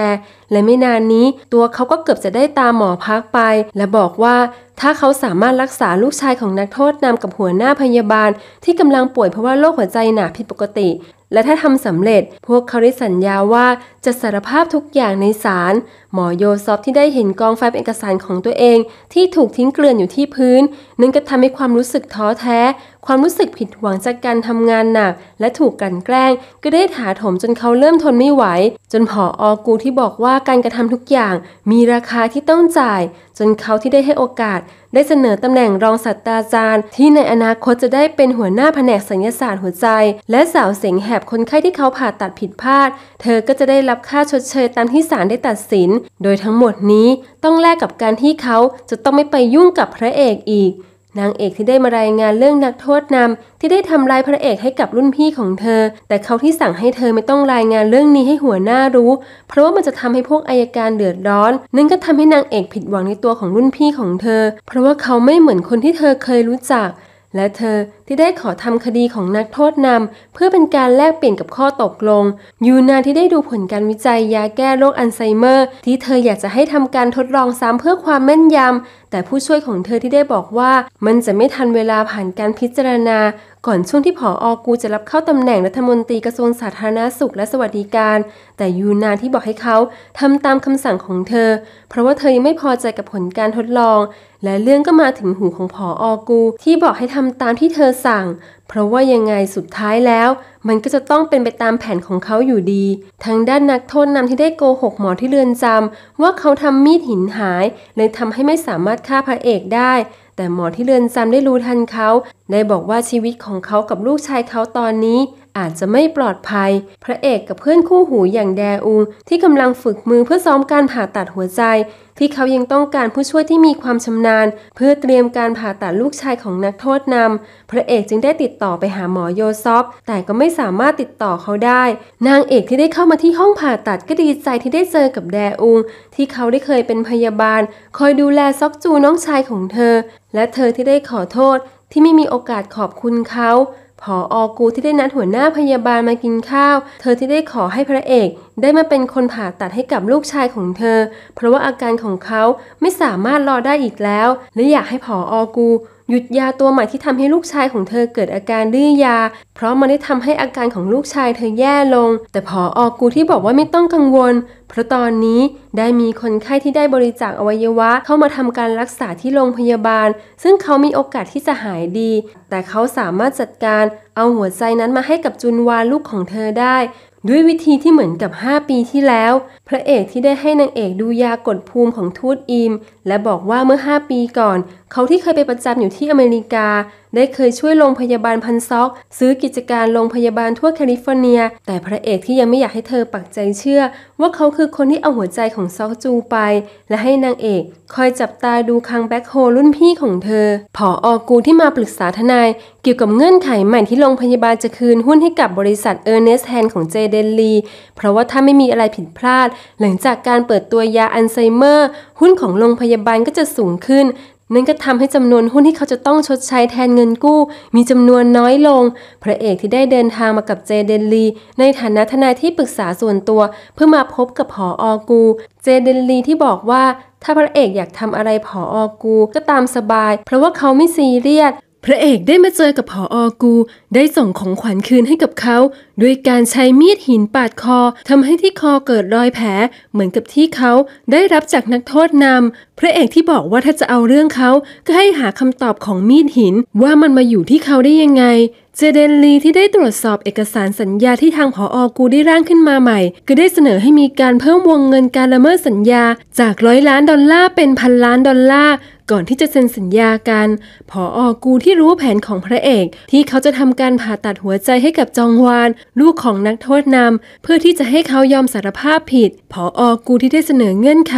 และไม่นานนี้ตัวเขาก็เกือบจะได้ตามหมอพักไป และบอกว่า ถ้าเขาสามารถรักษาลูกชายของนักโทษนำกับหัวหน้าพยาบาล ที่กำลังป่วยเพราะว่าโรคหัวใจหนาผิดปกติและถ้าทำสำเร็จพวกเขาได้สัญญาว่าจะสารภาพทุกอย่างในศาลหมอโยซอฟที่ได้เห็นกองไฟเอกสารของตัวเอง ที่ถูกทิ้งเกลื่อนอยู่ที่พื้นนั่นก็ทำให้ความรู้สึกท้อแท้ความรู้สึกผิดหวังจากการทำงานหนัก และถูกกลั่นแกล้ง ก็ได้ถาถมจนเขาเริ่มทนไม่ไหว จนผออกูที่บอกว่าการกระทำทุกอย่างมีราคาที่ต้องจ่าย จนเขาที่ได้ให้โอกาส ได้เสนอตำแหน่งรองศาสตราจารย์ ที่ในอนาคตจะได้เป็นหัวหน้าแผนกสัญญาศาสตร์หัวใจและสาวเสียงแหบคนไข้ที่เขาผ่าตัดผิดพลาด เธอก็จะได้รับค่าชดเชยตามที่ศาลได้ตัดสิน โดยทั้งหมดนี้ต้องแลกกับการที่เขาจะต้องไม่ไปยุ่งกับพระเอกอีกนางเอกที่ได้มารายงานเรื่องนักโทษนำที่ได้ทำลายพระเอกให้กับรุ่นพี่ของเธอ แต่เขาที่สั่งให้เธอไม่ต้องรายงานเรื่องนี้ให้หัวหน้ารู้ เพราะว่ามันจะทำให้พวกอายการเดือดร้อนนั่นก็ทำให้นางเอกผิดหวังในตัวของรุ่นพี่ของเธอ เพราะว่าเขาไม่เหมือนคนที่เธอเคยรู้จัก และเธอที่ได้ขอทำคดีของนักโทษนำเพื่อเป็นการแลกเปลี่ยนกับข้อตกลงยูนาที่ได้ดูผลการวิจัยยาแก้โรคอัลไซเมอร์ที่เธออยากจะให้ทำการทดลองซ้ำเพื่อความแม่นยำแต่ผู้ช่วยของเธอที่ได้บอกว่ามันจะไม่ทันเวลาผ่านการพิจารณาก่อนช่วงที่ผออกูจะรับเข้าตำแหน่งรัฐมนตรีกระทรวงสาธารณาสุขและ สวัสดิการ แต่ยูนาที่บอกให้เขาทำตามคำสั่งของเธอ เพราะว่าเธอยังไม่พอใจกับผลการทดลอง และเรื่องก็มาถึงหูของผออกูที่บอกให้ทำตามที่เธอสั่งเพราะว่ายังไงสุดท้ายแล้ว มันก็จะต้องเป็นไปตามแผนของเขาอยู่ดี ทางด้านนักโทษนำที่ได้โกหกหมอที่เรือนจำว่าเขาทำมีดหินหาย เลยทำให้ไม่สามารถฆ่าพระเอกได้ แต่หมอที่เรือนจำได้รู้ทันเขา ได้บอกว่าชีวิตของเขากับลูกชายเขาตอนนี้อาจจะไม่ปลอดภัย พระเอกกับเพื่อนคู่หูอย่างแดอุง ที่กำลังฝึกมือเพื่อซ้อมการผ่าตัดหัวใจ ที่เขายังต้องการผู้ช่วยที่มีความชำนาญ เพื่อเตรียมการผ่าตัดลูกชายของนักโทษนำพระเอกจึงได้ติดต่อไปหาหมอโยซอฟแต่ก็ไม่สามารถติดต่อเขาได้ นางเอกที่ได้เข้ามาที่ห้องผ่าตัดก็ดีใจที่ได้เจอกับแดอุง ที่เขาได้เคยเป็นพยาบาล คอยดูแลซอกจูน้องชายของเธอ และเธอที่ได้ขอโทษที่ไม่มีโอกาสขอบคุณเขาผออกูที่ได้นัดหัวหน้าพยาบาลมากินข้าว เธอที่ได้ขอให้พระเอกได้มาเป็นคนผ่าตัดให้กับลูกชายของเธอ เพราะว่าอาการของเขาไม่สามารถรอได้อีกแล้ว และอยากให้ผออกูหยุดยาตัวใหม่ที่ทำให้ลูกชายของเธอเกิดอาการดื้อยา เพราะมันได้ทำให้อาการของลูกชายเธอแย่ลง แต่พอออกกูที่บอกว่าไม่ต้องกังวล เพราะตอนนี้ได้มีคนไข้ที่ได้บริจาคอวัยวะเข้ามาทำการรักษาที่โรงพยาบาล ซึ่งเขามีโอกาสที่จะหายดี แต่เขาสามารถจัดการ เอาหัวใจนั้นมาให้กับจุนวานลูกของเธอได้ ด้วยวิธีที่เหมือนกับ 5 ปีที่แล้ว พระเอกที่ได้ให้นางเอกดูยากดภูมิของทูตอิม และบอกว่าเมื่อ 5 ปีก่อนเขาที่เคยไปประจำอยู่ที่อเมริกา ได้เคยช่วยโรงพยาบาลพันซอกซื้อกิจการโรงพยาบาลทั่วแคลิฟอร์เนีย แต่พระเอกที่ยังไม่อยากให้เธอปักใจเชื่อ ว่าเขาคือคนที่เอาหัวใจของซอกจูไป และให้นางเอกคอยจับตาดูคังแบ็คโฮรุ่นพี่ของเธอผอออกูที่มาปรึกษาทนาย เกี่ยวกับเงื่อนไขใหม่ที่โรงพยาบาลจะคืนหุ้นให้กับบริษัทเออร์เนสแฮนของเจเดนลีเพราะว่าถ้าไม่มีอะไรผิดพลาด หลังจากการเปิดตัวยาอัลไซเมอร์ หุ้นของโรงพยาบาลก็จะสูงขึ้นนั่นก็ทำให้จำนวนหุ้นที่เขาจะต้องชดใช้แทนเงินกู้ มีจำนวนน้อยลง พระเอกที่ได้เดินทางมากับเจเดนลี ในฐานะทนายที่ปรึกษาส่วนตัวเพื่อมาพบกับผออกู เจเดนลีที่บอกว่า ถ้าพระเอกอยากทำอะไรผออกู ก็ตามสบาย เพราะว่าเขาไม่ซีเรียสพระเอกได้มาเจอกับผออกู ได้ส่งของขวัญคืนให้กับเขาด้วยการใช้มีดหินปาดคอทำให้ที่คอเกิดรอยแผลเหมือนกับที่เขาได้รับจากนักโทษนำ พระเอกที่บอกว่าถ้าจะเอาเรื่องเขา ก็ให้หาคำตอบของมีดหินว่ามันมาอยู่ที่เขาได้ยังไง เจเดนลีที่ได้ตรวจสอบเอกสารสัญญาที่ทางผออกูได้ร่างขึ้นมาใหม่ ก็ได้เสนอให้มีการเพิ่มวงเงินการละเมิดสัญญา จากร้อยล้านดอลลาร์เป็นพันล้าน ดอลลาร์ก่อนที่จะเซ็นสัญญากันผออกูที่รู้แผนของพระเอก ที่เขาจะทำการผ่าตัดหัวใจให้กับจองวาน ลูกของนักโทษนำ เพื่อที่จะให้เขายอมสารภาพผิดผออกูที่ได้เสนอเงื่อนไข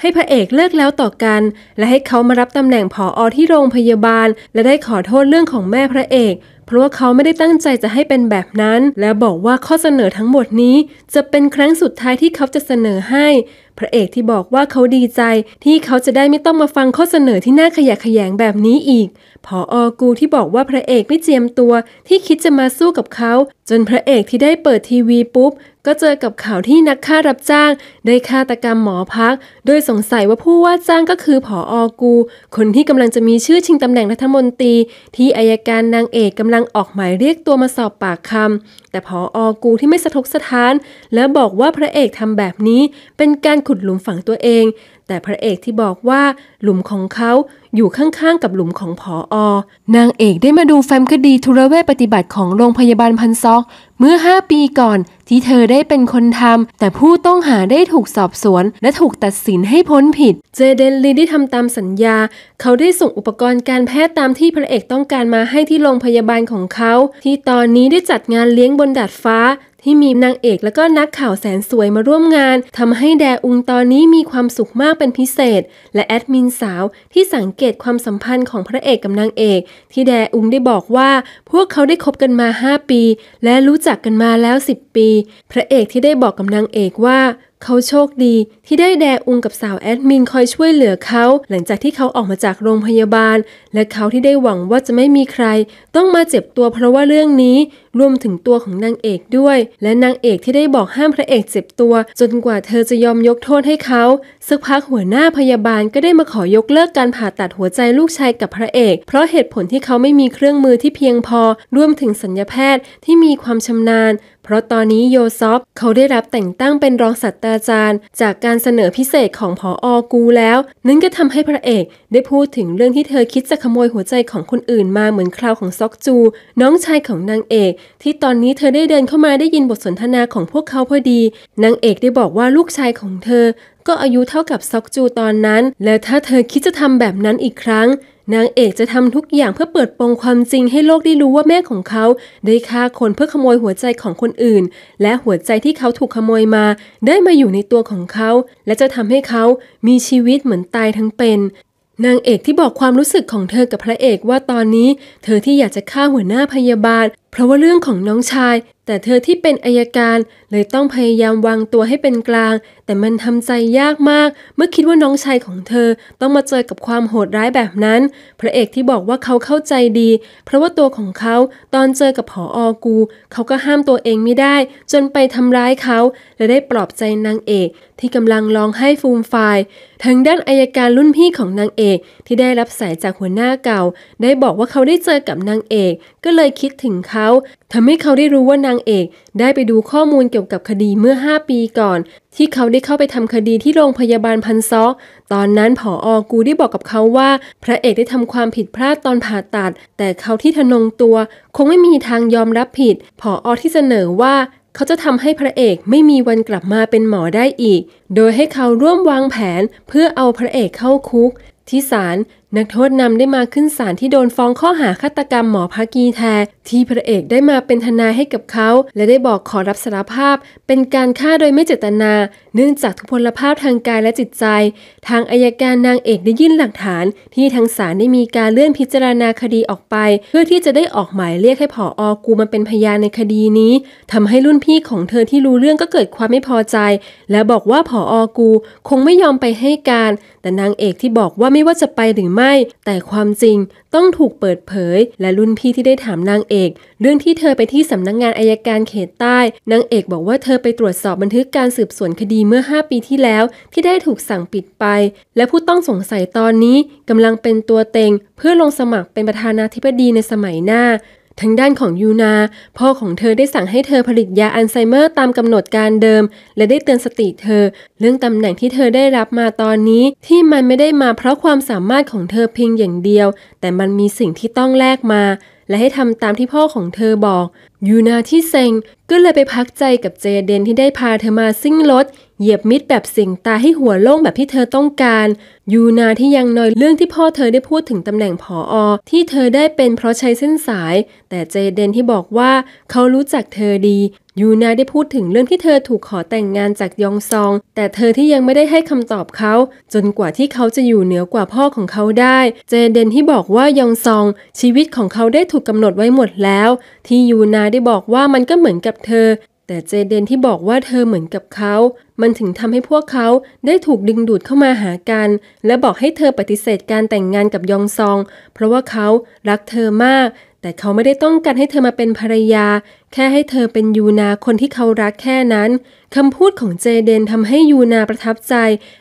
ให้พระเอกเลิกแล้วต่อกัน และให้เขามารับตำแหน่งผออที่โรงพยาบาล และได้ขอโทษเรื่องของแม่พระเอก เพราะว่าเขาไม่ได้ตั้งใจจะให้เป็นแบบนั้น และบอกว่าข้อเสนอทั้งหมดนี้ จะเป็นครั้งสุดท้ายที่เขาจะเสนอให้พระเอกที่บอกว่าเขาดีใจที่เขาจะได้ไม่ต้องมาฟังข้อเสนอที่น่าขยะแขยงแบบนี้อีกพออกูที่บอกว่าพระเอกไม่เจียมตัวที่คิดจะมาสู้กับเขา จนพระเอกที่ได้เปิดทีวีปุ๊บ ก็เจอกับข่าวที่นักฆ่ารับจ้าง ได้ฆาตกรรมหมอพัก โดยสงสัยว่าผู้ว่าจ้างก็คือผออกู คนที่กำลังจะมีชื่อชิงตำแหน่งรัฐมนตรี ที่อายการนางเอกกำลังออกหมายเรียกตัวมาสอบปากคำ แต่ผออกูที่ไม่สะทกสะท้าน และบอกว่าพระเอกทำแบบนี้ เป็นการขุดหลุมฝังตัวเอง แต่พระเอกที่บอกว่าหลุมของเขาอยู่ข้างๆกับหลุมของผออนางเอกได้มาดูแฟ้มคดีทุรเวทปฏิบัติของโรงพยาบาลพันซอก เมื่อ 5 ปีก่อนที่เธอได้เป็นคนทำแต่ผู้ต้องหาได้ถูกสอบสวน และถูกตัดสินให้พ้นผิด เจเดนลีได้ทำตามสัญญา เขาได้ส่งอุปกรณ์การแพทย์ตามที่พระเอกต้องการมาให้ที่โรงพยาบาลของเขา ที่ตอนนี้ได้จัดงานเลี้ยงบนดาดฟ้าที่มีนางเอกและก็นักข่าวแสนสวยมาร่วมงาน ทำให้แดอุงตอนนี้มีความสุขมากเป็นพิเศษ และแอดมินสาว ที่สังเกตความสัมพันธ์ของพระเอกกับนางเอก ที่แดอุงได้บอกว่า พวกเขาได้คบกันมา 5 ปี และรู้จักกันมาแล้ว 10 ปี พระเอกที่ได้บอกกับนางเอกว่าเขาโชคดีที่ได้แดอุงกับสาวแอดมินคอยช่วยเหลือเขา หลังจากที่เขาออกมาจากโรงพยาบาล และเขาที่ได้หวังว่าจะไม่มีใคร ต้องมาเจ็บตัวเพราะว่าเรื่องนี้ รวมถึงตัวของนางเอกด้วย และนางเอกที่ได้บอกห้ามพระเอกเจ็บตัวจนกว่าเธอจะยอมยกโทษให้เขาสักพักหัวหน้าพยาบาลก็ได้มาขอยกเลิกการผ่าตัดหัวใจลูกชายกับพระเอก เพราะเหตุผลที่เขาไม่มีเครื่องมือที่เพียงพอ รวมถึงสัญญาแพทย์ที่มีความชำนาญเพราะตอนนี้โยซอฟเขาได้รับแต่งตั้งเป็นรองศาสตราจารย์ จากการเสนอพิเศษของผออกูแล้วนั่นก็ทำให้พระเอกได้พูดถึงเรื่องที่เธอคิดจะขโมยหัวใจของคนอื่นมาเหมือนคราวของซอกจู น้องชายของนางเอก ที่ตอนนี้เธอได้เดินเข้ามาได้ยินบทสนทนาของพวกเขาพอดีนางเอกได้บอกว่าลูกชายของเธอ ก็อายุเท่ากับซอกจูตอนนั้น และถ้าเธอคิดจะทำแบบนั้นอีกครั้งนางเอกจะทำทุกอย่างเพื่อเปิดโปงความจริงให้โลกได้รู้ว่าแม่ของเขาได้ฆ่าคนเพื่อขโมยหัวใจของคนอื่นและหัวใจที่เขาถูกขโมยมาได้มาอยู่ในตัวของเขาและจะทำให้เขามีชีวิตเหมือนตายทั้งเป็น นางเอกที่บอกความรู้สึกของเธอกับพระเอกว่าตอนนี้เธอที่อยากจะฆ่าหัวหน้าพยาบาลเพราะว่าเรื่องของน้องชาย แต่เธอที่เป็นอายการ เลยต้องพยายามวางตัวให้เป็นกลาง แต่มันทำใจยากมาก เมื่อคิดว่าน้องชายของเธอต้องมาเจอกับความโหดร้ายแบบนั้น พระเอกที่บอกว่าเขาเข้าใจดี เพราะว่าตัวของเขาตอนเจอกับผออกู เขาก็ห้ามตัวเองไม่ได้ จนไปทำร้ายเขา และได้ปลอบใจนางเอก ที่กำลังร้องไห้ฟูมฟายทางด้านอายการรุ่นพี่ของนางเอกที่ได้รับสายจากหัวหน้าเก่า ได้บอกว่าเขาได้เจอกับนางเอก ก็เลยคิดถึงเขาขาทำให้เขาได้รู้ว่านางเอกได้ไปดูข้อมูลเกี่ยวกับคดีเมื่อ 5 ปีก่อน ที่เขาได้เข้าไปทำคดีที่โรงพยาบาลพันซอตอนนั้นผออกูได้บอกกับเขาว่า พระเอกได้ทำความผิดพลาดตอนผ่าตัด แต่เขาที่ทะนงตัวคงไม่มีทางยอมรับผิดผออที่เสนอว่า เขาจะทำให้พระเอกไม่มีวันกลับมาเป็นหมอได้อีก โดยให้เขาร่วมวางแผนเพื่อเอาพระเอกเข้าคุก ที่ศาลนักโทษนำได้มาขึ้นศาลที่โดนฟ้องข้อหาฆาตกรรมหมอพากีแท ที่พระเอกได้มาเป็นทนายให้กับเขา และได้บอกขอรับสารภาพเป็นการฆ่าโดยไม่เจตนา เนื่องจากทุพพลภาพทางกายและจิตใจ ทางอายการนางเอกได้ยื่นหลักฐานที่ทางศาลได้มีการเลื่อนพิจารณาคดีออกไป เพื่อที่จะได้ออกหมายเรียกให้ผออกูมาเป็นพยานในคดีนี้ทำให้รุ่นพี่ของเธอที่รู้เรื่องก็เกิดความไม่พอใจ และบอกว่าผออกูคงไม่ยอมไปให้การ แต่นางเอกที่บอกว่าไม่ว่าจะไปหรือไม่ แต่ความจริงต้องถูกเปิดเผย และรุ่นพี่ที่ได้ถามนางเอก เรื่องที่เธอไปที่สำนักงงานอายการเขตใต้ นางเอก บอกว่าเธอไปตรวจสอบบันทึกการสืบสวนคดีเมื่อ 5 ปีที่แล้ว ที่ได้ถูกสั่งปิดไป และผู้ต้องสงสัยตอนนี้ กำลังเป็นตัวเต็งเพื่อลงสมัครเป็นประธานาธิบดีในสมัยหน้าทางด้านของยูนา พ่อของเธอได้สั่งให้เธอผลิตยาอัลไซเมอร์ ตามกำหนดการเดิม และได้เตือนสติเธอ เรื่องตำแหน่งที่เธอได้รับมาตอนนี้ ที่มันไม่ได้มาเพราะความสามารถของเธอเพียงอย่างเดียว แต่มันมีสิ่งที่ต้องแลกมา และให้ทำตามที่พ่อของเธอบอกยูนาที่เซ็งก็เลยไปพักใจกับเจเดนที่ได้พาเธอมาซิ่งรถ เหยียบมิดแบบสิงตาให้หัวโล่งแบบที่เธอต้องการ ยูนาที่ยังนอยเรื่องที่พ่อเธอได้พูดถึงตำแหน่งผออที่เธอได้เป็นเพราะใช้เส้นสาย แต่เจเดนที่บอกว่า เขารู้จักเธอดี ยูนาได้พูดถึงเรื่องที่เธอถูกขอแต่งงานจากยองซอง แต่เธอที่ยังไม่ได้ให้คำตอบเขา จนกว่าที่เขาจะอยู่เหนือกว่าพ่อของเขาได้ เจเดนที่บอกว่ายองซอง ชีวิตของเขาได้ถูกกำหนดไว้หมดแล้ว ที่ยูนาได้บอกว่ามันก็เหมือนกับเธอ แต่เจเดนที่บอกว่าเธอเหมือนกับเขา มันถึงทำให้พวกเขาได้ถูกดึงดูดเข้ามาหากัน และบอกให้เธอปฏิเสธการแต่งงานกับยองซอง เพราะว่าเขารักเธอมาก แต่เขาไม่ได้ต้องการให้เธอมาเป็นภรรยา แค่ให้เธอเป็นยูนาคนที่เขารักแค่นั้น คำพูดของเจเดนทำให้ยูนาประทับใจ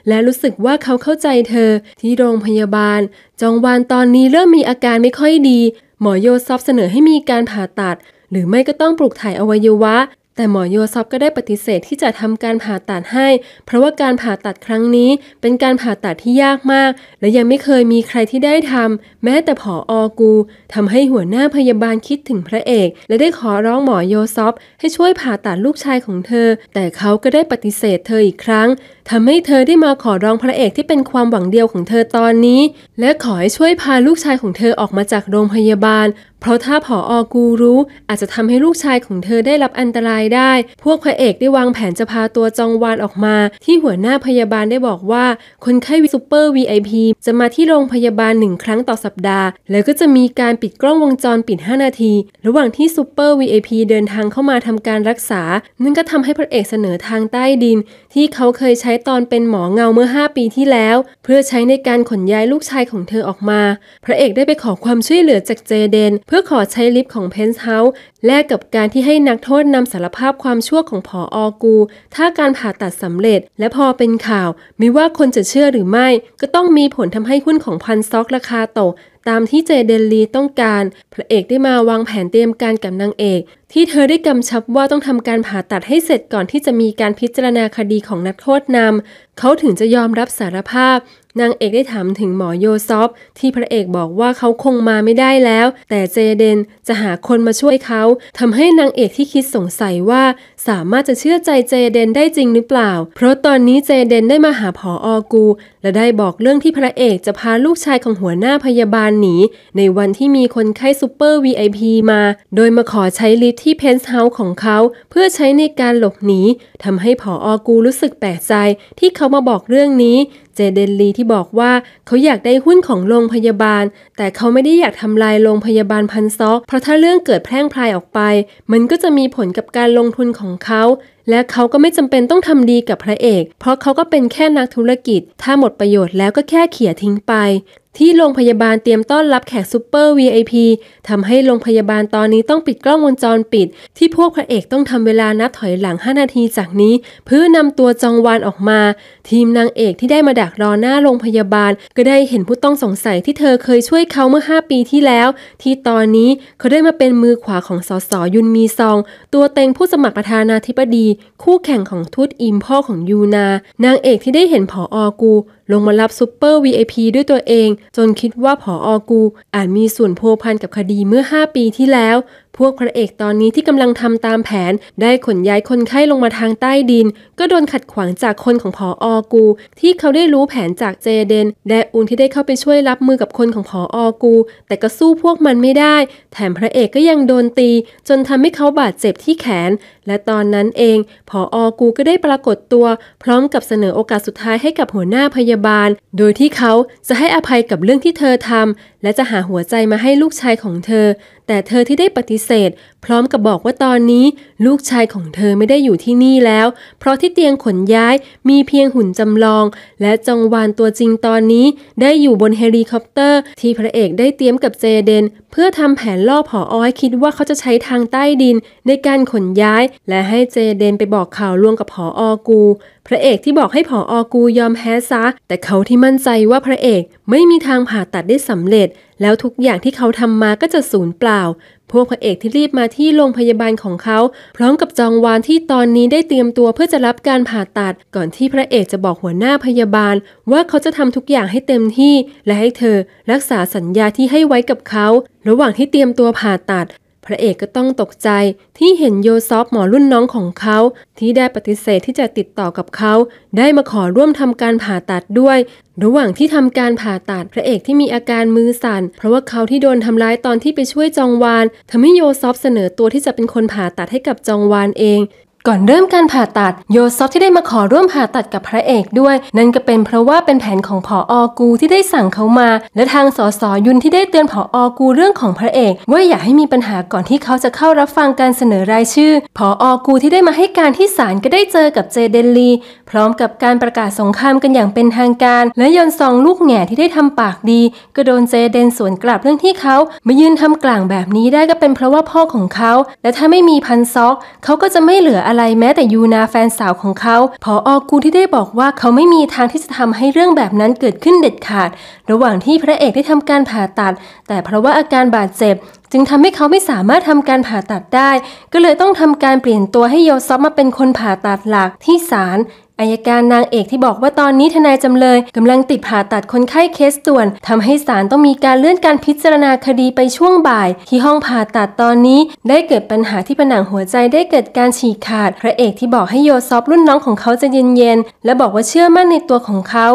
และรู้สึกว่าเขาเข้าใจเธอ ที่โรงพยาบาล จองวานตอนนี้เริ่มมีอาการไม่ค่อยดี หมอโยซอฟเสนอให้มีการผ่าตัดหรือไม่ก็ต้องปลูกถ่ายอวัยวะ แต่หมอโยซอฟก็ได้ปฏิเสธที่จะทำการผ่าตัดให้ เพราะว่าการผ่าตัดครั้งนี้เป็นการผ่าตัดที่ยากมาก และยังไม่เคยมีใครที่ได้ทำแม้แต่ผออกูทำให้หัวหน้าพยาบาลคิดถึงพระเอก และได้ขอร้องหมอโยซอฟให้ช่วยผ่าตัดลูกชายของเธอ แต่เขาก็ได้ปฏิเสธเธออีกครั้งทำให้เธอได้มาขอร้องพระเอกที่เป็นความหวังเดียวของเธอตอนนี้ และขอให้ช่วยพาลูกชายของเธอออกมาจากโรงพยาบาลเพราะถ้าผออกูรู้ อาจจะทำให้ลูกชายของเธอได้รับอันตรายได้ พวกพระเอกได้วางแผนจะพาตัวจองวานออกมา ที่หัวหน้าพยาบาลได้บอกว่าคนไข้วิซูเปอร์วีไอพีจะมาที่โรงพยาบาลหนึ่งครั้งต่อสัปดาห์ แล้วก็จะมีการปิดกล้องวงจรปิด 5 นาที ระหว่างที่ซูเปอร์วีไอพีเดินทางเข้ามาทำการรักษา นั่นก็ทำให้พระเอกเสนอทางใต้ดิน ที่เขาเคยใช้ตอนเป็นหมอเงาเมื่อ 5 ปีที่แล้ว เพื่อใช้ในการขนย้ายลูกชายของเธอออกมา พระเอกได้ไปขอความช่วยเหลือจากเจเดนเพื่อขอใช้ลิฟต์ของเพนส์เฮาส์ แลกกับการที่ให้นักโทษนำสารภาพความชั่วของผออกู ถ้าการผ่าตัดสำเร็จและพอเป็นข่าวไม่ว่าคนจะเชื่อหรือไม่ก็ต้องมีผลทำให้หุ้นของพันซ็อกราคาตกตามที่เจเดนลีต้องการ พระเอกได้มาวางแผนเตรียมการกับนางเอก ที่เธอได้กำชับว่าต้องทำการผ่าตัดให้เสร็จก่อนที่จะมีการพิจารณาคดีของนักโทษนำเขาถึงจะยอมรับสารภาพ นางเอกได้ถามถึงหมอโยซอฟที่พระเอกบอกว่าเขาคงมาไม่ได้แล้ว แต่เจเดนจะหาคนมาช่วยเขาทำให้นางเอกที่คิดสงสัยว่า สามารถจะเชื่อใจเจเดนได้จริงหรือเปล่า เพราะตอนนี้เจเดนได้มาหาผออกู และได้บอกเรื่องที่พระเอกจะพาลูกชายของหัวหน้าพยาบาลหนีในวันที่มีคนไข้ซูเปอร์ VIP มา โดยมาขอใช้ลิฟท์ที่เพนท์เฮาส์ของเขา เพื่อใช้ในการหลบหนีทำให้ผออกูรู้สึกแปลกใจ ที่เขามาบอกเรื่องนี้ เจเดนลีที่บอกว่า เขาอยากได้หุ้นของโรงพยาบาล แต่เขาไม่ได้อยากทำลายโรงพยาบาลพันซอก เพราะถ้าเรื่องเกิดแพร่งพลายออกไป มันก็จะมีผลกับการลงทุนของเขา และเขาก็ไม่จำเป็นต้องทำดีกับพระเอก เพราะเขาก็เป็นแค่นักธุรกิจ ถ้าหมดประโยชน์แล้วก็แค่เขี่ยทิ้งไปที่โรงพยาบาลเตรียมต้อนรับแขกซูเปอร์ VIP ทำให้โรงพยาบาลตอนนี้ต้องปิดกล้องวงจรปิด ที่พวกพระเอกต้องทำเวลานับถอยหลัง5นาทีจากนี้เพื่อนำตัวจองวานออกมา ทีมนางเอกที่ได้มาดักรอหน้าโรงพยาบาล ก็ได้เห็นผู้ต้องสงสัยที่เธอเคยช่วยเขาเมื่อ 5 ปีที่แล้ว ที่ตอนนี้เขาได้มาเป็นมือขวาของสสยุนมีซอง ตัวเต็งผู้สมัครประธานาธิบดี คู่แข่งของทูตอิมพ่อของยูนา นางเอกที่ได้เห็นผออกูลงมารับซูเปอร์ VIP ด้วยตัวเอง จนคิดว่าผออกูอาจมีส่วนพัวพันกับคดีเมื่อ 5 ปีที่แล้วพวกพระเอกตอนนี้ที่กำลังทำตามแผนได้ขนย้ายคนไข้ลงมาทางใต้ดิน ก็โดนขัดขวางจากคนของผออกู ที่เขาได้รู้แผนจากเจเดนและอุนที่ได้เข้าไปช่วยรับมือกับคนของผออกู แต่ก็สู้พวกมันไม่ได้ แถมพระเอกก็ยังโดนตี จนทำให้เขาบาดเจ็บที่แขน และตอนนั้นเองผออกูก็ได้ปรากฏตัว พร้อมกับเสนอโอกาสสุดท้ายให้กับหัวหน้าพยาบาล โดยที่เขาจะให้อภัยกับเรื่องที่เธอทำและจะหาหัวใจมาให้ลูกชายของเธอแต่เธอที่ได้ปฏิเสธพร้อมกับบอกว่าตอนนี้ลูกชายของเธอไม่ได้อยู่ที่นี่แล้ว เพราะที่เตียงขนย้ายมีเพียงหุ่นจำลอง และจองวานตัวจริงตอนนี้ได้อยู่บนเฮลิคอปเตอร์ ที่พระเอกได้เตรียมกับเจเดน เพื่อทำแผนล่อผออ้อยคิดว่าเขาจะใช้ทางใต้ดินในการขนย้ายและให้เจเดนไปบอกข่าวลวงกับผออกู พระเอกที่บอกให้ผออกูยอมแพ้ซะ แต่เขาที่มั่นใจว่าพระเอกไม่มีทางผ่าตัดได้สำเร็จ แล้วทุกอย่างที่เขาทำมาก็จะสูญเปล่าพวกพระเอกที่รีบมาที่โรงพยาบาลของเขา พร้อมกับจองวานที่ตอนนี้ได้เตรียมตัวเพื่อจะรับการผ่าตัดก่อนที่พระเอกจะบอกหัวหน้าพยาบาล ว่าเขาจะทำทุกอย่างให้เต็มที่ และให้เธอรักษาสัญญาที่ให้ไว้กับเขา ระหว่างที่เตรียมตัวผ่าตัดพระเอกก็ต้องตกใจที่เห็นโยซอฟหมอรุ่นน้องของเขา ที่ได้ปฏิเสธที่จะติดต่อกับเขา ได้มาขอร่วมทำการผ่าตัดด้วย ระหว่างที่ทำการผ่าตัดพระเอกที่มีอาการมือสั่น เพราะว่าเขาที่โดนทำร้ายตอนที่ไปช่วยจองวานทำให้โยซอฟเสนอตัวที่จะเป็นคนผ่าตัดให้กับจองวานเองก่อนเริ่มการผ่าตัดโยซอฟที่ได้มาขอร่วมผ่าตัดกับพระเอกด้วย นั่นก็เป็นเพราะว่าเป็นแผนของผออกูที่ได้สั่งเขามา และทางสสยุนที่ได้เตือนผออกูเรื่องของพระเอก ว่าอย่าให้มีปัญหาก่อนที่เขาจะเข้ารับฟังการเสนอรายชื่อผออกูที่ได้มาให้การที่ศาลก็ได้เจอกับเจเดนลีพร้อมกับการประกาศสงครามกันอย่างเป็นทางการ และยนซองลูกแง่ที่ได้ทำปากดีก็โดนเจเดนสวนกลับเรื่องที่เขามายืนทำกลางแบบนี้ได้ก็เป็นเพราะว่าพ่อของเขาและถ้าไม่มีพันซอกเขาก็จะไม่เหลืออะไรไรแม้แต่ยูนาแฟนสาวของเขาพอออกูที่ได้บอกว่าเขาไม่มีทางที่จะทำให้เรื่องแบบนั้นเกิดขึ้นเด็ดขาด ระหว่างที่พระเอกได้ทำการผ่าตัด แต่เพราะว่าอาการบาดเจ็บ จึงทำให้เขาไม่สามารถทำการผ่าตัดได้ ก็เลยต้องทำการเปลี่ยนตัวให้โยซอฟมาเป็นคนผ่าตัดหลักที่ศาลอายการนางเอกที่บอกว่าตอนนี้ทนายจำเลยกำลังติดผ่าตัดคนไข้เคสต่วนทำให้ศาลต้องมีการเลื่อนการพิจารณาคดีไปช่วงบ่ายที่ห้องผ่าตัดตอนนี้ได้เกิดปัญหาที่ผนังหัวใจได้เกิดการฉีกขาด พระเอกที่บอกให้โยซอฟรุ่นน้องของเขาจะเย็นๆและบอกว่าเชื่อมั่นในตัวของเขา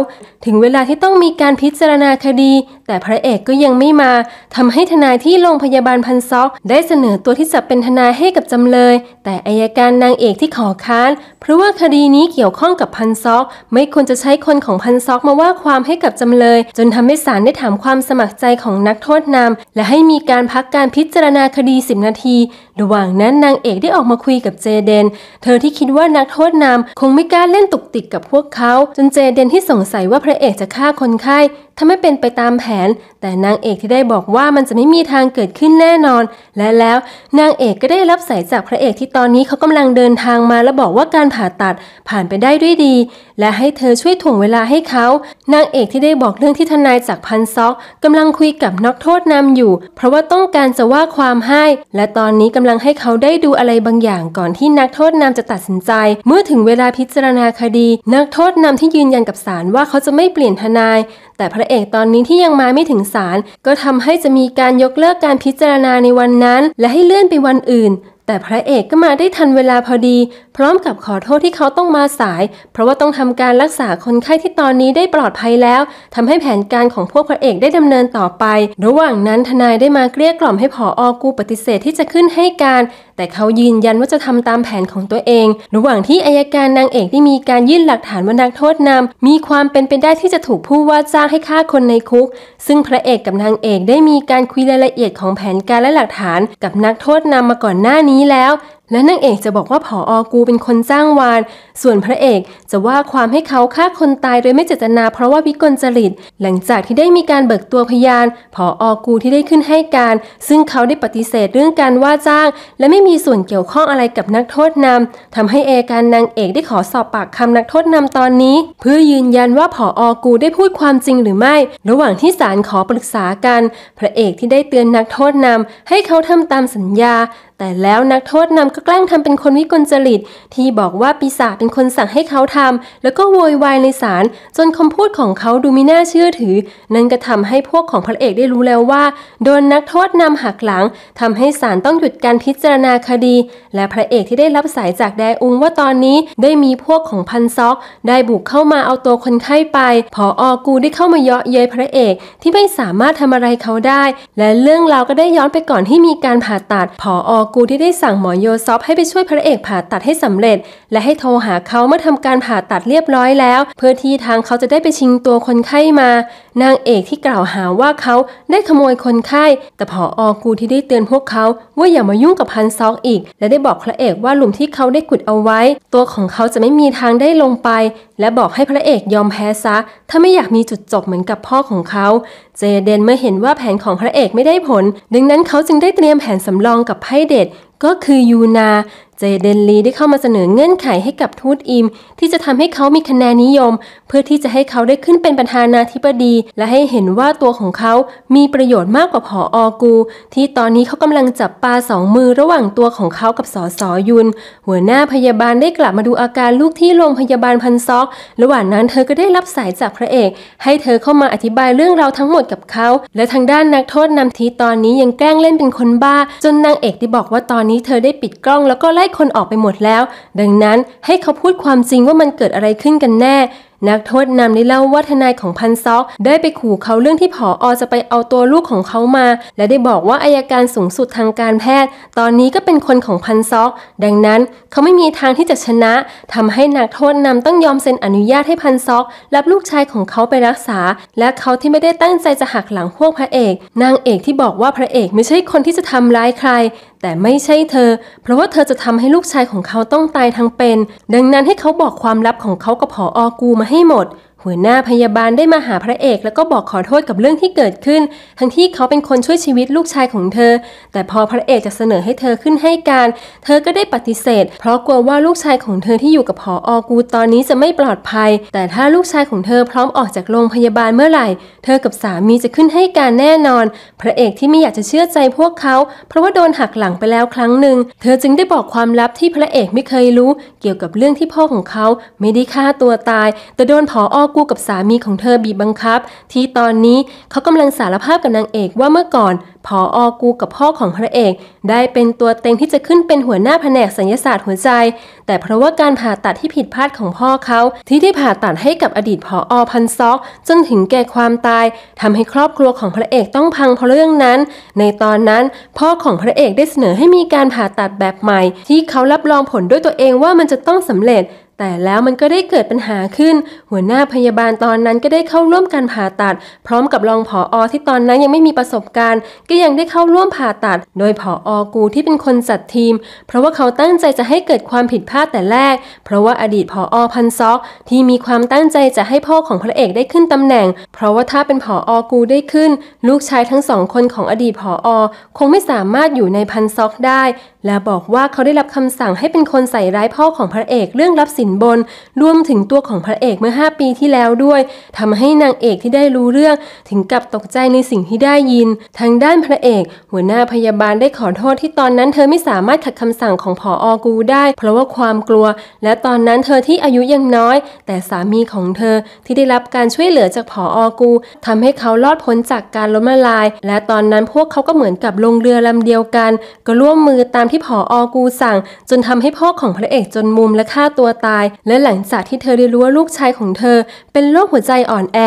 ถึงเวลาที่ต้องมีการพิจารณาคดี แต่พระเอกก็ยังไม่มาทำให้ทนายที่โรงพยาบาลพันซอกได้เสนอตัวที่จะเป็นทนายให้กับจำเลย แต่อายการนางเอกที่ขอค้าน เพราะว่าคดีนี้เกี่ยวข้ององกับพันซอก ไม่ควรจะใช้คนของพันซอกมาว่าความให้กับจำเลย จนทำให้ศาลได้ถามความสมัครใจของนักโทษนำและให้มีการพักการพิจารณาคดี 10 นาทีระหว่างนั้นนางเอกได้ออกมาคุยกับเจเดน เธอที่คิดว่านักโทษนามคงไม่กล้าเล่นตุกติกกับพวกเขา จนเจเดนที่สงสัยว่าพระเอกจะฆ่าคนไข้ทำให้เป็นไปตามแผน แต่นางเอกที่ได้บอกว่ามันจะไม่มีทางเกิดขึ้นแน่นอน และแล้วนางเอกก็ได้รับสายจากพระเอกที่ตอนนี้เขากำลังเดินทางมาและบอกว่าการผ่าตัดผ่านไปได้ด้วยดีและให้เธอช่วยถ่วงเวลาให้เขา นางเอกที่ได้บอกเรื่องที่ทนายจากพันซอกกำลังคุยกับนักโทษนำอยู่ เพราะว่าต้องการจะว่าความให้ และตอนนี้กำลังให้เขาได้ดูอะไรบางอย่างก่อนที่นักโทษนำจะตัดสินใจ เมื่อถึงเวลาพิจารณาคดี นักโทษนำที่ยืนยันกับศาลว่าเขาจะไม่เปลี่ยนทนาย แต่พระเอกตอนนี้ที่ยังมาไม่ถึงศาลก็ทำให้จะมีการยกเลิกการพิจารณาในวันนั้น และให้เลื่อนไปวันอื่นแต่พระเอกก็มาได้ทันเวลาพอดี พร้อมกับขอโทษที่เขาต้องมาสาย เพราะว่าต้องทำการรักษาคนไข้ที่ตอนนี้ได้ปลอดภัยแล้วทำให้แผนการของพวกพระเอกได้ดำเนินต่อไป ระหว่างนั้นทนายได้มาเกลี้ยกล่อมให้ผออกูปฏิเสธที่จะขึ้นให้การ แต่เขายืนยันว่าจะทำตามแผนของตัวเองระหว่างที่อายการนางเอกได้มีการยื่นหลักฐานว่านักโทษนำมีความเป็นไปได้ที่จะถูกผู้ว่าจ้างให้ฆ่าคนในคุก ซึ่งพระเอกกับนางเอกได้มีการคุยรายละเอียดของแผนการและหลักฐาน กับนักโทษนำมาก่อนหน้านี้ี้แล้วและนางเอกจะบอกว่าผออกูเป็นคนจ้างวาน ส่วนพระเอกจะว่าความให้เขาฆ่าคนตายโดยไม่เจตนาเพราะว่าวิกลจริต หลังจากที่ได้มีการเบิกตัวพยาน ผออกูที่ได้ขึ้นให้การ ซึ่งเขาได้ปฏิเสธเรื่องการว่าจ้าง และไม่มีส่วนเกี่ยวข้องอะไรกับนักโทษนำทำให้เอการนางเอกได้ขอสอบปากคำนักโทษนำตอนนี้ เพื่อยืนยันว่าผออกูได้พูดความจริงหรือไม่ ระหว่างที่ศาลขอปรึกษากัน พระเอกที่ได้เตือนนักโทษนำให้เขาทำตามสัญญาแต่แล้วนักโทษนำก็แกล้งทำเป็นคนวิกลจริต ที่บอกว่าปีศาจเป็นคนสั่งให้เขาทำแล้วก็โวยวายในศาลจนคำพูดของเขาดูไม่น่าเชื่อถือนั่นก็ทำให้พวกของพระเอกได้รู้แล้วว่า โดนนักโทษนำหักหลังทำให้ศาลต้องหยุดการพิจารณาคดี และพระเอกที่ได้รับสายจากแดอุงว่าตอนนี้ได้มีพวกของพันซอกได้บุกเข้ามาเอาตัวคนไข้ไปพออกูได้เข้ามาเยาะเย้ยพระเอกที่ไม่สามารถทำอะไรเขาได้ และเรื่องราวก็ได้ย้อนไปก่อนที่มีการผ่าตัดพออกูที่ได้สั่งหมอโยซอฟให้ไปช่วยพระเอกผ่าตัดให้สำเร็จ และให้โทรหาเขาเมื่อทำการผ่าตัดเรียบร้อยแล้ว เพื่อที่ทางเขาจะได้ไปชิงตัวคนไข้มา นางเอกที่กล่าวหาว่าเขาได้ขโมยคนไข้แต่ผออกูที่ได้เตือนพวกเขาว่าอย่ามายุ่งกับพันซอกอีก และได้บอกพระเอกว่าหลุมที่เขาได้ขุดเอาไว้ ตัวของเขาจะไม่มีทางได้ลงไปและบอกให้พระเอกยอมแพ้ซะ ถ้าไม่อยากมีจุดจบเหมือนกับพ่อของเขาเจเดนเมื่อเห็นว่าแผนของพระเอกไม่ได้ผล ดังนั้นเขาจึงได้เตรียมแผนสำรองกับไพ่เด็ดก็คือยูนาเจเดนลีได้เข้ามาเสนอเงื่อนไขให้กับทูตอิม ที่จะทำให้เขามีคะแนนนิยม เพื่อที่จะให้เขาได้ขึ้นเป็นประธานาธิบดี และให้เห็นว่าตัวของเขามีประโยชน์มากกว่าผออกู ที่ตอนนี้เขากำลังจับปลาสองมือระหว่างตัวของเขากับสอสอยุน หัวหน้าพยาบาลได้กลับมาดูอาการลูกที่โรงพยาบาลพันซอกระหว่างนั้นเธอก็ได้รับสายจากพระเอก ให้เธอเข้ามาอธิบายเรื่องราวทั้งหมดกับเขาและทางด้านนักโทษนำทีตอนนี้ยังแกล้งเล่นเป็นคนบ้าจนนางเอกได้บอกว่าตอนนี้นี้เธอได้ปิดกล้องแล้วก็ไล่คนออกไปหมดแล้ว ดังนั้นให้เขาพูดความจริงว่ามันเกิดอะไรขึ้นกันแน่นักโทษนำได้เล่าว่าทนายของพันซอกได้ไปขู่เขาเรื่องที่ผออจะไปเอาตัวลูกของเขามา และได้บอกว่าอายการสูงสุดทางการแพทย์ ตอนนี้ก็เป็นคนของพันซอกดังนั้นเขาไม่มีทางที่จะชนะ ทำให้นักโทษนำต้องยอมเซ็นอนุญาตให้พันซอก รับลูกชายของเขาไปรักษา และเขาที่ไม่ได้ตั้งใจจะหักหลังพวกพระเอก นางเอกที่บอกว่าพระเอกไม่ใช่คนที่จะทำร้ายใคร แต่ไม่ใช่เธอ เพราะว่าเธอจะทำให้ลูกชายของเขาต้องตายทั้งเป็น ดังนั้นให้เขาบอกความลับของเขากับผออกูมาให้หมดหัวหน้าพยาบาลได้มาหาพระเอกแล้วก็บอกขอโทษกับเรื่องที่เกิดขึ้น ทั้งที่เขาเป็นคนช่วยชีวิตลูกชายของเธอ แต่พอพระเอกจะเสนอให้เธอขึ้นให้การ เธอก็ได้ปฏิเสธ เพราะกลัวว่าลูกชายของเธอที่อยู่กับผออกูตอนนี้จะไม่ปลอดภัย แต่ถ้าลูกชายของเธอพร้อมออกจากโรงพยาบาลเมื่อไหร่เธอกับสามีจะขึ้นให้การแน่นอน พระเอกที่ไม่อยากจะเชื่อใจพวกเขา เพราะว่าโดนหักหลังไปแล้วครั้งหนึ่งเธอจึงได้บอกความลับที่พระเอกไม่เคยรู้ เกี่ยวกับเรื่องที่พ่อของเขาไม่ได้ฆ่าตัวตาย แต่โดนผออกู้กับสามีของเธอบีบบังคับ ที่ตอนนี้เขากำลังสารภาพกับ นางเอกว่าเมื่อก่อน พออกูกับพ่อของพระเอก ได้เป็นตัวเต็งที่จะขึ้นเป็นหัวหน้าแผนกศัลญศาสตร์หัวใจ แต่เพราะว่าการผ่าตัดที่ผิดพลาดของพ่อเขา ที่ได้ผ่าตัดให้กับอดีตอออพันซอกจนถึงแก่ความตาย ทำให้ครอบครัวของพระเอกต้องพังเพราะเรื่องนั้น ในตอนนั้น พ่อของพระเอกได้เสนอให้มีการผ่าตัดแบบใหม่ ที่เขารับรองผลด้วยตัวเองว่ามันจะต้องสำเร็จแต่แล้วมันก็ได้เกิดปัญหาขึ้น หัวหน้าพยาบาลตอนนั้นก็ได้เข้าร่วมการผ่าตัด พร้อมกับรองผออที่ตอนนั้นยังไม่มีประสบการณ์ ก็ยังได้เข้าร่วมผ่าตัด โดยผออกูที่เป็นคนจัดทีม เพราะว่าเขาตั้งใจจะให้เกิดความผิดพลาดแต่แรก เพราะว่าอดีตผออพันซอกที่มีความตั้งใจจะให้พ่อของพระเอกได้ขึ้นตำแหน่ง เพราะว่าถ้าเป็นผออกูได้ขึ้น ลูกชายทั้งสองคนของอดีตผออคงไม่สามารถอยู่ในพันซอกได้ และบอกว่าเขาได้รับคำสั่งให้เป็นคนใส่ร้ายพ่อของพระเอกเรื่องรับสิินบนรวมถึงตัวของพระเอกเมื่อ 5 ปีที่แล้วด้วย ทำให้นางเอกที่ได้รู้เรื่อง ถึงกับตกใจในสิ่งที่ได้ยิน ทางด้านพระเอกหัวหน้าพยาบาลได้ขอโทษที่ตอนนั้น เธอไม่สามารถขัดคำสั่งของผออกูได้เพราะว่าความกลัว และตอนนั้นเธอที่อายุยังน้อย แต่สามีของเธอที่ได้รับการช่วยเหลือจากผออกู ทำให้เขารอดพ้นจากการล้มละลาย และตอนนั้นพวกเขาก็เหมือนกับลงเรือลำเดียวกันก็ร่วมมือตามที่ผออกูสั่ง จนทำให้พ่อของพระเอกจนมุมและฆ่าตัวตายายและหลังจากที่เธอได้รู้ว่าลูกชายของเธอ เป็นโรคหัวใจอ่อนแอ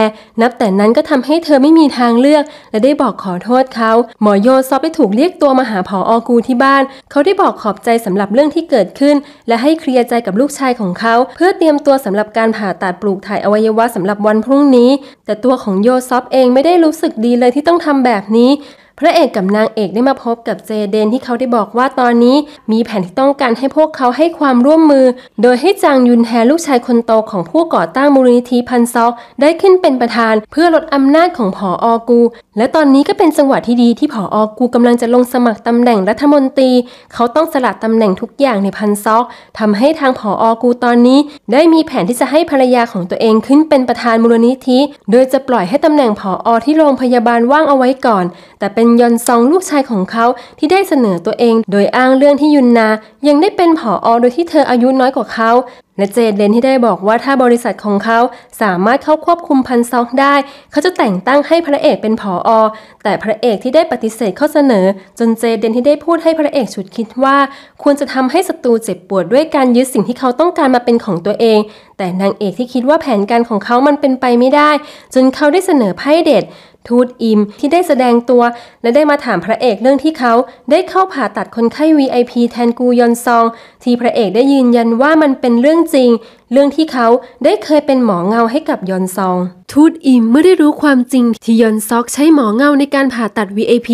นับแต่นั้นก็ทำให้เธอไม่มีทางเลือก และได้บอกขอโทษเขา หมอโยซอบได้ถูกเรียกตัวมาหาผออกูที่บ้าน เขาได้บอกขอบใจสำหรับเรื่องที่เกิดขึ้นและให้เคลียร์ใจกับลูกชายของเขาเพื่อเตรียมตัวสำหรับการผ่าตัดปลูกถ่ายอวัยวะสำหรับวันพรุ่งนี้ แต่ตัวของโยซอบเองไม่ได้รู้สึกดีเลยที่ต้องทำแบบนี้พระเอกกับนางเอกได้มาพบกับเจเดนที่เขาได้บอกว่าตอนนี้มีแผนที่ต้องการให้พวกเขาให้ความร่วมมือ โดยให้จางยุนแฮลูกชายคนโตของผู้ก่อตั้งมูลนิธิพันซอกได้ขึ้นเป็นประธานเพื่อลดอำนาจของผออกู และตอนนี้ก็เป็นจังหวะที่ดีที่ผออกูกำลังจะลงสมัครตำแหน่งรัฐมนตรี เขาต้องสละตำแหน่งทุกอย่างในพันซอกทำให้ทางผออกูตอนนี้ ได้มีแผนที่จะให้ภรรยาของตัวเองขึ้นเป็นประธานมูลนิธิ โดยจะปล่อยให้ตำแหน่งผออที่โรงพยาบาลว่างเอาไว้ก่อน แต่เป็นนยอนซองลูกชายของเขาที่ได้เสนอตัวเอง โดยอ้างเรื่องที่ยุนนา ยังได้เป็นผออโดยที่เธออายุน้อยกว่าเขา และเจเดนที่ได้บอกว่าถ้าบริษัทของเขาสามารถเข้าควบคุมพันซองได้ เขาจะแต่งตั้งให้พระเอกเป็นผออแต่พระเอกที่ได้ปฏิเสธข้อเสนอ จนเจเดนที่ได้พูดให้พระเอกฉุดคิดว่าควรจะทำให้ศัตรูเจ็บปวดด้วยการยึดสิ่งที่เขาต้องการมาเป็นของตัวเอง แต่นางเอกที่คิดว่าแผนการของเขามันเป็นไปไม่ได้ จนเขาได้เสนอไพ่เด็ดทูตอิม ที่ได้แสดงตัว และได้มาถามพระเอกเรื่องที่เขา ได้เข้าผ่าตัดคนไข้ VIP แทนกูยอนซอง ที่พระเอกได้ยืนยันว่ามันเป็นเรื่องจริง เรื่องที่เขาได้เคยเป็นหมอเงาให้กับยอนซอง ทูตอิมเมื่อได้รู้ความจริง ที่ยอนซอกใช้หมอเงาในการผ่าตัด VIP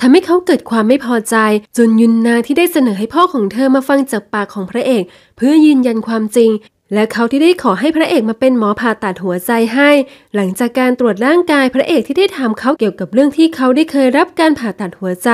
ทำให้เขาเกิดความไม่พอใจ จนยุนนาที่ได้เสนอให้พ่อของเธอมาฟังจากปากของพระเอก เพื่อยืนยันความจริงและเขาที่ได้ขอให้พระเอกมาเป็นหมอผ่าตัดหัวใจให้ หลังจากการตรวจร่างกาย พระเอกที่ได้ถามเขาเกี่ยวกับเรื่องที่เขาได้เคยรับการผ่าตัดหัวใจ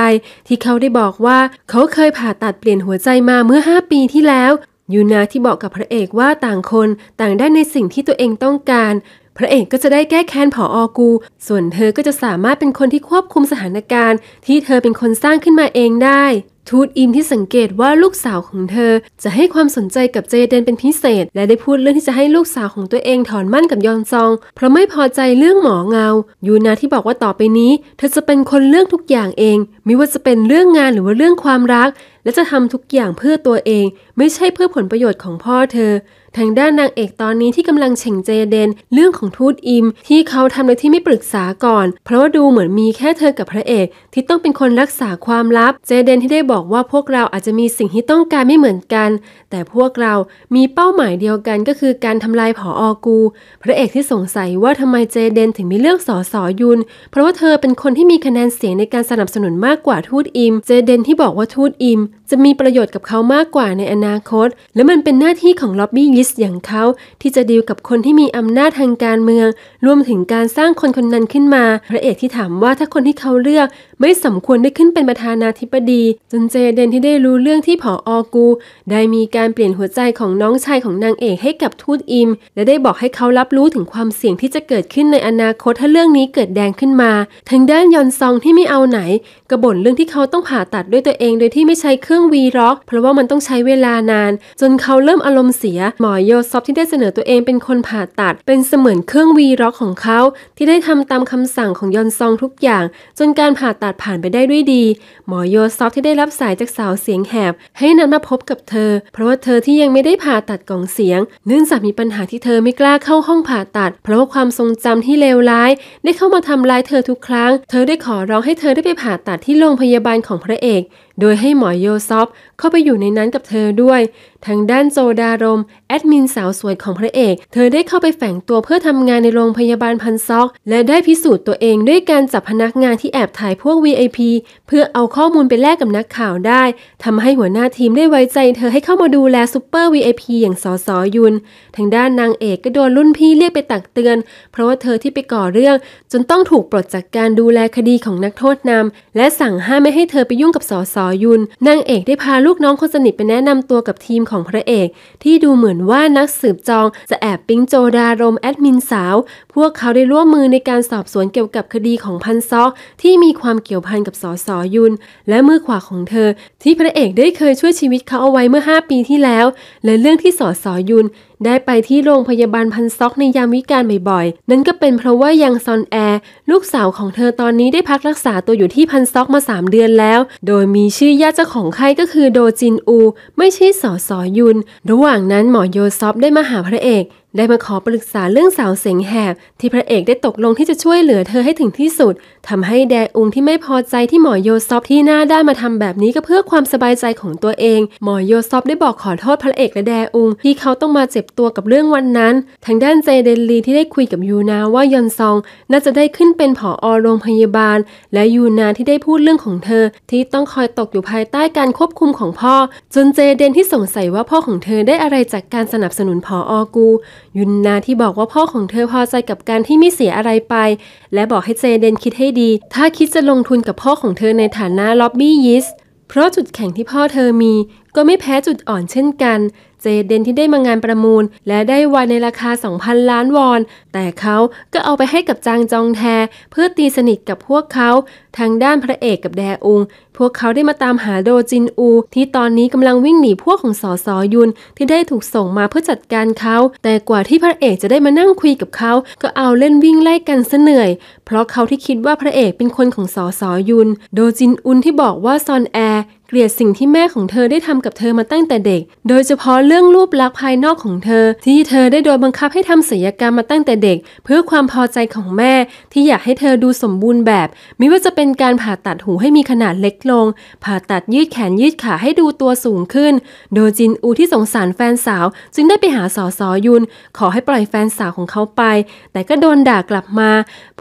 ที่เขาได้บอกว่าเขาเคยผ่าตัดเปลี่ยนหัวใจมาเมื่อ5ปีที่แล้วยูนาที่บอกกับพระเอกว่าต่างคนต่างได้ในสิ่งที่ตัวเองต้องการ พระเอกก็จะได้แก้แค้นผออกู ส่วนเธอก็จะสามารถเป็นคนที่ควบคุมสถานการณ์ ที่เธอเป็นคนสร้างขึ้นมาเองได้ทูตอิมที่สังเกตว่าลูกสาวของเธอจะให้ความสนใจกับเจเดนเป็นพิเศษ และได้พูดเรื่องที่จะให้ลูกสาวของตัวเองถอนมั่นกับยอนซอง เพราะไม่พอใจเรื่องหมอเงา ยูนาที่บอกว่าต่อไปนี้เธอจะเป็นคนเลือกทุกอย่างเอง ไม่ว่าจะเป็นเรื่องงานหรือว่าเรื่องความรักและจะทำทุกอย่างเพื่อตัวเอง ไม่ใช่เพื่อผลประโยชน์ของพ่อเธอ ทางด้านนางเอกตอนนี้ที่กำลังเฉ่งเจเดนเรื่องของทูตอิมที่เขาทำโดยที่ไม่ปรึกษาก่อน เพราะว่าดูเหมือนมีแค่เธอกับพระเอกที่ต้องเป็นคนรักษาความลับ เจเดนที่ได้บอกว่าพวกเราอาจจะมีสิ่งที่ต้องการไม่เหมือนกัน แต่พวกเรา มีเป้าหมายเดียวกันก็คือการทำลายผออกู พระเอกที่สงสัยว่าทำไมเจเดนถึงมีเรื่องสอสอยุน เพราะว่าเธอเป็นคนที่มีคะแนนเสียงในการสนับสนุนมากกว่าทูตอิม เจเดนที่บอกว่าทูตอิมจะมีประโยชน์กับเขามากกว่าในอนาคต และมันเป็นหน้าที่ของล็อบบี้ลิสต์อย่างเขา ที่จะดีลกับคนที่มีอำนาจทางการเมือง รวมถึงการสร้างคนคนนั้นขึ้นมา พระเอกที่ถามว่าถ้าคนที่เขาเลือกไม่สมควรได้ขึ้นเป็นประธานาธิบดี จนเจเดนที่ได้รู้เรื่องที่ผออกู ได้มีการเปลี่ยนหัวใจของน้องชายของนางเอกให้กับทูตอิมและได้บอกให้เขารับรู้ถึงความเสี่ยงที่จะเกิดขึ้นในอนาคตถ้าเรื่องนี้เกิดแดงขึ้นมาทางด้านยอนซองที่ไม่เอาไหนกระบ่นเรื่องที่เขาต้องผ่าตัดด้วยตัวเอง โดยที่ไม่ใช้เครื่องวีร็อกเพราะว่ามันต้องใช้เวลานาน จนเขาเริ่มอารมณ์เสีย หมอโยซอฟที่ได้เสนอตัวเองเป็นคนผ่าตัด เป็นเสมือนเครื่องวีร็อกของเขา ที่ได้ทำตามคำสั่งของยอนซองทุกอย่าง จนการผ่าตัดาสผ่านไปได้ด้วยดีหมอโยซอฟที่ได้รับสายจากสาวเสียงแหบ ให้นัดมาพบกับเธอ เพราะว่าเธอที่ยังไม่ได้ผ่าตัดกล่องเสียงเนื่องจากมีปัญหาที่เธอไม่กล้าเข้าห้องผ่าตัด เพราะว่าความทรงจำที่เลวร้ายได้เข้ามาทำลายเธอทุกครั้ง เธอได้ขอร้องให้เธอได้ไปผ่าตัดที่โรงพยาบาลของพระเอกโดยให้หมอโยซอฟเข้าไปอยู่ในนั้นกับเธอด้วย ทางด้านโจดารมแอดมินสาวสวยของพระเอก เธอได้เข้าไปแฝงตัวเพื่อทำงานในโรงพยาบาลพันซอก และได้พิสูจน์ตัวเองด้วยการจับพนักงานที่แอบถ่ายพวก VIP เพื่อเอาข้อมูลไปแลกกับนักข่าวได้ทำให้หัวหน้าทีมได้ไว้ใจเธอให้เข้ามาดูแลซูเปอร์ VIP อย่างสอสอยุน ทางด้านนางเอกก็โดนรุ่นพี่เรียกไปตักเตือน เพราะว่าเธอที่ไปก่อเรื่อง จนต้องถูกปลดจากการดูแลคดีของนักโทษนำและสั่งห้ามไม่ให้เธอไปยุ่งกับสอสอยุนนางเอกได้พาลูกน้องคนสนิทไปแนะนำตัวกับทีมของพระเอกที่ดูเหมือนว่านักสืบจองจะแอบปิ้งโจดารมแอดมินสาว พวกเขาได้ร่วมมือในการสอบสวนเกี่ยวกับคดีของพันซอก ที่มีความเกี่ยวพันกับสอสอยุน และมือขวาของเธอ ที่พระเอกได้เคยช่วยชีวิตเขาเอาไว้เมื่อ 5 ปีที่แล้ว และเรื่องที่สอสอยุนได้ไปที่โรงพยาบาลพันซอกในยามวิกาลบ่อยๆนั่นก็เป็นเพราะว่ายังซอนแอร์ลูกสาวของเธอตอนนี้ได้พักรักษาตัวอยู่ที่พันซอกมา 3 เดือนแล้ว โดยมีชื่อญาติเจ้าของไข้ก็คือโดจินอู ไม่ใช่สอสอยุน ระหว่างนั้นหมอโยซอฟได้มาหาพระเอกได้มาขอปรึกษาเรื่องสาวเสียงแหบ ที่พระเอกได้ตกลงที่จะช่วยเหลือเธอให้ถึงที่สุด ทำให้แดอุงที่ไม่พอใจที่หมอโยซอฟที่หน้าได้มาทำแบบนี้ก็เพื่อความสบายใจของตัวเอง หมอโยซอฟได้บอกขอโทษพระเอกและแดอุงที่เขาต้องมาเจ็บตัวกับเรื่องวันนั้น ทางด้านเจเดนลี ที่ได้คุยกับยูนาว่ายอนซอง น่าจะได้ขึ้นเป็นผอโรงพยาบาล และยูนาที่ได้พูดเรื่องของเธอ ที่ต้องคอยตกอยู่ภายใต้การควบคุมของพ่อจนเจเดนที่สงสัยว่าพ่อของเธอได้อะไรจากการสนับสนุนผออกูยุนนาที่บอกว่าพ่อของเธอพอใจกับการที่ไม่เสียอะไรไป และบอกให้เจเดนคิดให้ดี ถ้าคิดจะลงทุนกับพ่อของเธอในฐานะล็อบบี้ยิสเพราะจุดแข็งที่พ่อเธอมีก็ไม่แพ้จุดอ่อนเช่นกัน เจเดนที่ได้มางานประมูล และได้วันในราคา 2,000 ล้านวอน แต่เขาก็เอาไปให้กับจางจองแท เพื่อตีสนิทกับพวกเขา ทางด้านพระเอกกับแดอุงพวกเขาได้มาตามหาโดจินอู ที่ตอนนี้กำลังวิ่งหนีพวกของสอสอยุนที่ได้ถูกส่งมาเพื่อจัดการเขา แต่กว่าที่พระเอกจะได้มานั่งคุยกับเขาก็เอาเล่นวิ่งไล่กันเหนื่อย เพราะเขาที่คิดว่าพระเอกเป็นคนของสอสอยุน โดจินอุนที่บอกว่าซอนแอเกลียดสิ่งที่แม่ของเธอได้ทำกับเธอมาตั้งแต่เด็ก โดยเฉพาะเรื่องรูปลักษณ์ภายนอกของเธอ ที่เธอได้โดนบังคับให้ทำศัลยกรรมมาตั้งแต่เด็ก เพื่อความพอใจของแม่ ที่อยากให้เธอดูสมบูรณ์แบบ ไม่ว่าจะเป็นการผ่าตัดหูให้มีขนาดเล็กลง ผ่าตัดยืดแขนยืดขาให้ดูตัวสูงขึ้นโดยจินอูที่สงสารแฟนสาว จึงได้ไปหาสอสอยุน ขอให้ปล่อยแฟนสาวของเขาไป แต่ก็โดนด่ากลับมา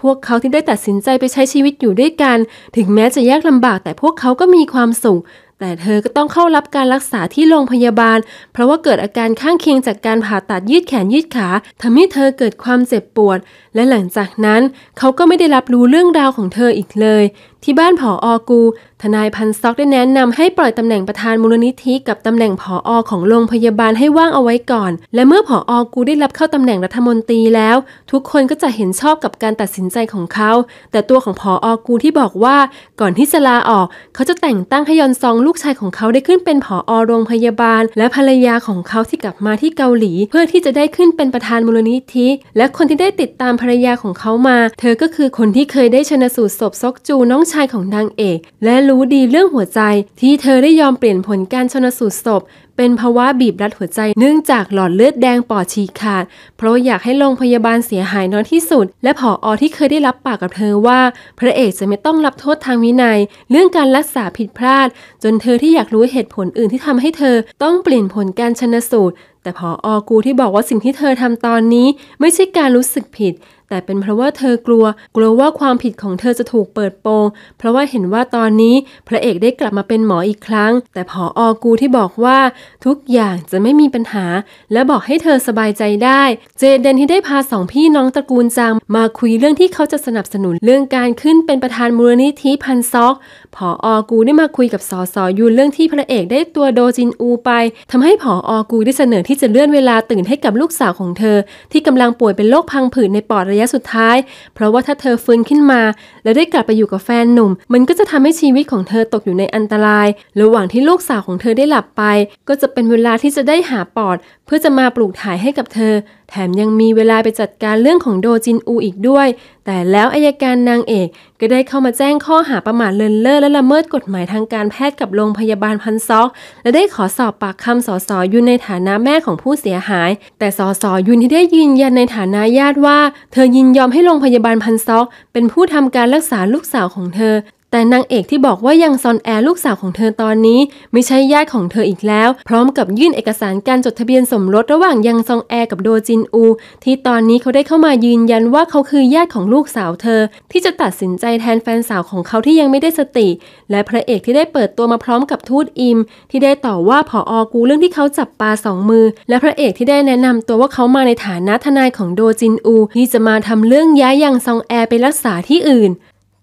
พวกเขาที่ได้ตัดสินใจไปใช้ชีวิตอยู่ด้วยกัน ถึงแม้จะยากลำบากแต่พวกเขาก็มีความสุขแต่เธอก็ต้องเข้ารับการรักษาที่โรงพยาบาล เพราะว่าเกิดอาการข้างเคียงจากการผ่าตัดยืดแขนยืดขาทำให้เธอเกิดความเจ็บปวด และหลังจากนั้น เขาก็ไม่ได้รับรู้เรื่องราวของเธออีกเลยที่บ้านผออกู ทนายพันซอกได้แนะนำให้ปล่อยตำแหน่งประธานมูลนิธิ กับตำแหน่งผออของโรงพยาบาลให้ว่างเอาไว้ก่อน และเมื่อผออกูได้รับเข้าตำแหน่งรัฐมนตรีแล้ว ทุกคนก็จะเห็นชอบกับการตัดสินใจของเขา แต่ตัวของผออกูที่บอกว่าก่อนที่จะลาออก เขาจะแต่งตั้งให้ยอนซองลูกชายของเขาได้ขึ้นเป็นผออโรงพยาบาล และภรรยาของเขาที่กลับมาที่เกาหลี เพื่อที่จะได้ขึ้นเป็นประธานมูลนิธิ และคนที่ได้ติดตามภรรยาของเขามา เธอก็คือคนที่เคยได้ชนะสูตรศพซอกจูน้องชายของนางเอกและรู้ดีเรื่องหัวใจที่เธอได้ยอมเปลี่ยนผลการชนสูตรศพเป็นภาวะบีบรัดหัวใจเนื่องจากหลอดเลือดแดงปอดฉีกขาด เพราะอยากให้โรงพยาบาลเสียหายน้อยที่สุด และผออที่เคยได้รับปากกับเธอว่า พระเอกจะไม่ต้องรับโทษทางวินัย เรื่องการรักษาผิดพลาด จนเธอที่อยากรู้เหตุผลอื่นที่ทำให้เธอต้องเปลี่ยนผลการชนสูตรแต่ผออกูที่บอกว่าสิ่งที่เธอทำตอนนี้ไม่ใช่การรู้สึกผิดแต่เป็นเพราะว่าเธอกลัว กลัวว่าความผิดของเธอจะถูกเปิดโปง เพราะว่าเห็นว่าตอนนี้พระเอกได้กลับมาเป็นหมออีกครั้ง แต่ผออกูที่บอกว่า ทุกอย่างจะไม่มีปัญหา และบอกให้เธอสบายใจได้ เจเดนที่ได้พาสองพี่น้องตระกูลจางมาคุยเรื่องที่เขาจะสนับสนุนเรื่องการขึ้นเป็นประธานมูลนิธิพันซอกผออกูได้มาคุยกับสอสอยูนเรื่องที่พระเอกได้ตัวโดจินอูไป ทำให้ผออกูได้เสนอที่จะเลื่อนเวลาตื่นให้กับลูกสาวของเธอที่กำลังป่วยเป็นโรคพังผืดในปอดระยะสุดท้าย เพราะว่าถ้าเธอฟื้นขึ้นมาและได้กลับไปอยู่กับแฟนหนุ่ม มันก็จะทำให้ชีวิตของเธอตกอยู่ในอันตรายระหว่างที่ลูกสาวของเธอได้หลับไป ก็จะเป็นเวลาที่จะได้หาปอด เพื่อจะมาปลูกถ่ายให้กับเธอแถมยังมีเวลาไปจัดการเรื่องของโดจินอูอีกด้วย แต่แล้วอายการนางเอกก็ได้เข้ามาแจ้งข้อหาประมาทเลินเล่อและละเมิดกฎหมายทางการแพทย์กับโรงพยาบาลพันซอก และได้ขอสอบปากคำสอสอยุนในฐานะแม่ของผู้เสียหาย แต่สอสอยุนที่ได้ยืนยันในฐานะญาติว่า เธอยินยอมให้โรงพยาบาลพันซอกเป็นผู้ทำการรักษาลูกสาวของเธอแต่นางเอกที่บอกว่ายังซอนแอร์ลูกสาวของเธอตอนนี้ ไม่ใช่ญาติของเธออีกแล้ว พร้อมกับยื่นเอกสารการจดทะเบียนสมรสระหว่างยังซองแอร์กับโดจินอูที่ตอนนี้เขาได้เข้ามายืนยันว่าเขาคือญาติของลูกสาวเธอ ที่จะตัดสินใจแทนแฟนสาวของเขาที่ยังไม่ได้สติและพระเอกที่ได้เปิดตัวมาพร้อมกับทูตอิม ที่ได้ต่อว่าผออกูเรื่องที่เขาจับปลาสองมือ และพระเอกที่ได้แนะนำตัวว่าเขามาในฐานะทนายของโดจินอู ที่จะมาทำเรื่องย้ายยังซองแอร์ไปรักษาที่อื่น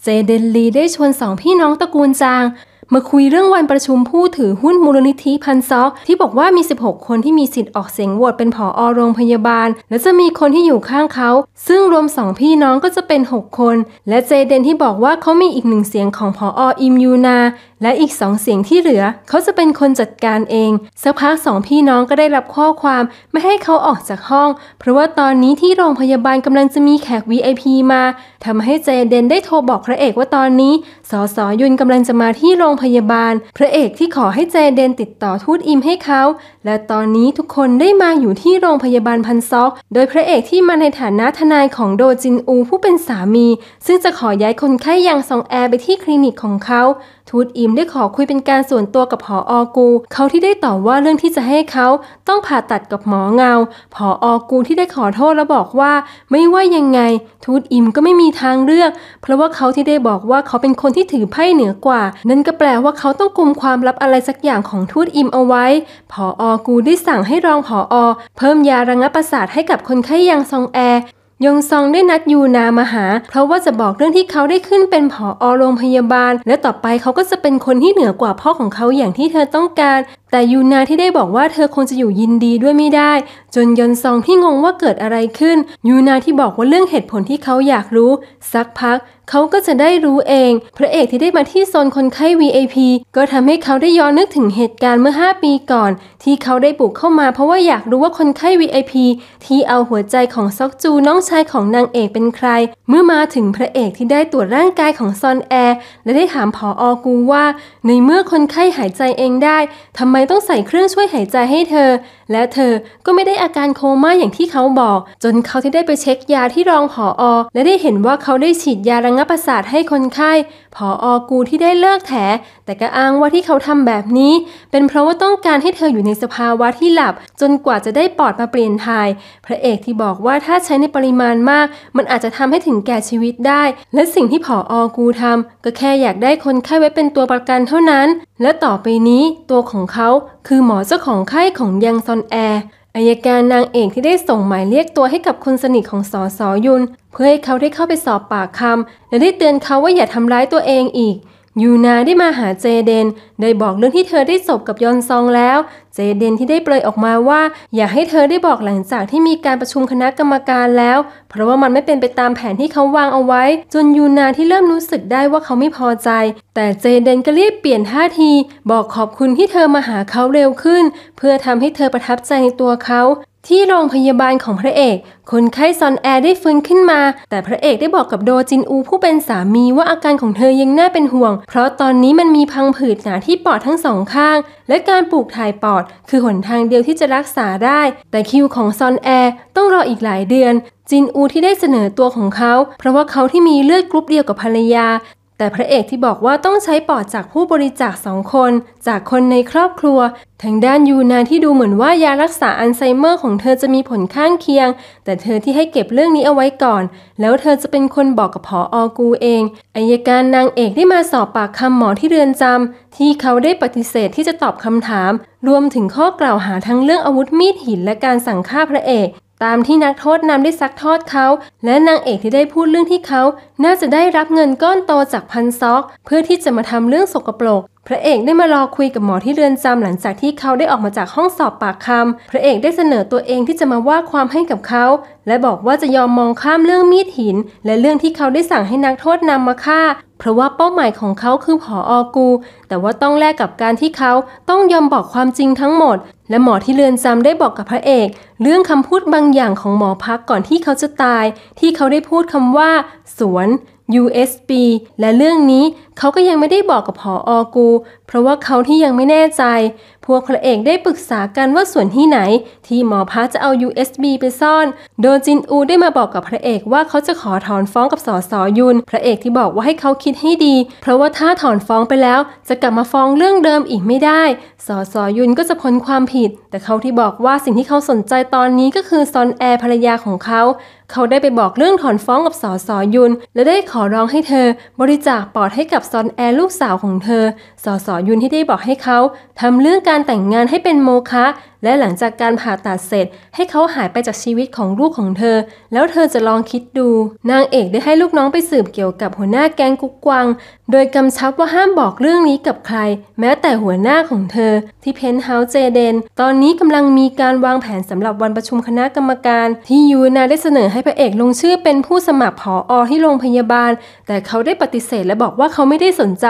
เจเดนลีได้ชวนสองพี่น้องตระกูลจางมาคุยเรื่องวันประชุมผู้ถือหุ้นมูลนิธิพันซอกที่บอกว่ามี 16 คนที่มีสิทธิ์ออกเสียงโหวตเป็นผออโรงพยาบาล และจะมีคนที่อยู่ข้างเขา ซึ่งรวมสองพี่น้องก็จะเป็น 6 คนและเจเดนที่บอกว่าเขามีอีกหนึ่งเสียงของผออิมยูนา และอีกสองเสียงที่เหลือ เขาจะเป็นคนจัดการเองสักพักสองพี่น้องก็ได้รับข้อความ ไม่ให้เขาออกจากห้อง เพราะว่าตอนนี้ที่โรงพยาบาลกำลังจะมีแขก VIP มาทำให้เจเดนได้โทรบอกพระเอกว่าตอนนี้สสยุนกำลังจะมาที่โรงงพยาบาล พระเอกที่ขอให้เจเดนติดต่อทูตอิมให้เขา และตอนนี้ทุกคนได้มาอยู่ที่โรงพยาบาลพันซอก โดยพระเอกที่มาในฐานะทนายของโดจินอูผู้เป็นสามี ซึ่งจะขอย้ายคนไข้ยังซองแอร์ไปที่คลินิกของเขาทูตอิมได้ขอคุยเป็นการส่วนตัวกับหออกู เขาที่ได้ตอบว่าเรื่องที่จะให้เขาต้องผ่าตัดกับหมอเงาหออกูที่ได้ขอโทษและบอกว่า ไม่ว่ายังไง ทูตอิมก็ไม่มีทางเลือก เพราะว่าเขาที่ได้บอกว่าเขาเป็นคนที่ถือไพ่เหนือกว่า นั่นก็แปลว่าเขาต้องกลุมความลับอะไรสักอย่างของทูตอิมเอาไว้ ผออกูได้สั่งให้รองผออเพิ่มยาระงับประสาทให้กับคนไข้ยังซองแอยงซองได้นัดยูนามาหา เพราะว่าจะบอกเรื่องที่เขาได้ขึ้นเป็นผอ โรงพยาบาล และต่อไปเขาก็จะเป็นคนที่เหนือกว่าพ่อของเขาอย่างที่เธอต้องการแต่ยูนาที่ได้บอกว่าเธอคงจะอยู่ยินดีด้วยไม่ได้ จนยอนซองที่งงว่าเกิดอะไรขึ้น ยูนาที่บอกว่าเรื่องเหตุผลที่เขาอยากรู้ สักพักเขาก็จะได้รู้เอง พระเอกที่ได้มาที่โซนคนไข้ VAP ก็ทำให้เขาได้ย้อนนึกถึงเหตุการณ์เมื่อ 5 ปีก่อน ที่เขาได้ปลุกเข้ามา เพราะว่าอยากรู้ว่าคนไข้ VIP ที่เอาหัวใจของซอกจูน้องชายของนางเอกเป็นใคร เมื่อมาถึงพระเอกที่ได้ตรวจร่างกายของซอนแอร์และได้ถามผออกูว่า ในเมื่อคนไข้หายใจเองได้ทำไมต้องใส่เครื่องช่วยหายใจให้เธอและเธอก็ไม่ได้อาการโคม่าอย่างที่เขาบอก จนเขาที่ได้ไปเช็คยาที่รองผออและได้เห็นว่าเขาได้ฉีดยาระงับประสาทให้คนไข้ ผออกูที่ได้เลิกแถแต่ก็อ้างว่าที่เขาทำแบบนี้ เป็นเพราะว่าต้องการให้เธออยู่ในสภาวะที่หลับ จนกว่าจะได้ปอดมาเปลี่ยนทาย พระเอกที่บอกว่าถ้าใช้ในปริมาณมาก มันอาจจะทำให้ถึงแก่ชีวิตได้ และสิ่งที่ผออกูทำก็แค่อยากได้คนไข้ไว้เป็นตัวประกันเท่านั้น และต่อไปนี้ตัวของเขาคือหมอเจ้าของไข้ของยังซอนแอร์อายการนางเอกที่ได้ส่งหมายเรียกตัวให้กับคนสนิทของสอสอยุน เพื่อให้เขาได้เข้าไปสอบปากคำและได้เตือนเขาว่าอย่าทำร้ายตัวเองอีกยูนาได้มาหาเจเดน ได้บอกเรื่องที่เธอได้จบกับยอนซองแล้วเจเดนที่ได้เปลยออกมาว่า อยากให้เธอได้บอกหลังจากที่มีการประชุมคณะกรรมการแล้ว เพราะว่ามันไม่เป็นไปตามแผนที่เขาวางเอาไว้ จนยูนาที่เริ่มรู้สึกได้ว่าเขาไม่พอใจ แต่เจเดนก็รีบเปลี่ยนท่าที บอกขอบคุณที่เธอมาหาเขาเร็วขึ้น เพื่อทำให้เธอประทับใจในตัวเขาที่โรงพยาบาลของพระเอก คนไข้ซอนแอร์ได้ฟื้นขึ้นมา แต่พระเอกได้บอกกับโดจินอูผู้เป็นสามีว่าอาการของเธอยังน่าเป็นห่วง เพราะตอนนี้มันมีพังผืดหนาที่ปอดทั้งสองข้าง และการปลูกถ่ายปอด คือหนทางเดียวที่จะรักษาได้ แต่คิวของซอนแอร์ต้องรออีกหลายเดือน จินอูที่ได้เสนอตัวของเขา เพราะว่าเขาที่มีเลือดกรุ๊ปเดียวกับภรรยาแต่พระเอกที่บอกว่าต้องใช้ปอดจากผู้บริจาคสองคน จากคนในครอบครัวทางด้านยูนานที่ดูเหมือนว่ายารักษาอัลไซเมอร์ ของเธอจะมีผลข้างเคียง แต่เธอที่ให้เก็บเรื่องนี้เอาไว้ก่อน แล้วเธอจะเป็นคนบอกกับผออกูเองอายการนางเอกได้มาสอบปากคำหมอที่เรือนจำที่เขาได้ปฏิเสธที่จะตอบคำถาม รวมถึงข้อกล่าวหาทั้งเรื่องอาวุธมีดหินและการสั่งฆ่าพระเอกตามที่นักโทษนำได้ซักทอดเขา และนางเอกที่ได้พูดเรื่องที่เขา น่าจะได้รับเงินก้อนโตจากพันซอก เพื่อที่จะมาทำเรื่องสกปรกพระเอกได้มารอคุยกับหมอที่เรือนจำหลังจากที่เขาได้ออกมาจากห้องสอบปากคำพระเอกได้เสนอตัวเองที่จะมาว่าความให้กับเขา และบอกว่าจะยอมมองข้ามเรื่องมีดหิน และเรื่องที่เขาได้สั่งให้นักโทษนำมาฆ่า เพราะว่าเป้าหมายของเขาคือผออกู แต่ว่าต้องแลกกับการที่เขาต้องยอมบอกความจริงทั้งหมด และหมอที่เรือนจำได้บอกกับพระเอก เรื่องคำพูดบางอย่างของหมอพักก่อนที่เขาจะตาย ที่เขาได้พูดคำว่าสวน USB และเรื่องนี้เขาก็ยังไม่ได้บอกกับผออกู เพราะว่าเขาที่ยังไม่แน่ใจ พวกพระเอกได้ปรึกษากันว่าส่วนที่ไหน ที่หมอพาจะเอา USB ไปซ่อน โดจินอูได้มาบอกกับพระเอกว่าเขาจะขอถอนฟ้องกับสอสอยุน พระเอกที่บอกว่าให้เขาคิดให้ดี เพราะว่าถ้าถอนฟ้องไปแล้วจะกลับมาฟ้องเรื่องเดิมอีกไม่ได้สอสอยุนก็จะพ้นความผิด แต่เขาที่บอกว่าสิ่งที่เขาสนใจตอนนี้ก็คือซอนแอร์ภรรยาของเขาเขาได้ไปบอกเรื่องถอนฟ้องกับสอสอยุน และได้ขอร้องให้เธอบริจาคปอดให้กับซอนแอลูกสาวของเธอสอสอยุนที่ได้บอกให้เขาทำเรื่องการแต่งงานให้เป็นโมคะและหลังจากการผ่าตัดเสร็จให้เขาหายไปจากชีวิตของลูกของเธอ แล้วเธอจะลองคิดดู นางเอกได้ให้ลูกน้องไปสืบเกี่ยวกับหัวหน้าแก๊งกุ๊กกวางโดยกำชับว่าห้ามบอกเรื่องนี้กับใคร แม้แต่หัวหน้าของเธอ ที่เพนท์เฮาส์เจเดน ตอนนี้กำลังมีการวางแผนสำหรับวันประชุมคณะกรรมการ ที่ยูนาได้เสนอให้พระเอกลงชื่อเป็นผู้สมัครผออที่โรงพยาบาล แต่เขาได้ปฏิเสธและบอกว่าเขาไม่ได้สนใจ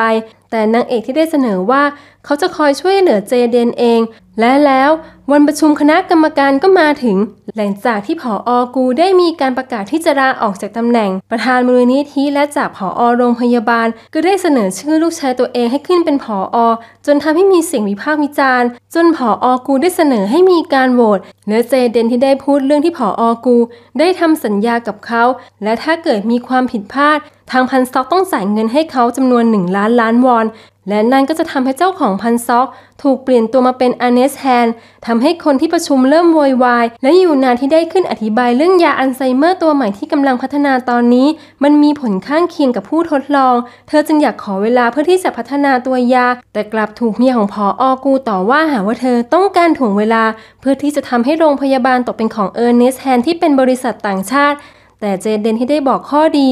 แต่นางเอกที่ได้เสนอว่าเขาจะคอยช่วยเหลือเจเดนเอง และแล้ววันประชุมคณะกรรมการก็มาถึงหลังจากที่ผออกูได้มีการประกาศที่จะลาออกจากตำแหน่ง ประธานมูลนิธิและจากผออโรงพยาบาล ก็ได้เสนอชื่อลูกชายตัวเองให้ขึ้นเป็นผออจนทำให้มีเสียงวิพากษ์วิจารณ์ จนผออกูได้เสนอให้มีการโหวตืลอเจเดนที่ได้พูดเรื่องที่ผออกู ได้ทำสัญญากับเขา และถ้าเกิดมีความผิดพลาดทางพันซอกต้องจ่ายเงินให้เขาจำนวน1ล้านล้านวอน และนั่นก็จะทำให้เจ้าของพันซอก ถูกเปลี่ยนตัวมาเป็นอเนสแฮนทำให้คนที่ประชุมเริ่มโวยวาย และอยู่นานที่ได้ขึ้นอธิบายเรื่องยาอัลไซเมอร์ตัวใหม่ที่กำลังพัฒนาตอนนี้ มันมีผลข้างเคียงกับผู้ทดลอง เธอจึงอยากขอเวลาเพื่อที่จะพัฒนาตัวยา แต่กลับถูกเมียของพอออกูต่อว่าหาว่าเธอต้องการถ่วงเวลา เพื่อที่จะทำให้โรงพยาบาลตกเป็นของเออร์เนสแฮนที่เป็นบริษัทต่างชาติ แต่เจเดนที่ได้บอกข้อดี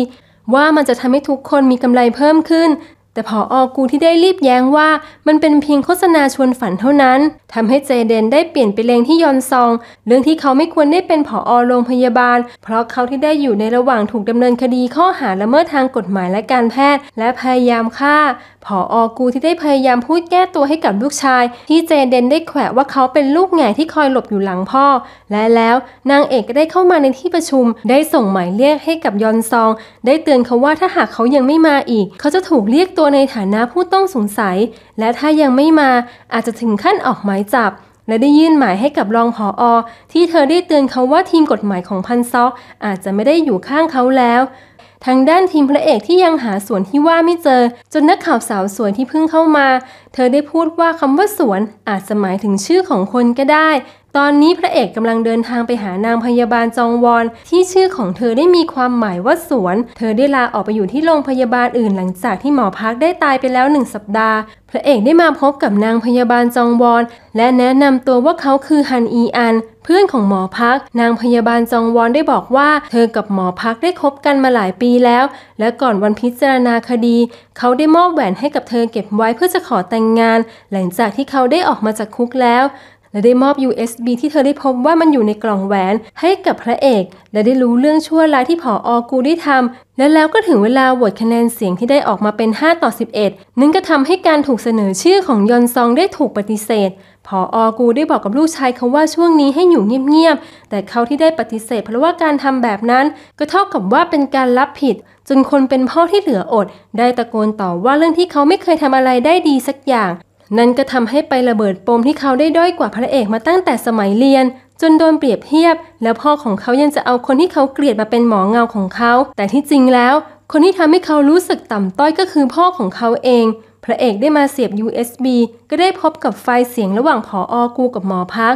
ว่ามันจะทำให้ทุกคนมีกำไรเพิ่มขึ้นแต่พอออกูที่ได้รีบแย้งว่ามันเป็นเพียงโฆษณาชวนฝันเท่านั้น ทำให้เจเดนได้เปลี่ยนไปเลงที่ยอนซอง เรื่องที่เขาไม่ควรได้เป็นผอ โรงพยาบาล เพราะเขาที่ได้อยู่ในระหว่างถูกดำเนินคดีข้อหาละเมิดทางกฎหมายและการแพทย์และพยายามฆ่า ผออกูที่ได้พยายามพูดแก้ตัวให้กับลูกชาย ที่เจเดนได้แขวะว่าเขาเป็นลูกแง่ที่คอยหลบอยู่หลังพ่อ และแล้วนางเอกก็ได้เข้ามาในที่ประชุม ได้ส่งหมายเรียกให้กับยอนซอง ได้เตือนเขาว่าถ้าหากเขายังไม่มาอีก เขาจะถูกเรียกตัวัวในฐานะผู้ต้องสงสัย และถ้ายังไม่มาอาจจะถึงขั้นออกหมายจับ และได้ยื่นหมายให้กับรองผออที่เธอได้เตือนเขาว่าทีมกฎหมายของพันซอกอาจจะไม่ได้อยู่ข้างเขาแล้ว ทางด้านทีมพระเอกที่ยังหาสวนที่ว่าไม่เจอ จนนักข่าวสาวสวยที่เพิ่งเข้ามา เธอได้พูดว่าคำว่าสวน อาจจะหมายถึงชื่อของคนก็ได้ตอนนี้พระเอกกำลังเดินทางไปหานางพยาบาลจองวอนที่ชื่อของเธอได้มีความหมายว่าสวน เธอได้ลาออกไปอยู่ที่โรงพยาบาลอื่น หลังจากที่หมอพักได้ตายไปแล้วหนึ่งสัปดาห์ พระเอกได้มาพบกับนางพยาบาลจองวอนและแนะนำตัวว่าเขาคือฮันอีอัน เพื่อนของหมอพักนางพยาบาลจองวอนได้บอกว่า เธอกับหมอพักได้คบกันมาหลายปีแล้ว และก่อนวันพิจารณาคดี เขาได้มอบแหวนให้กับเธอเก็บไว้เพื่อจะขอแต่งงานหลังจากที่เขาได้ออกมาจากคุกแล้วและได้มอบ USB ที่เธอได้พบว่ามันอยู่ในกล่องแหวนให้กับพระเอกและได้รู้เรื่องชั่วร้ายที่ผออกูได้ทำและแล้วก็ถึงเวลาโหวตคะแนนเสียงที่ได้ออกมาเป็น 5 ต่อ 11นึ่งก็ทำให้การถูกเสนอชื่อของยอนซองได้ถูกปฏิเสธ ผออกูได้บอกกับลูกชายเขาว่าช่วงนี้ให้อยู่เงียบๆ แต่เขาที่ได้ปฏิเสธเพราะว่าการทำแบบนั้นก็เท่ากับว่าเป็นการรับผิด จนคนเป็นพ่อที่เหลืออด ได้ตะโกนต่อว่าเรื่องที่เขาไม่เคยทำอะไรได้ดีสักอย่างนั่นก็ทำให้ไประเบิดปมที่เขาได้ด้อยกว่าพระเอกมาตั้งแต่สมัยเรียน จนโดนเปรียบเทียบ แล้วพ่อของเขายังจะเอาคนที่เขาเกลียดมาเป็นหมอเงาของเขา แต่ที่จริงแล้ว คนที่ทำให้เขารู้สึกต่ำต้อยก็คือพ่อของเขาเอง พระเอกได้มาเสียบ USB ก็ได้พบกับไฟเสียงระหว่างผออกูกับหมอพัก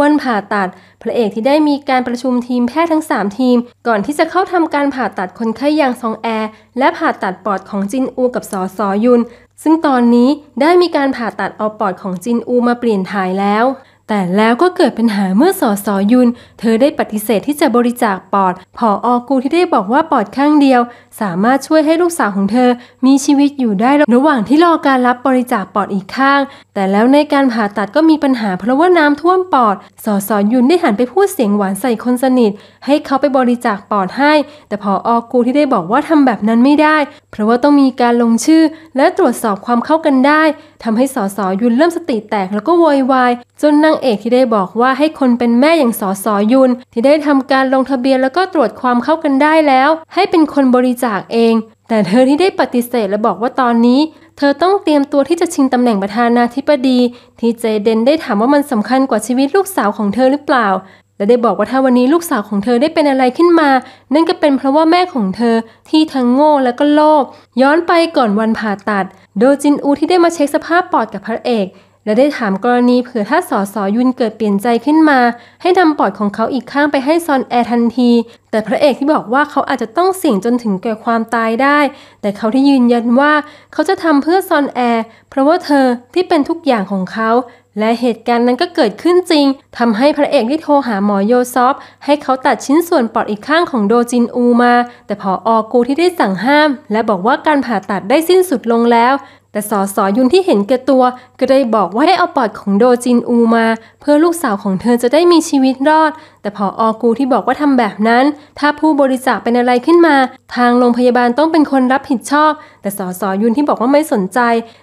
วันผ่าตัดพระเอกที่ได้มีการประชุมทีมแพทย์ทั้ง 3 ทีม ก่อนที่จะเข้าทำการผ่าตัดคนไข้ยางซองแอร์และผ่าตัดปอดของจินอูกับสอสอยุนซึ่งตอนนี้ได้มีการผ่าตัดเอาปอดของจินอูมาเปลี่ยนถ่ายแล้วแต่แล้วก็เกิดปัญหาเมื่อสอสอยุน เธอได้ปฏิเสธที่จะบริจาคปอดผออกูที่ได้บอกว่าปอดข้างเดียว สามารถช่วยให้ลูกสาวของเธอมีชีวิตอยู่ได้ระหว่างที่รอการรับบริจาคปอดอีกข้าง แต่แล้วในการผ่าตัดก็มีปัญหาเพราะว่าน้ำท่วมปอดสอสอยุนได้หันไปพูดเสียงหวานใส่คนสนิทให้เขาไปบริจาคปอดให้ แต่ผออกูที่ได้บอกว่าทำแบบนั้นไม่ได้ เพราะว่าต้องมีการลงชื่อ และตรวจสอบความเข้ากันได้ ทำให้สอสอยุนเริ่มสติแตกแล้วก็โวยวายจนนางางเอกที่ได้บอกว่าให้คนเป็นแม่อย่างสอสอยุน ที่ได้ทำการลงทะเบียนแล้วก็ตรวจความเข้ากันได้แล้ว ให้เป็นคนบริจาคเอง แต่เธอที่ได้ปฏิเสธและบอกว่าตอนนี้เธอต้องเตรียมตัวที่จะชิงตำแหน่งประธานาธิบดี ที่เจเดนได้ถามว่ามันสำคัญกว่าชีวิตลูกสาวของเธอหรือเปล่า และได้บอกว่าถ้าวันนี้ลูกสาวของเธอได้เป็นอะไรขึ้นมา นั่นก็เป็นเพราะว่าแม่ของเธอที่ทั้งโง่และก็โลภย้อนไปก่อนวันผ่าตัด โดจินอูที่ได้มาเช็คสภาพปอดกับพระเอกและได้ถามกรณีเผื่อถ้าสอสอยุนเกิดเปลี่ยนใจขึ้นมา ให้นำปอดของเขาอีกข้างไปให้ซอนแอร์ทันที แต่พระเอกที่บอกว่าเขาอาจจะต้องเสี่ยงจนถึงแก่ความตายได้ แต่เขาที่ยืนยันว่า เขาจะทำเพื่อซอนแอร์เพราะว่าเธอ ที่เป็นทุกอย่างของเขา และเหตุการณ์นั้นก็เกิดขึ้นจริงทำให้พระเอกได้โทรหาหมอโยซอฟให้เขาตัดชิ้นส่วนปอดอีกข้างของโดจินอูมา แต่พอออกูที่ได้สั่งห้าม และบอกว่าการผ่าตัดได้สิ้นสุดลงแล้วแต่สอสอยุนที่เห็นแก่ตัว ก็ได้บอกว่าให้เอาปอดของโดจินอูมา เพื่อลูกสาวของเธอจะได้มีชีวิตรอด แต่พอออกูที่บอกว่าทำแบบนั้น ถ้าผู้บริจาคเป็นอะไรขึ้นมา ทางโรงพยาบาลต้องเป็นคนรับผิดชอบ แต่สอสอยุนที่บอกว่าไม่สนใจ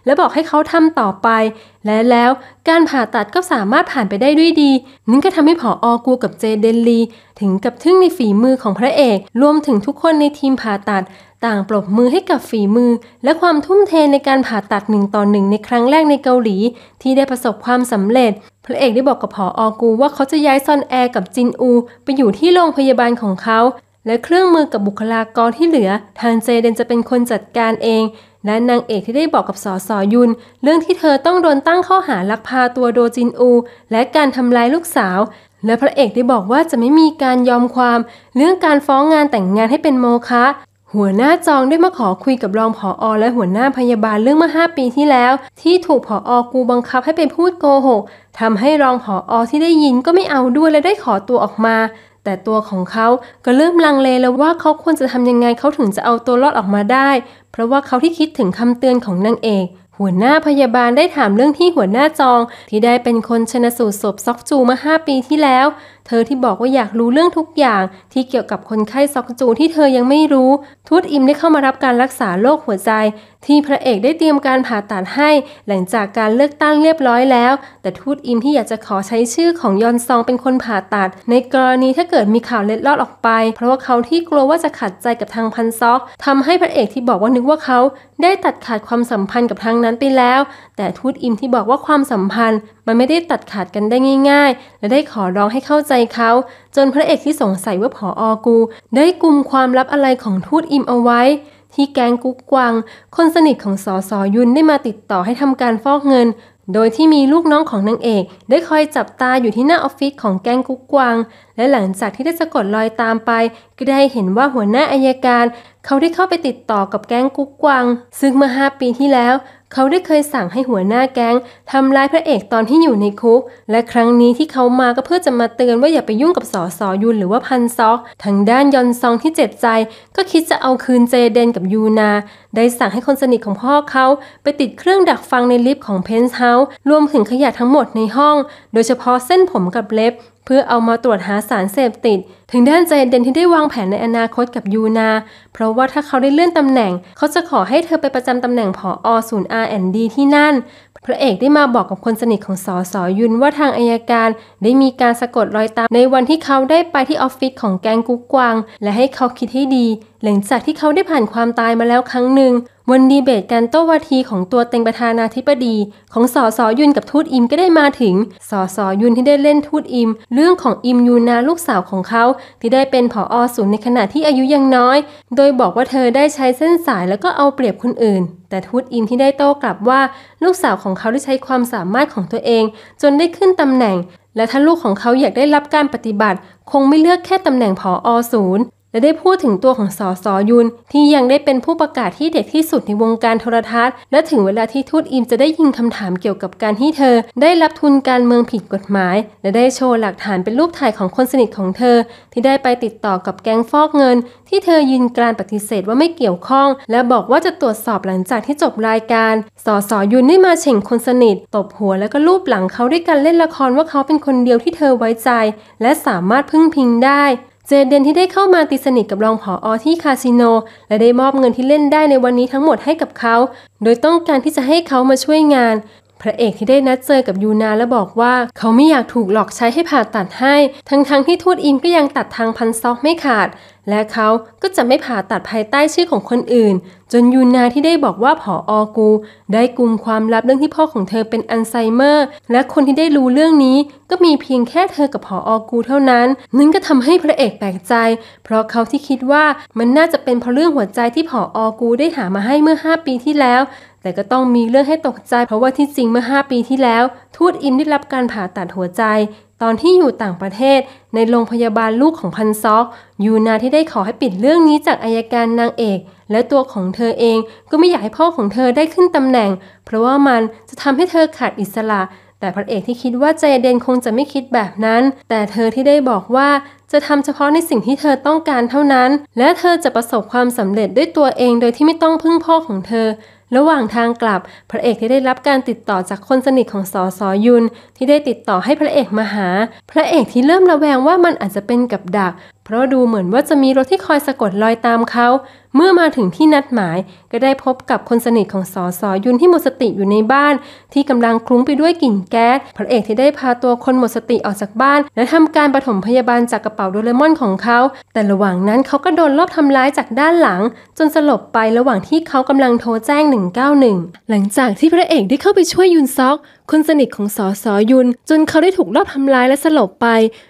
และบอกให้เขาทำต่อไป และแล้วการผ่าตัดก็สามารถผ่านไปได้ด้วยดีนั่นก็ทำให้พออกูกับ เจเดนลี ถึงกับทึ่งในฝีมือของพระเอกรวมถึงทุกคนในทีมผ่าตัดต่างปรบมือให้กับฝีมือ และความทุ่มเทในการผ่าตัดหนึ่งต่อหนึ่ง ในครั้งแรกในเกาหลี ที่ได้ประสบความสำเร็จ พระเอกได้บอกกับผออกูว่าเขาจะย้ายซอนแอร์กับจินอู ไปอยู่ที่โรงพยาบาลของเขาและเครื่องมือกับบุคลากรที่เหลือทานเจเดนจะเป็นคนจัดการเอง และนางเอกที่ได้บอกกับสอสอยุน เรื่องที่เธอต้องโดนตั้งข้อหาลักพาตัวโดจินอู และการทำลายลูกสาว และพระเอกได้บอกว่าจะไม่มีการยอมความเรื่องการฟ้องงานแต่งงานให้เป็นโมฆะหัวหน้าจองได้มาขอคุยกับรองผออและหัวหน้าพยาบาลเรื่องเมื่อ5ปีที่แล้ว ที่ถูกผออกูบังคับให้ไปพูดโกหกทำให้รองผออที่ได้ยินก็ไม่เอาด้วยและได้ขอตัวออกมา แต่ตัวของเขาก็เริ่มลังเลแล้วว่าเขาควรจะทำยังไงเขาถึงจะเอาตัวรอดออกมาได้เพราะว่าเขาที่คิดถึงคำเตือนของนางเอกหัวหน้าพยาบาลได้ถามเรื่องที่หัวหน้าจอง ที่ได้เป็นคนชนะสูตรศพซอกจูเมื่า5ปีที่แล้วเธอที่บอกว่าอยากรู้เรื่องทุกอย่าง ที่เกี่ยวกับคนไข้ซอกจูที่เธอยังไม่รู้ทูตอิมได้เข้ามารับการรักษาโรคหัวใจ ที่พระเอกได้เตรียมการผ่าตัดให้ หลังจากการเลือกตั้งเรียบร้อยแล้ว แต่ทูตอิมที่อยากจะขอใช้ชื่อของยอนซองเป็นคนผ่าตัด ในกรณีถ้าเกิดมีข่าวเล็ดลอดออกไป เพราะว่าเขาที่กลัวว่าจะขัดใจกับทางพันซอก ทำให้พระเอกที่บอกว่านึกว่าเขา ได้ตัดขาดความสัมพันธ์กับทางนั้นไปแล้ว แต่ทูตอิมที่บอกว่าความสัมพันธ์มันไม่ได้ตัดขาดกันได้ง่าย ๆ และได้ขอร้องให้เข้าใจใจเขาจนพระเอกที่สงสัยว่าผออกูได้กลุ่มความลับอะไรของทูตอิมเอาไว้ ที่แกงกุ๊กกวางคนสนิทของสอสอยุนได้มาติดต่อให้ทำการฟอกเงิน โดยที่มีลูกน้องของนางเอกได้คอยจับตาอยู่ที่หน้าออฟฟิศของแกงกุ๊กกวาง และหลังจากที่ได้สะกดรอยตามไป ก็ได้เห็นว่าหัวหน้าอายการ เขาได้เข้าไปติดต่อกับแกงกุ๊กกวางซึ่งเมื่อาปีที่แล้วเขาได้เคยสั่งให้หัวหน้าแก๊งทำร้ายพระเอกตอนที่อยู่ในคุก และครั้งนี้ที่เขามาก็เพื่อจะมาเตือนว่าอย่าไปยุ่งกับสอสอยุนหรือว่าพันซอก ทางด้านยอนซองที่เจ็บใจ ก็คิดจะเอาคืนเจเดนกับยูนา ได้สั่งให้คนสนิทของพ่อเขาไปติดเครื่องดักฟังในลิฟต์ของเพนท์เฮาส์รวมถึงขยะทั้งหมดในห้อง โดยเฉพาะเส้นผมกับเล็บเพื่อเอามาตรวจหาสารเสพติด ถึงด้านใจเดนที่ได้วางแผนในอนาคตกับยูนา เพราะว่าถ้าเขาได้เลื่อนตำแหน่งเขาจะขอให้เธอไปประจำตำแหน่งผออศูนย์ R&D ที่นั่น พระเอกได้มาบอกกับคนสนิทของสอสอยุนว่าทางอายการได้มีการสะกดรอยตาม ในวันที่เขาได้ไปที่ออฟฟิศของแกงกุ๊กกวางและให้เขาคิดให้ดีหลังจากที่เขาได้ผ่านความตายมาแล้วครั้งหนึ่งวันดีเบตการโต้วาทีของตัวเต็งประธานาธิบดี ของสอสอยุนกับทูตอิมก็ได้มาถึงสอสอยุนที่ได้เล่นทูตอิม เรื่องของอิมยูนาลูกสาวของเขา ที่ได้เป็นผออศูนย์ในขณะที่อายุยังน้อย โดยบอกว่าเธอได้ใช้เส้นสายแล้วก็เอาเปรียบคนอื่น แต่ทูตอิมที่ได้โต้กลับว่าลูกสาวของเขาได้ใช้ความสามารถของตัวเอง จนได้ขึ้นตำแหน่ง และถ้าลูกของเขาอยากได้รับการปฏิบัติ คงไม่เลือกแค่ตำแหน่งผออศูนย์และได้พูดถึงตัวของสอสอยุน ที่ยังได้เป็นผู้ประกาศที่เด็กที่สุดในวงการโทรทัศน์ และถึงเวลาที่ทูตอิมจะได้ยิงคำถามเกี่ยวกับการที่เธอ ได้รับทุนการเมืองผิดกฎหมาย และได้โชว์หลักฐานเป็นรูปถ่ายของคนสนิทของเธอ ที่ได้ไปติดต่อกับแก๊งฟอกเงิน ที่เธอยืนกรานปฏิเสธว่าไม่เกี่ยวข้อง และบอกว่าจะตรวจสอบหลังจากที่จบรายการสอสอยุนได้มาเฉ่งคนสนิท ตบหัวแล้วก็ลูบหลังเขาด้วยการเล่นละครว่าเขาเป็นคนเดียวที่เธอไว้ใจ และสามารถพึ่งพิงได้เจเดนที่ได้เข้ามาติสนิทกับรองผออที่คาสิโน และได้มอบเงินที่เล่นได้ในวันนี้ทั้งหมดให้กับเขา โดยต้องการที่จะให้เขามาช่วยงาน พระเอกที่ได้นัดเจอกับยูนาและบอกว่า เขาไม่อยากถูกหลอกใช้ให้ผ่าตัดให้ ทั้งๆทที่ทูตอินก็ยังตัดทางพันซอกไม่ขาดและเขาก็จะไม่ผ่าตัดภายใต้ชื่อของคนอื่น จนยูนาที่ได้บอกว่าผออกู ได้กลุ่มความลับเรื่องที่พ่อของเธอเป็นอัลไซเมอร์ และคนที่ได้รู้เรื่องนี้ก็มีเพียงแค่เธอกับผออกู เท่านั้นนั่นก็ทำให้พระเอกแปลกใจ เพราะเขาที่คิดว่ามันน่าจะเป็นเพราะเรื่องหัวใจที่ผออกูได้หามาให้เมื่อ 5 ปีที่แล้ว แต่ก็ต้องมีเรื่องให้ตกใจเพราะว่าที่จริงเมื่อ 5 ปีที่แล้ว ทูตอิมได้รับการผ่าตัดหัวใจตอนที่อยู่ต่างประเทศในโรงพยาบาลลูกของพันซอก ยูนาที่ได้ขอให้ปิดเรื่องนี้จากอายการนางเอกและตัวของเธอเองก็ไม่อยากให้พ่อของเธอได้ขึ้นตำแหน่งเพราะว่ามันจะทำให้เธอขาดอิสระ แต่พระเอกที่คิดว่าใจเดนคงจะไม่คิดแบบนั้น แต่เธอที่ได้บอกว่าจะทำเฉพาะในสิ่งที่เธอต้องการเท่านั้นและเธอจะประสบความสำเร็จด้วยตัวเองโดยที่ไม่ต้องพึ่งพ่อของเธอระหว่างทางกลับ พระเอกที่ได้รับการติดต่อจากคนสนิทของสอสอยุน ที่ได้ติดต่อให้พระเอกมาหา พระเอกที่เริ่มระแวงว่ามันอาจจะเป็นกับดักเพราะดูเหมือนว่าจะมีรถที่คอยสะกดรอยตามเขา เมื่อมาถึงที่นัดหมายก็ได้พบกับคนสนิทของสอสอยุนที่หมดสติอยู่ในบ้าน ที่กำลังคลุ้งไปด้วยกลิ่นแก๊สพระเอกที่ได้พาตัวคนหมดสติออกจากบ้าน และทำการปฐมพยาบาลจากกระเป๋าโดเรมอนของเขาแต่ระหว่างนั้นเขาก็โดนลอบทำร้ายจากด้านหลัง จนสลบไประหว่างที่เขากำลังโทรแจ้ง 191 หลังจากที่พระเอกได้เข้าไปช่วยยุนซอกคนสนิทของสอสอยุน จนเขาได้ถูกลอบทำร้ายและสลบไป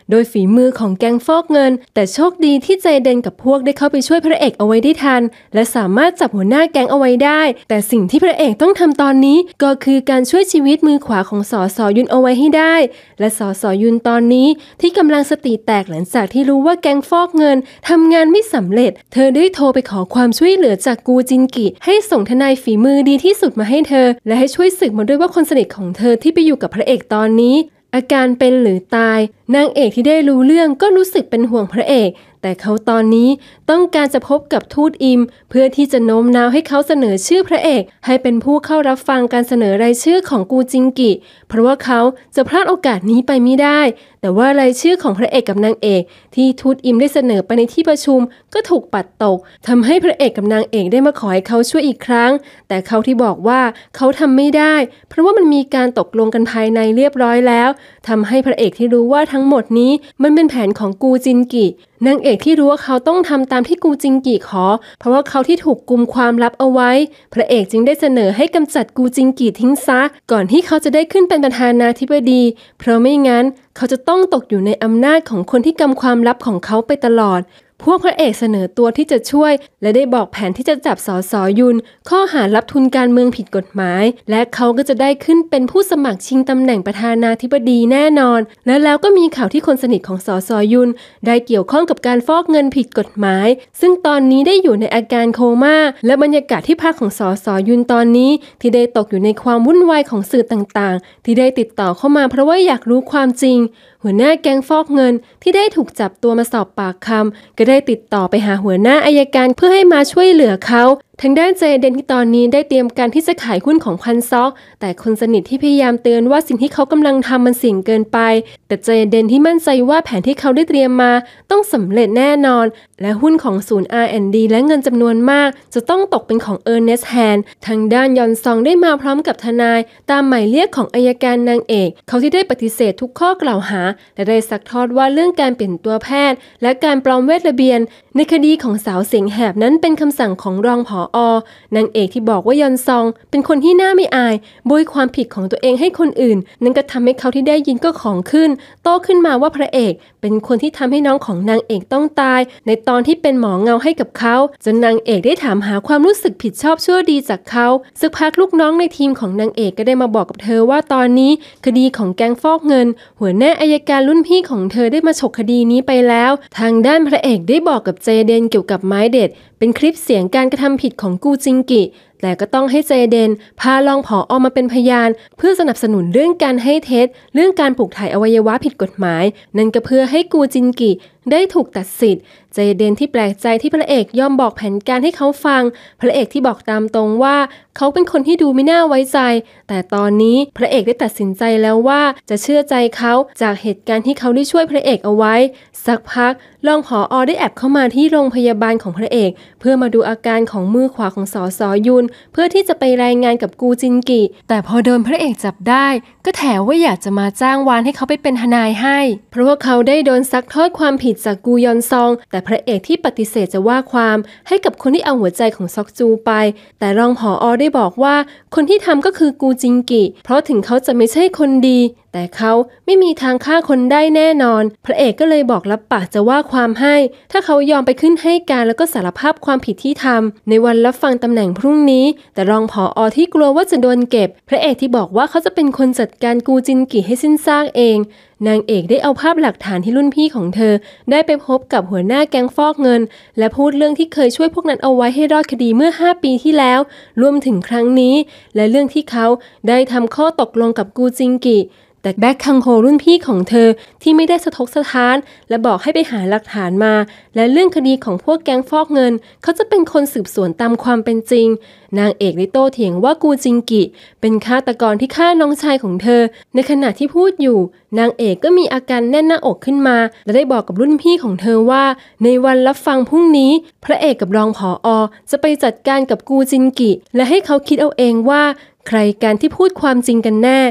โดยฝีมือของแก๊งฟอกเงิน แต่โชคดีที่ใจเดนกับพวกได้เข้าไปช่วยพระเอกเอาไว้ได้ทัน และสามารถจับหัวหน้าแก๊งเอาไว้ได้ แต่สิ่งที่พระเอกต้องทำตอนนี้ก็คือการช่วยชีวิตมือขวาของสอสอยุนเอาไว้ให้ได้ และสอสอยุนตอนนี้ที่กำลังสติแตกหลังจากที่รู้ว่าแก๊งฟอกเงินทำงานไม่สำเร็จ เธอได้โทรไปขอความช่วยเหลือจากกูจินกิ ให้ส่งทนายฝีมือดีที่สุดมาให้เธอ และให้ช่วยสืบมาด้วยว่าคนสนิทของเธอเธอที่ไปอยู่กับพระเอกตอนนี้ อาการเป็นหรือตายนางเอกที่ได้รู้เรื่องก็รู้สึกเป็นห่วงพระเอก แต่เขาตอนนี้ต้องการจะพบกับทูตอิมเพื่อที่จะโน้มน้าวให้เขาเสนอชื่อพระเอก ให้เป็นผู้เข้ารับฟังการเสนอรายชื่อของกูจิงกิ เพราะว่าเขาจะพลาดโอกาสนี้ไปไม่ได้ แต่ว่ารายชื่อของพระเอกกับนางเอกที่ทูตอิมได้เสนอไปในที่ประชุมก็ถูกปัดตก ทำให้พระเอกกับนางเอกได้มาขอให้เขาช่วยอีกครั้ง แต่เขาที่บอกว่าเขาทำไม่ได้ เพราะว่ามันมีการตกลงกันภายในเรียบร้อยแล้ว ทำให้พระเอกที่รู้ว่าทั้งหมดนี้ มันเป็นแผนของกูจินกินางเอกที่รู้ว่าเขาต้องทำตามที่กูจิงกีขอเพราะว่าเขาที่ถูกกุมความลับเอาไว้ พระเอกจึงได้เสนอให้กำจัดกูจิงกีทิ้งซะ ก่อนที่เขาจะได้ขึ้นเป็นประธานาธิบดีเพราะไม่งั้น เขาจะต้องตกอยู่ในอำนาจของคนที่กำความลับของเขาไปตลอดพวกพระเอกเสนอตัวที่จะช่วย และได้บอกแผนที่จะจับสอสอยุน ข้อหารับทุนการเมืองผิดกฎหมาย และเขาก็จะได้ขึ้นเป็นผู้สมัครชิงตำแหน่งประธานาธิบดีแน่นอน และแล้วก็มีข่าวที่คนสนิทของสอสอยุน ได้เกี่ยวข้องกับการฟอกเงินผิดกฎหมาย ซึ่งตอนนี้ได้อยู่ในอาการโคมา่า และบรรยากาศที่พักของสอสอยุนตอนนี้ ที่ได้ตกอยู่ในความวุ่นวายของสื่อต่างๆ ที่ได้ติดต่อเข้ามาเพราะว่าอยากรู้ความจริงหัวหน้าแก๊งฟอกเงินที่ได้ถูกจับตัวมาสอบปากคำก็ได้ติดต่อไปหาหัวหน้าอายการเพื่อให้มาช่วยเหลือเขาทางด้านเจเดนที่ตอนนี้ได้เตรียมการที่จะขายหุ้นของพันซอก แต่คนสนิทที่พยายามเตือนว่าสิ่งที่เขากำลังทำมันสิ่งเกินไป แต่เจเดนที่มั่นใจว่าแผนที่เขาได้เตรียมมา ต้องสำเร็จแน่นอน และหุ้นของศูนย์ R&D และเงินจำนวนมาก จะต้องตกเป็นของเออร์เนสต์แฮนทางด้านยอนซองได้มาพร้อมกับทนาย ตามหมายเรียกของอายการนางเอก เขาที่ได้ปฏิเสธทุกข้อกล่าวหาและได้สักทอดว่าเรื่องการเปลี่ยนตัวแพทย์ และการปลอมเวทระเบียน ในคดีของสาวเสียงแหบนั้นเป็นคำสั่งของรองผอออนางเอกที่บอกว่ายอนซอง เป็นคนที่หน้าไม่อายบุยความผิดของตัวเองให้คนอื่น นั่นก็ทำให้เขาที่ได้ยินก็ของขึ้นโตขึ้นมาว่าพระเอก เป็นคนที่ทำให้น้องของนางเอกต้องตาย ในตอนที่เป็นหมอเงาให้กับเขาจนนางเอกได้ถามหาความรู้สึกผิดชอบชั่วดีจากเขาสักพักลูกน้องในทีมของนางเอกก็ได้มาบอกกับเธอว่าตอนนี้คดีของแก๊งฟอกเงิน หัวหน้าอายการรุ่นพี่ของเธอได้มาฉกคดีนี้ไปแล้ว ทางด้านพระเอกได้บอกกับเจเดนเกี่ยวกับไม้เด็ดเป็นคลิปเสียงการกระทำผิดของกูจิงกิ แต่ก็ต้องให้เจเดนพาลองผอออกมาเป็นพยาน เพื่อสนับสนุนเรื่องการให้เท็จเรื่องการปลูกถ่ายอวัยวะผิดกฎหมาย นั่นก็เพื่อให้กูจินกิได้ถูกตัดสิทธิ์เจเดนที่แปลกใจที่พระเอกยอมบอกแผนการให้เขาฟัง พระเอกที่บอกตามตรงว่า เขาเป็นคนที่ดูไม่น่าไว้ใจ แต่ตอนนี้พระเอกได้ตัดสินใจแล้วว่า จะเชื่อใจเขาจากเหตุการณ์ที่เขาได้ช่วยพระเอกเอาไว้ สักพักรองผออได้แอบเข้ามาที่โรงพยาบาลของพระเอก เพื่อมาดูอาการของมือขวาของสอสอยุน เพื่อที่จะไปรายงานกับกูจินกิ แต่พอโดนพระเอกจับได้ ก็แถวว่าอยากจะมาจ้างวานให้เขาไปเป็นทนายให้ เพราะว่าเขาได้โดนซักทอดความผิดดจากกูยอนซอง แต่พระเอกที่ปฏิเสธจะว่าความ ให้กับคนที่เอาหัวใจของซอกจูไป แต่รองผออได้บอกว่า คนที่ทำก็คือกูจิงกิ เพราะถึงเขาจะไม่ใช่คนดีแต่เขาไม่มีทางฆ่าคนได้แน่นอน พระเอกก็เลยบอกรับปากจะว่าความให้ ถ้าเขายอมไปขึ้นให้การแล้วก็สารภาพความผิดที่ทำในวันรับฟังตำแหน่งพรุ่งนี้ แต่รองผออที่กลัวว่าจะโดนเก็บ พระเอกที่บอกว่าเขาจะเป็นคนจัดการกูจินกิให้สิ้นซากเอง นางเอกได้เอาภาพหลักฐานที่รุ่นพี่ของเธอ ได้ไปพบกับหัวหน้าแก๊งฟอกเงิน และพูดเรื่องที่เคยช่วยพวกนั้นเอาไว้ให้รอดคดีเมื่อ 5 ปีที่แล้ว รวมถึงครั้งนี้ และเรื่องที่เขาได้ทำข้อตกลงกับกูจิงกิแต่แบ็คคังโฮรุ่นพี่ของเธอ ที่ไม่ได้สะทกสะท้าน และบอกให้ไปหาหลักฐานมา และเรื่องคดีของพวกแก๊งฟอกเงินเขาจะเป็นคนสืบสวนตามความเป็นจริง นางเอกได้โต้เถียงว่ากูจิงกิ เป็นฆาตกรที่ฆ่าน้องชายของเธอ ในขณะที่พูดอยู่ นางเอกก็มีอาการแน่นหน้าอกขึ้นมา และได้บอกกับรุ่นพี่ของเธอว่า ในวันรับฟังพรุ่งนี้ พระเอกกับรองผออจะไปจัดการกับกูจินกิ และให้เขาคิดเอาเองว่า ใครกันที่พูดความจริงกันแน่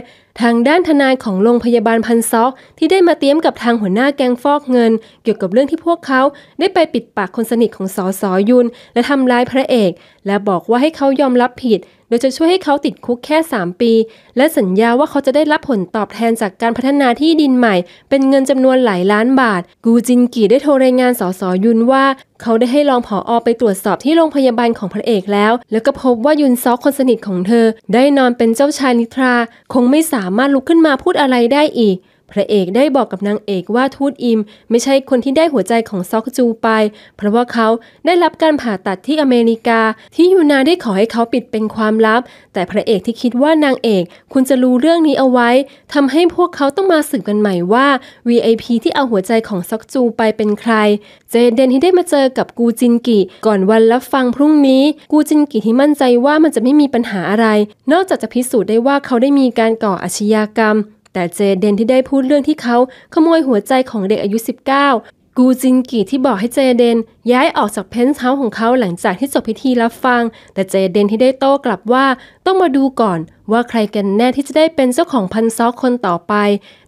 ทางด้านทนายของโรงพยาบาลพันซอกที่ได้มาเตรียมกับทางหัวหน้าแก๊งฟอกเงิน เกี่ยวกับเรื่องที่พวกเขาได้ไปปิดปากคนสนิทของสอสอยุน และทำร้ายพระเอก และบอกว่าให้เขายอมรับผิดยจะช่วยให้เขาติดคุกแค่ 3 ปี และสัญญาว่าเขาจะได้รับผลตอบแทนจากการพัฒนาที่ดินใหม่ เป็นเงินจำนวนหลายล้านบาท กูจินกีได้โทรรายงานสสยุนว่า เขาได้ให้รองผออไปตรวจสอบที่โรงพยาบาลของพระเอกแล้ว แล้วก็พบว่ายุนซอกคนสนิทของเธอ ได้นอนเป็นเจ้าชายนิทรา คงไม่สามารถลุกขึ้นมาพูดอะไรได้อีกพระเอกได้บอกกับนางเอกว่าทูตอิมไม่ใช่คนที่ได้หัวใจของซอกจูไปเพราะว่าเขาได้รับการผ่าตัดที่อเมริกาที่ยูนาได้ขอให้เขาปิดเป็นความลับแต่พระเอกที่คิดว่านางเอกคุณจะรู้เรื่องนี้เอาไว้ทำให้พวกเขาต้องมาสืบกันใหม่ว่า VIP ที่เอาหัวใจของซอกจูไปเป็นใครเจเดนที่ได้มาเจอกับกูจินกิก่อนวันรับฟังพรุ่งนี้กูจินกิที่มั่นใจว่ามันจะไม่มีปัญหาอะไรนอกจากจะพิสูจน์ได้ว่าเขาได้มีการก่ออาชญากรรมแต่เจเดนที่ได้พูดเรื่องที่เขาขโมยหัวใจของเด็กอายุ 19 กูจินกีที่บอกให้เจเดนย้ายออกจากเพนท์เฮาส์ของเขาหลังจากที่จบพิธีรับฟัง แต่เจเดนที่ได้โต้กลับว่า ต้องมาดูก่อนว่าใครกันแน่ที่จะได้เป็นเจ้าของพันซอกคนต่อไป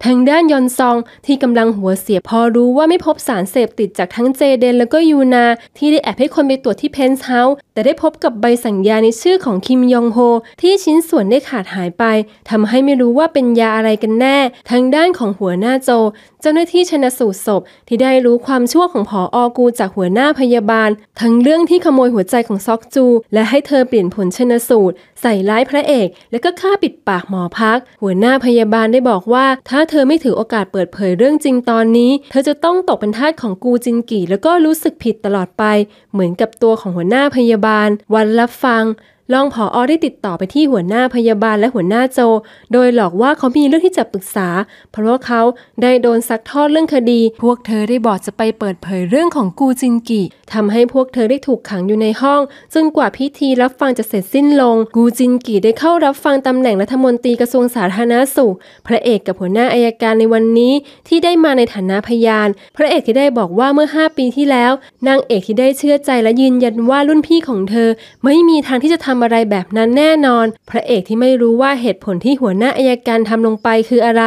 ทางด้านยอนซองที่กำลังหัวเสียพอรู้ว่าไม่พบสารเสพติดจากทั้งเจเดนแล้วก็ยูนา ที่ได้แอบให้คนไปตรวจที่เพนส์เฮาส์แต่ได้พบกับใบสัญญาในชื่อของคิมยองโฮที่ชิ้นส่วนได้ขาดหายไปทำให้ไม่รู้ว่าเป็นยาอะไรกันแน่ ทางด้านของหัวหน้าโจ เจ้าหน้าที่ชนะสูตรศพที่ได้รู้ความชั่วของผออกูจากหัวหน้าพยาบาล ทั้งเรื่องที่ขโมยหัวใจของซอกจู และให้เธอเปลี่ยนผลชนะสูตรใส่ร้ายพระเอกและก็ฆ่าปิดปากหมอพัก หัวหน้าพยาบาลได้บอกว่า ถ้าเธอไม่ถือโอกาสเปิดเผยเรื่องจริงตอนนี้เธอจะต้องตกเป็นทาสของกูจินกีแล้วก็รู้สึกผิดตลอดไป เหมือนกับตัวของหัวหน้าพยาบาล วันรับฟังรองผออได้ติดต่อไปที่หัวหน้าพยาบาลและหัวหน้าโจ โดยหลอกว่าเขามีเรื่องที่จะปรึกษา เพราะว่าเขาได้โดนซักทอดเรื่องคดี พวกเธอได้บอกจะไปเปิดเผยเรื่องของกูจินกิทำให้พวกเธอได้ถูกขังอยู่ในห้อง จนกว่าพิธีรับฟังจะเสร็จสิ้นลง กูจินกิได้เข้ารับฟังตำแหน่งรัฐมนตรีกระทรวงสาธารณสุข พระเอกกับหัวหน้าอายการในวันนี้ ที่ได้มาในฐานะพยาน พระเอกที่ได้บอกว่าเมื่อ5ปีที่แล้วนางเอกที่ได้เชื่อใจและยืนยันว่ารุ่นพี่ของเธอ ไม่มีทางที่จะทำำอะไรแบบนั้นแน่นอน พระเอกที่ไม่รู้ว่าเหตุผลที่หัวหน้าอายการทำลงไปคืออะไร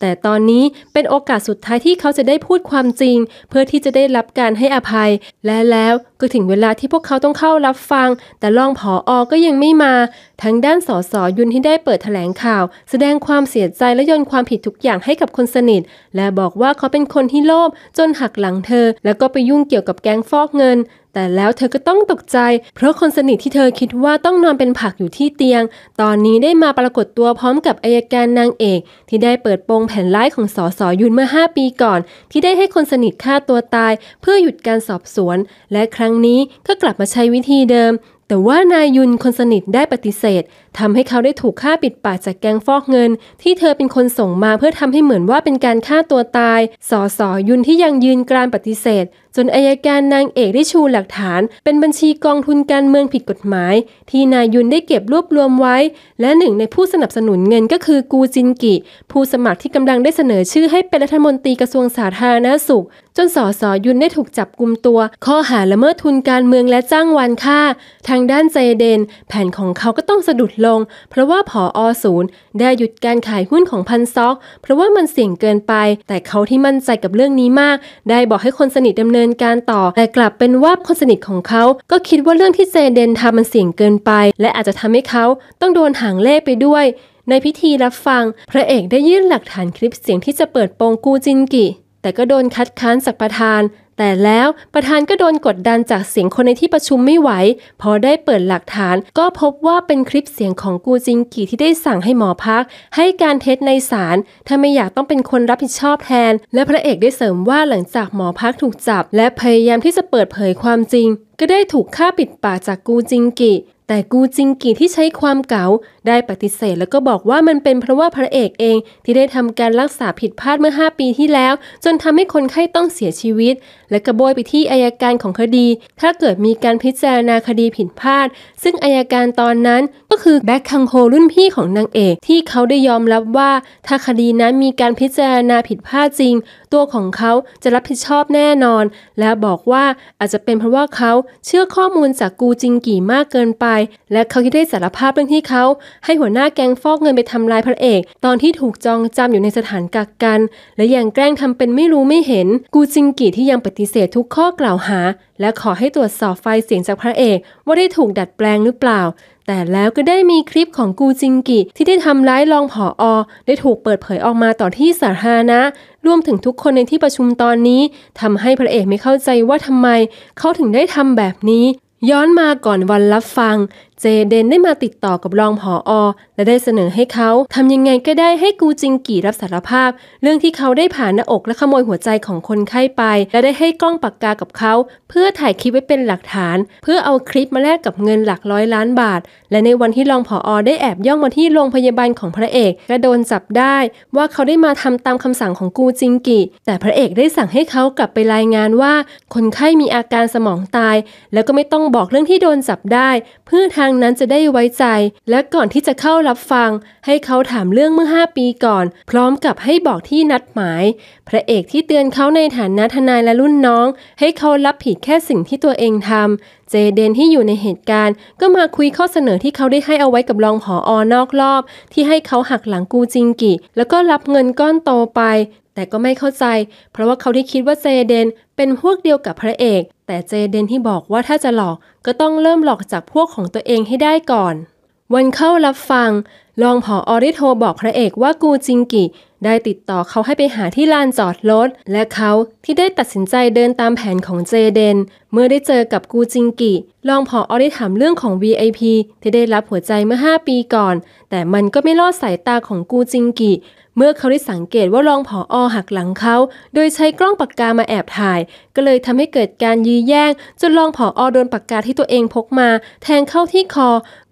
แต่ตอนนี้เป็นโอกาสสุดท้ายที่เขาจะได้พูดความจริง เพื่อที่จะได้รับการให้อภัย และแล้วก็ถึงเวลาที่พวกเขาต้องเข้ารับฟัง แต่รองผออก็ยังไม่มาทางด้านสสยุนที่ได้เปิดแถลงข่าว แสดงความเสียใจและยนความผิดทุกอย่างให้กับคนสนิท และบอกว่าเขาเป็นคนที่โลภจนหักหลังเธอ แล้วก็ไปยุ่งเกี่ยวกับแก๊งฟอกเงินแต่แล้วเธอก็ต้องตกใจ เพราะคนสนิทที่เธอคิดว่าต้องนอนเป็นผักอยู่ที่เตียง ตอนนี้ได้มาปรากฏตัวพร้อมกับอายการนางเอก ที่ได้เปิดโปงแผ่นร้ายของสอสอยุนเมื่อ5ปีก่อน ที่ได้ให้คนสนิทฆ่าตัวตายเพื่อหยุดการสอบสวน และครั้งนี้ก็กลับมาใช้วิธีเดิม แต่ว่านายยุนคนสนิทได้ปฏิเสธทำให้เขาได้ถูกฆ่าปิดปากจากแก๊งฟอกเงิน ที่เธอเป็นคนส่งมาเพื่อทำให้เหมือนว่าเป็นการฆ่าตัวตายสอสอยุนที่ยังยืนกรานปฏิเสธ จนอายการนางเอกได้ชูหลักฐาน เป็นบัญชีกองทุนการเมืองผิดกฎหมาย ที่นายยุนได้เก็บรวบรวมไว้ และหนึ่งในผู้สนับสนุนเงินก็คือกูจินกิ ผู้สมัครที่กำลังได้เสนอชื่อให้เป็นรัฐมนตรีกระทรวงสาธารณสุข จนสอสอยุนได้ถูกจับกลุมตัว ข้อหาละเมิดทุนการเมืองและจ้างวานฆ่า ทางด้านใจเดน แผนของเขาก็ต้องสะดุดลงเพราะว่าผออศูนย์ ได้หยุดการขายหุ้นของพันซอก เพราะว่ามันเสี่ยงเกินไป แต่เขาที่มั่นใจกับเรื่องนี้มาก ได้บอกให้คนสนิทดำเนินการต่อแต่กลับเป็นว่าคนสนิทของเขาก็คิดว่าเรื่องที่เจเดนทำมันเสี่ยงเกินไป และอาจจะทำให้เขา ต้องโดนหางเลขไปด้วย ในพิธีรับฟัง พระเอกได้ยื่นหลักฐานคลิปเสียงที่จะเปิดโปงกูจินกิแต่ก็โดนคัดค้านจากประธาน แต่แล้วประธานก็โดนกดดันจากเสียงคนในที่ประชุมไม่ไหว พอได้เปิดหลักฐานก็พบว่าเป็นคลิปเสียงของกูจิงกีที่ได้สั่งให้หมอพักให้การเท็จในศาลถ้าไม่อยากต้องเป็นคนรับผิดชอบแทน และพระเอกได้เสริมว่าหลังจากหมอพักถูกจับ และพยายามที่จะเปิดเผยความจริง ก็ได้ถูกฆ่าปิดปากจากกูจิงกีแต่กูจิงกีที่ใช้ความเกา๋าได้ปฏิเสธแล้วก็บอกว่ามันเป็นเพราะว่าพระเอกเอง ที่ได้ทำการรักษาผิดพลาดเมื่อ 5 ปีที่แล้ว จนทำให้คนไข้ต้องเสียชีวิต และกระโบยไปที่อายการของคดี ถ้าเกิดมีการพิจารณาคดีผิดพลาด ซึ่งอายการตอนนั้นก็คือแบ็คคังโฮรุ่นพี่ของนางเอก ที่เขาได้ยอมรับว่า ถ้าคดีนั้นมีการพิจารณาผิดพลาดจริงตัวของเขาจะรับผิดชอบแน่นอน และบอกว่าอาจจะเป็นเพราะว่าเขาเชื่อข้อมูลจากกูจิงกี่มากเกินไป และเขาที่ได้สารภาพเรื่องที่เขาให้หัวหน้าแก๊งฟอกเงินไปทำลายพระเอก ตอนที่ถูกจองจำอยู่ในสถานกักกัน และยังแกล้งทำเป็นไม่รู้ไม่เห็นกูจิงกี่ที่ยังปฏิเสธทุกข้อกล่าวหา และขอให้ตรวจสอบไฟเสียงจากพระเอกว่าได้ถูกดัดแปลงหรือเปล่าแต่แล้วก็ได้มีคลิปของกูจิงกิที่ได้ทำร้ายรองผออได้ถูกเปิดเผยออกมาต่อที่สาธารณะรวมถึงทุกคนในที่ประชุมตอนนี้ทำให้พระเอกไม่เข้าใจว่าทำไม เขาถึงได้ทำแบบนี้ ย้อนมาก่อนวันรับฟังเจเดนได้มาติดต่อกับรองผออ และได้เสนอให้เขาทำยังไงก็ได้ให้กูจิงกีรับสารภาพ เรื่องที่เขาได้ผ่านหน้าอกและขโมยหัวใจของคนไข้ไป และได้ให้กล้องปากกากับเขาเพื่อถ่ายคลิปไว้เป็นหลักฐาน เพื่อเอาคลิปมาแลกกับเงินหลักร้อยล้านบาท และในวันที่รองผออได้แอบย่องมาที่โรงพยาบาลของพระเอกก็ะโดนจับได้ ว่าเขาได้มาทำตามคำสั่งของกูจิงกีแต่พระเอกได้สั่งให้เขากลับไปรายงานว่า คนไข้มีอาการสมองตาย แล้วก็ไม่ต้องบอกเรื่องที่โดนจับได้เพื่อทางงนั้นจะได้ไว้ใจและก่อนที่จะเข้ารับฟัง ให้เขาถามเรื่องเมื่อ 5 ปีก่อน พร้อมกับให้บอกที่นัดหมายพระเอกที่เตือนเขาในฐานะทนายและรุ่นน้อง ให้เขารับผิดแค่สิ่งที่ตัวเองทำเจเดนที่อยู่ในเหตุการณ์ ก็มาคุยข้อเสนอที่เขาได้ให้เอาไว้กับรองผออนอกรอบ ที่ให้เขาหักหลังกูจิงกิแล้วก็รับเงินก้อนโตไปแต่ก็ไม่เข้าใจ เพราะว่าเขาได้คิดว่าเจเดน เป็นพวกเดียวกับพระเอก แต่เจเดนที่บอกว่าถ้าจะหลอก ก็ต้องเริ่มหลอกจากพวกของตัวเองให้ได้ก่อน วันเข้ารับฟัง รองผออรดโทรบอกพระเอกว่ากูจิงกิ ได้ติดต่อเขาให้ไปหาที่ลานจอดรถและเขาที่ได้ตัดสินใจเดินตามแผนของเจเดน เมื่อได้เจอกับกูจิงกิรองผออรดถามเรื่องของ VIP ที่ได้รับหัวใจเมื่อ 5 ปีก่อน แต่มันก็ไม่ลอดสายตาของกูจิงกิเมื่อเขาได้สังเกตว่ารองผออหักหลังเขา โดยใช้กล้องปากกามาแอบถ่าย ก็เลยทำให้เกิดการยื้อแย่งจนรองผออโดนปากกาที่ตัวเองพกมา แทงเข้าที่คอ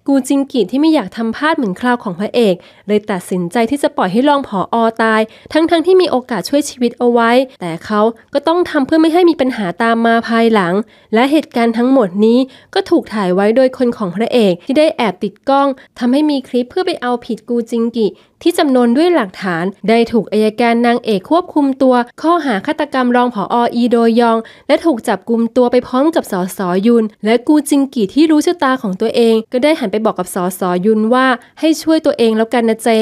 กูจิงกิที่ไม่อยากทำพลาดเหมือนคราวของพระเอก เลยตัดสินใจที่จะปล่อยให้รองผออตาย ทั้งๆทที่มีโอกาสช่วยชีวิตเอาไว้ แต่เขาก็ต้องทำเพื่อไม่ให้มีปัญหาตามมาภายหลัง และเหตุการณ์ทั้งหมดนี้ก็ถูกถ่ายไว้โดยคนของพระเอกที่ได้แอบติดกล้องทำให้มีคลิปเพื่อไปเอาผิดกูจิงกิที่จำนวนด้วยหลักฐาน ได้ถูกอายการนางเอกควบคุมตัวข้อหาฆาตกรรมรองผอ อีโดยอง และถูกจับกลุ่มตัวไปพร้อมกับสอสอยุน และกูจิงกีที่รู้ชะตาของตัวเอง ก็ได้หันไปบอกกับสอสอยุนว่าให้ช่วยตัวเองแล้วกันนะเจ๊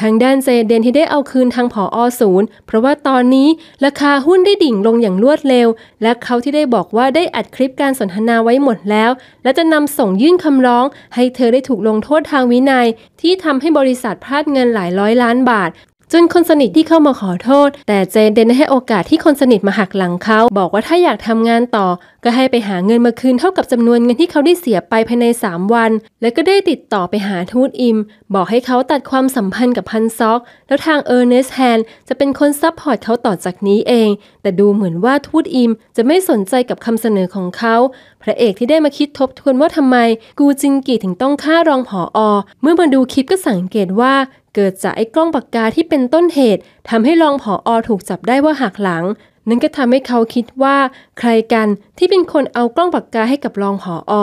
ทางด้านเซเดนที่ได้เอาคืนทางผออศูนย์ เพราะว่าตอนนี้ราคาหุ้นได้ดิ่งลงอย่างรวดเร็ว และเขาที่ได้บอกว่าได้อัดคลิปการสนทนาไว้หมดแล้ว และจะนำส่งยื่นคำร้อง ให้เธอได้ถูกลงโทษทางวินัย ที่ทำให้บริษัทพลาดเงินหลายร้อยล้านบาทจนคนสนิทที่เข้ามาขอโทษ แต่เจนเดนให้โอกาสที่คนสนิทมาหักหลังเขา บอกว่าถ้าอยากทำงานต่อ ก็ให้ไปหาเงินมาคืนเท่ากับจำนวนเงินที่เขาได้เสียไปภายใน 3 วัน และก็ได้ติดต่อไปหาทูตอิม บอกให้เขาตัดความสัมพันธ์กับพันซอก แล้วทางเออร์เนสแฮนจะเป็นคนซัพพอร์ตเขาต่อจากนี้เอง แต่ดูเหมือนว่าทูตอิม จะไม่สนใจกับคำเสนอของเขาพระเอกที่ได้มาคิดทบทวนว่าทำไม กูจิงกีถึงต้องฆ่ารองผออเมื่อมาดูคลิปก็สังเกตว่าเกิดจากไอ้กล้องปากกาที่เป็นต้นเหตุทำให้รองผออถูกจับได้ว่าหักหลัง นั่นก็ทำให้เขาคิดว่า ใครกันที่เป็นคนเอากล้องปากกาให้กับรองผออ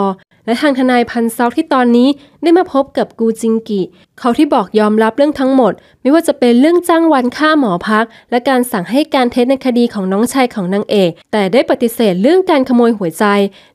และทางทนายพันซอกที่ตอนนี้ได้มาพบกับกูจิงกิ เขาที่บอกยอมรับเรื่องทั้งหมด ไม่ว่าจะเป็นเรื่องจ้างวันฆ่าหมอพัก และการสั่งให้การเท็จในคดีของน้องชายของนางเอก แต่ได้ปฏิเสธเรื่องการขโมยหัวใจ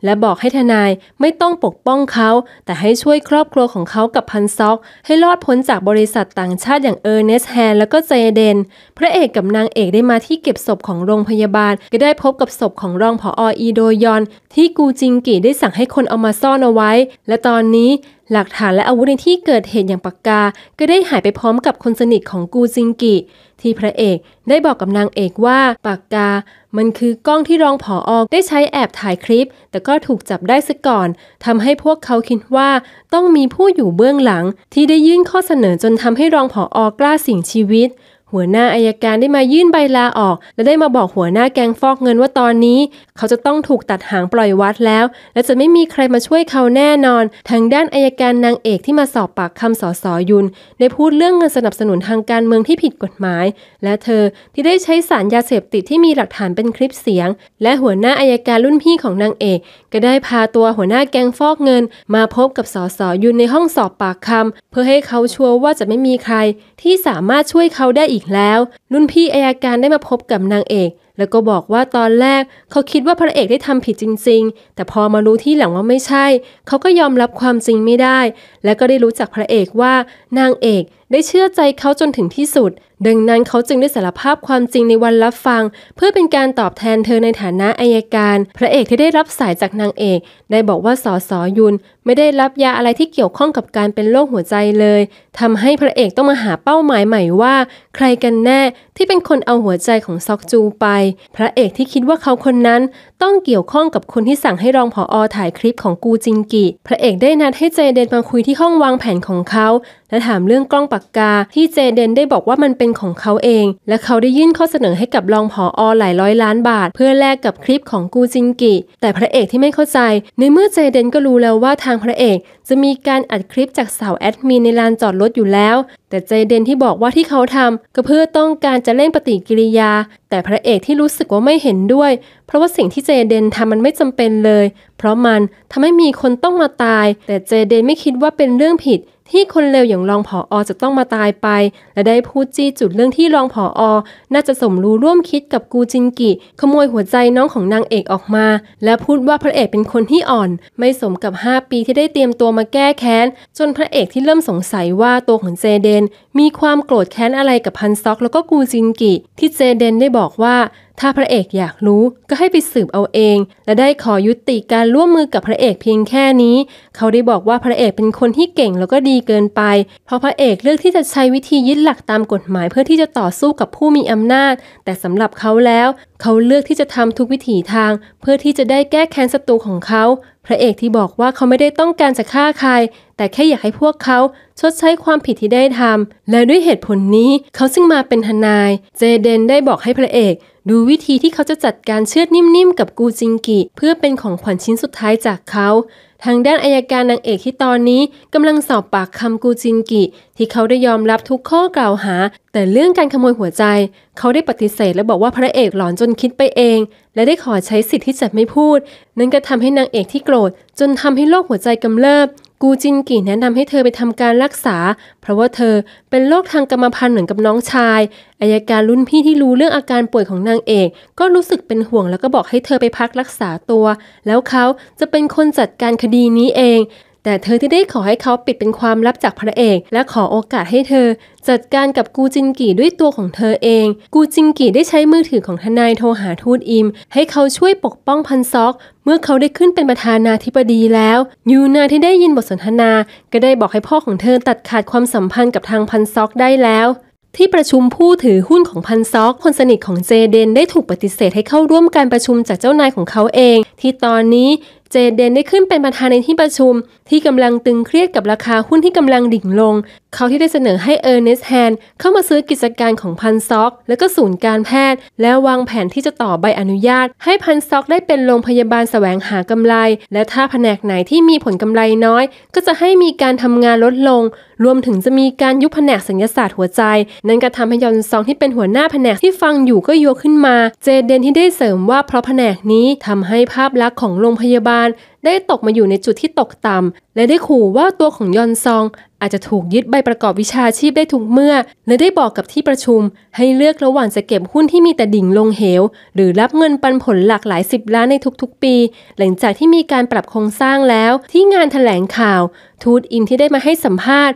และบอกให้ทนายไม่ต้องปกป้องเขา แต่ให้ช่วยครอบครัวของเขากับพันซอก ให้รอดพ้นจากบริษัทต่างชาติอย่างเออร์เนสแฮนและก็เจเดน พระเอกกับนางเอกได้มาที่เก็บศพของโรงพยาบาลก็ได้พบกับศพของรองผออีโดยอนที่กูจิงกิได้สั่งให้คนเอามาซ่อนเอาไว้ และตอนนี้หลักฐานและอาวุธในที่เกิดเหตุอย่างปากกา ก็ได้หายไปพร้อมกับคนสนิทของกูซิงกิที่พระเอกได้บอกกับนางเอกว่าปากกา มันคือกล้องที่รองผอออกได้ใช้แอบถ่ายคลิป แต่ก็ถูกจับได้ซะก่อน ทำให้พวกเขาคิดว่า ต้องมีผู้อยู่เบื้องหลัง ที่ได้ยื่นข้อเสนอจนทำให้รองผออกล้าสิ่งชีวิตหัวหน้าอายการได้มายื่นใบลาออก และได้มาบอกหัวหน้าแกงฟอกเงินว่าตอนนี้เขาจะต้องถูกตัดหางปล่อยวัดแล้ว และจะไม่มีใครมาช่วยเขาแน่นอน ทางด้านอายการนางเอกที่มาสอบปากคำสอสอยุน ได้พูดเรื่องเงินสนับสนุนทางการเมืองที่ผิดกฎหมาย และเธอที่ได้ใช้สารยาเสพติดที่มีหลักฐานเป็นคลิปเสียง และหัวหน้าอายการรุ่นพี่ของนางเอก ก็ได้พาตัวหัวหน้าแกงฟอกเงิน มาพบกับสอสอยุนในห้องสอบปากคำเพื่อให้เขาชัวร์ว่าจะไม่มีใคร ที่สามารถช่วยเขาได้อีกกแล้วรุ่นพี่อายการได้มาพบกับนางเอก แล้วก็บอกว่าตอนแรก เขาคิดว่าพระเอกได้ทำผิดจริงๆ แต่พอมารู้ที่หลังว่าไม่ใช่ เขาก็ยอมรับความจริงไม่ได้ และก็ได้รู้จักพระเอกว่านางเอกได้เชื่อใจเขาจนถึงที่สุดดังนั้นเขาจึงได้สารภาพความจริงในวันรับฟัง เพื่อเป็นการตอบแทนเธอในฐานะอายการ พระเอกที่ได้รับสายจากนางเอก ได้บอกว่าสอสอยุน ไม่ได้รับยาอะไรที่เกี่ยวข้องกับการเป็นโรคหัวใจเลย ทำให้พระเอกต้องมาหาเป้าหมายใหม่ว่า ใครกันแน่ที่เป็นคนเอาหัวใจของซอกจูไป พระเอกที่คิดว่าเขาคนนั้นต้องเกี่ยวข้องกับคนที่สั่งให้รองผออถ่ายคลิปของกูจิงกิ พระเอกได้นัดให้เจเดนมาคุยที่ห้องวางแผนของเขาและถามเรื่องกล้องปากกาที่เจเดนได้บอกว่ามันเป็นของเขาเอง และเขาได้ยื่นข้อเสนอให้กับรองผออหลายร้อยล้านบาท เพื่อแลกกับคลิปของกูจิงกิ แต่พระเอกที่ไม่เข้าใจในเมื่อเจเดนก็รู้แล้วว่าทางพระเอกจะมีการอัดคลิปจากสาวแอดมินในลานจอดรถอยู่แล้ว แต่เจเดนที่บอกว่าที่เขาทำก็เพื่อต้องการจะเล่นปฏิกิริยา แต่พระเอกที่รู้สึกว่าไม่เห็นด้วย เพราะว่าสิ่งที่เจเดนทำมันไม่จำเป็นเลยเพราะมันทำให้มีคนต้องมาตาย แต่เจเดนไม่คิดว่าเป็นเรื่องผิดที่คนเลวอย่างรองผออจะต้องมาตายไป และได้พูดจี้จุดเรื่องที่รองผออน่าจะสมรู้ร่วมคิดกับกูจินกิ ขโมยหัวใจน้องของนางเอกออกมา และพูดว่าพระเอกเป็นคนที่อ่อน ไม่สมกับ 5 ปีที่ได้เตรียมตัวมาแก้แค้น จนพระเอกที่เริ่มสงสัยว่าตัวของเจเดน มีความโกรธแค้นอะไรกับพันซอกแล้วก็กูจินกิ ที่เจเดนได้บอกว่าถ้าพระเอกอยากรู้ก็ให้ไปสืบเอาเอง และได้ขอยุติการร่วมมือกับพระเอกเพียงแค่นี้ เขาได้บอกว่าพระเอกเป็นคนที่เก่งแล้วก็ดีเกินไป เพราะพระเอกเลือกที่จะใช้วิธียึดหลักตามกฎหมายเพื่อที่จะต่อสู้กับผู้มีอำนาจ แต่สำหรับเขาแล้ว เขาเลือกที่จะทำทุกวิถีทาง เพื่อที่จะได้แก้แค้นศัตรูของเขาพระเอกที่บอกว่าเขาไม่ได้ต้องการจะฆ่าใคร แต่แค่อยากให้พวกเขา ชดใช้ความผิดที่ได้ทำและด้วยเหตุผลนี้เขาซึ่งมาเป็นทนายเจเดนได้บอกให้พระเอกดูวิธีที่เขาจะจัดการเชือดนิ่มๆกับกูจิงกิ เพื่อเป็นของขวัญชิ้นสุดท้ายจากเขาทางด้านอายการนางเอกที่ตอนนี้กำลังสอบปากคำกูจินกิที่เขาได้ยอมรับทุกข้อกล่าวหา แต่เรื่องการขโมยหัวใจเขาได้ปฏิเสธและบอกว่าพระเอกหลอนจนคิดไปเองและได้ขอใช้สิทธิ์ที่จะไม่พูด นั่นก็ทำให้นางเอกที่โกรธ จนทำให้โรคหัวใจกำเริบกูจินกีแนะนำให้เธอไปทำการรักษา เพราะว่าเธอเป็นโรคทางกรรมพันธุ์เหมือนกับน้องชายอายการรุ่นพี่ที่รู้เรื่องอาการป่วยของนางเอก ก็รู้สึกเป็นห่วงแล้วก็บอกให้เธอไปพักรักษาตัว แล้วเขาจะเป็นคนจัดการคดีนี้เองแต่เธอที่ได้ขอให้เขาปิดเป็นความลับจากพระเอกและขอโอกาสให้เธอจัดการกับกูจินกีด้วยตัวของเธอเอง กูจินกีได้ใช้มือถือของทนายโทรหาทูตอิม ให้เขาช่วยปกป้องพันซอก เมื่อเขาได้ขึ้นเป็นประธานาธิบดีแล้ว ยูนาที่ได้ยินบทสนทนาก็ได้บอกให้พ่อของเธอตัดขาดความสัมพันธ์กับทางพันซอกได้แล้ว ที่ประชุมผู้ถือหุ้นของพันซอก คนสนิทของเจเดนได้ถูกปฏิเสธให้เข้าร่วมการประชุมจากเจ้านายของเขาเอง ที่ตอนนี้เจเดนได้ขึ้นเป็นประธานในที่ประชุม ที่กำลังตึงเครียดกับราคาหุ้นที่กำลังดิ่งลง เขาที่ได้เสนอให้เออร์เนสแฮนเข้ามาซื้อกิจการของพันซ็อก และก็ศูนย์การแพทย์ และวางแผนที่จะต่อใบอนุญาต ให้พันซ็อกได้เป็นโรงพยาบาลสแสวงหากำไร และถ้าแผนกไหนที่มีผลกำไรน้อย ก็จะให้มีการทำงานลดลง รวมถึงจะมีการยุบแผนกสัญญาศาสตร์หัวใจ นั่นก็ทำให้ยอนซองที่เป็นหัวหน้าแผนกที่ฟังอยู่ก็โยกขึ้นมาเจเดนที่ได้เสริมว่าเพราะแผนกนี้ทำให้ภาพลักษณ์ของโรงพยาบาล and ได้ตกมาอยู่ในจุดที่ตกต่ำและได้ขู่ว่าตัวของยอนซอง อาจจะถูกยึดใบประกอบวิชาชีพได้ทุกเมื่อ และได้บอกกับที่ประชุม ให้เลือกระหว่างจะเก็บหุ้นที่มีแต่ดิ่งลงเหว หรือรับเงินปันผลหลากหลายสิบล้านในทุกๆ ปี หลังจากที่มีการปรับโครงสร้างแล้วที่งานถแถลงข่าว ทูตอินที่ได้มาให้สัมภาษณ์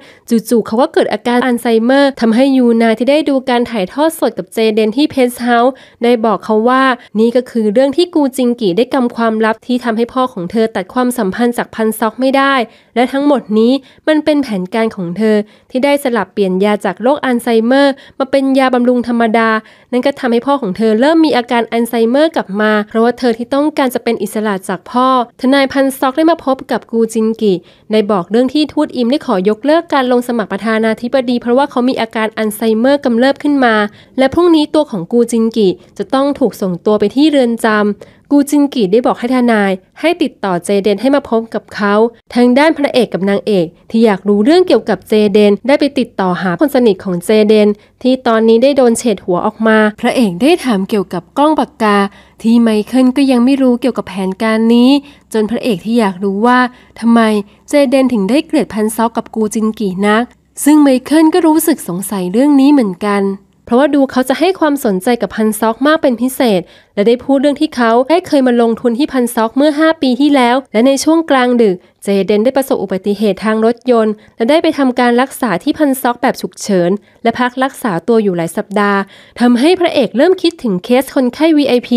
จู่ๆเขาก็เกิดอาการอัลไซเมอร์ทำให้ยูนาที่ได้ดูการถ่ายทอดสดกับเจเดนที่เพนส์เฮาส์ได้บอกเขาว่านี่ก็คือเรื่องที่กูจิงกีได้กำความลับที่ทำให้พ่อของเธอตัดความสัมพันธ์จากพันซอกไม่ได้ และทั้งหมดนี้มันเป็นแผนการของเธอที่ได้สลับเปลี่ยนยาจากโรคอัลไซเมอร์ มาเป็นยาบำรุงธรรมดา นั่นก็ทำให้พ่อของเธอเริ่มมีอาการอัลไซเมอร์ กลับมา เพราะว่าเธอที่ต้องการจะเป็นอิสระจากพ่อ ทนายพันซอกได้มาพบกับกูจินกิได้บอกเรื่องที่ทูตอิมได้ขอยกเลิกการลงสมัครประธานาธิบดีเพราะว่าเขามีอาการอัลไซเมอร์กำเริบขึ้นมา และพรุ่งนี้ตัวของกูจินกิจะต้องถูกส่งตัวไปที่เรือนจำกูจินกีได้บอกให้ทนายให้ติดต่อเจเดนให้มาพบกับเขา ทางด้านพระเอกกับนางเอกที่อยากรู้เรื่องเกี่ยวกับเจเดนได้ไปติดต่อหาคนสนิทของเจเดนที่ตอนนี้ได้โดนเฉดหัวออกมา พระเอกได้ถามเกี่ยวกับกล้องปากกาที่ไมเคิลก็ยังไม่รู้เกี่ยวกับแผนการนี้ จนพระเอกที่อยากรู้ว่าทำไมเจเดนถึงได้เกลียดพันซอกกับกูจินกีนักซึ่งไมเคิลก็รู้สึกสงสัยเรื่องนี้เหมือนกันเพราะว่าดูเขาจะให้ความสนใจกับพันซอกมากเป็นพิเศษ และได้พูดเรื่องที่เขาได้เคยมาลงทุนที่พันซอกเมื่อ 5 ปีที่แล้ว และในช่วงกลางดึกเจเดนได้ประสบอุบัติเหตุทางรถยนต์ และได้ไปทำการรักษาที่พันซอกแบบฉุกเฉิน และพักรักษาตัวอยู่หลายสัปดาห์ ทำให้พระเอกเริ่มคิดถึงเคสคนไข้ VIP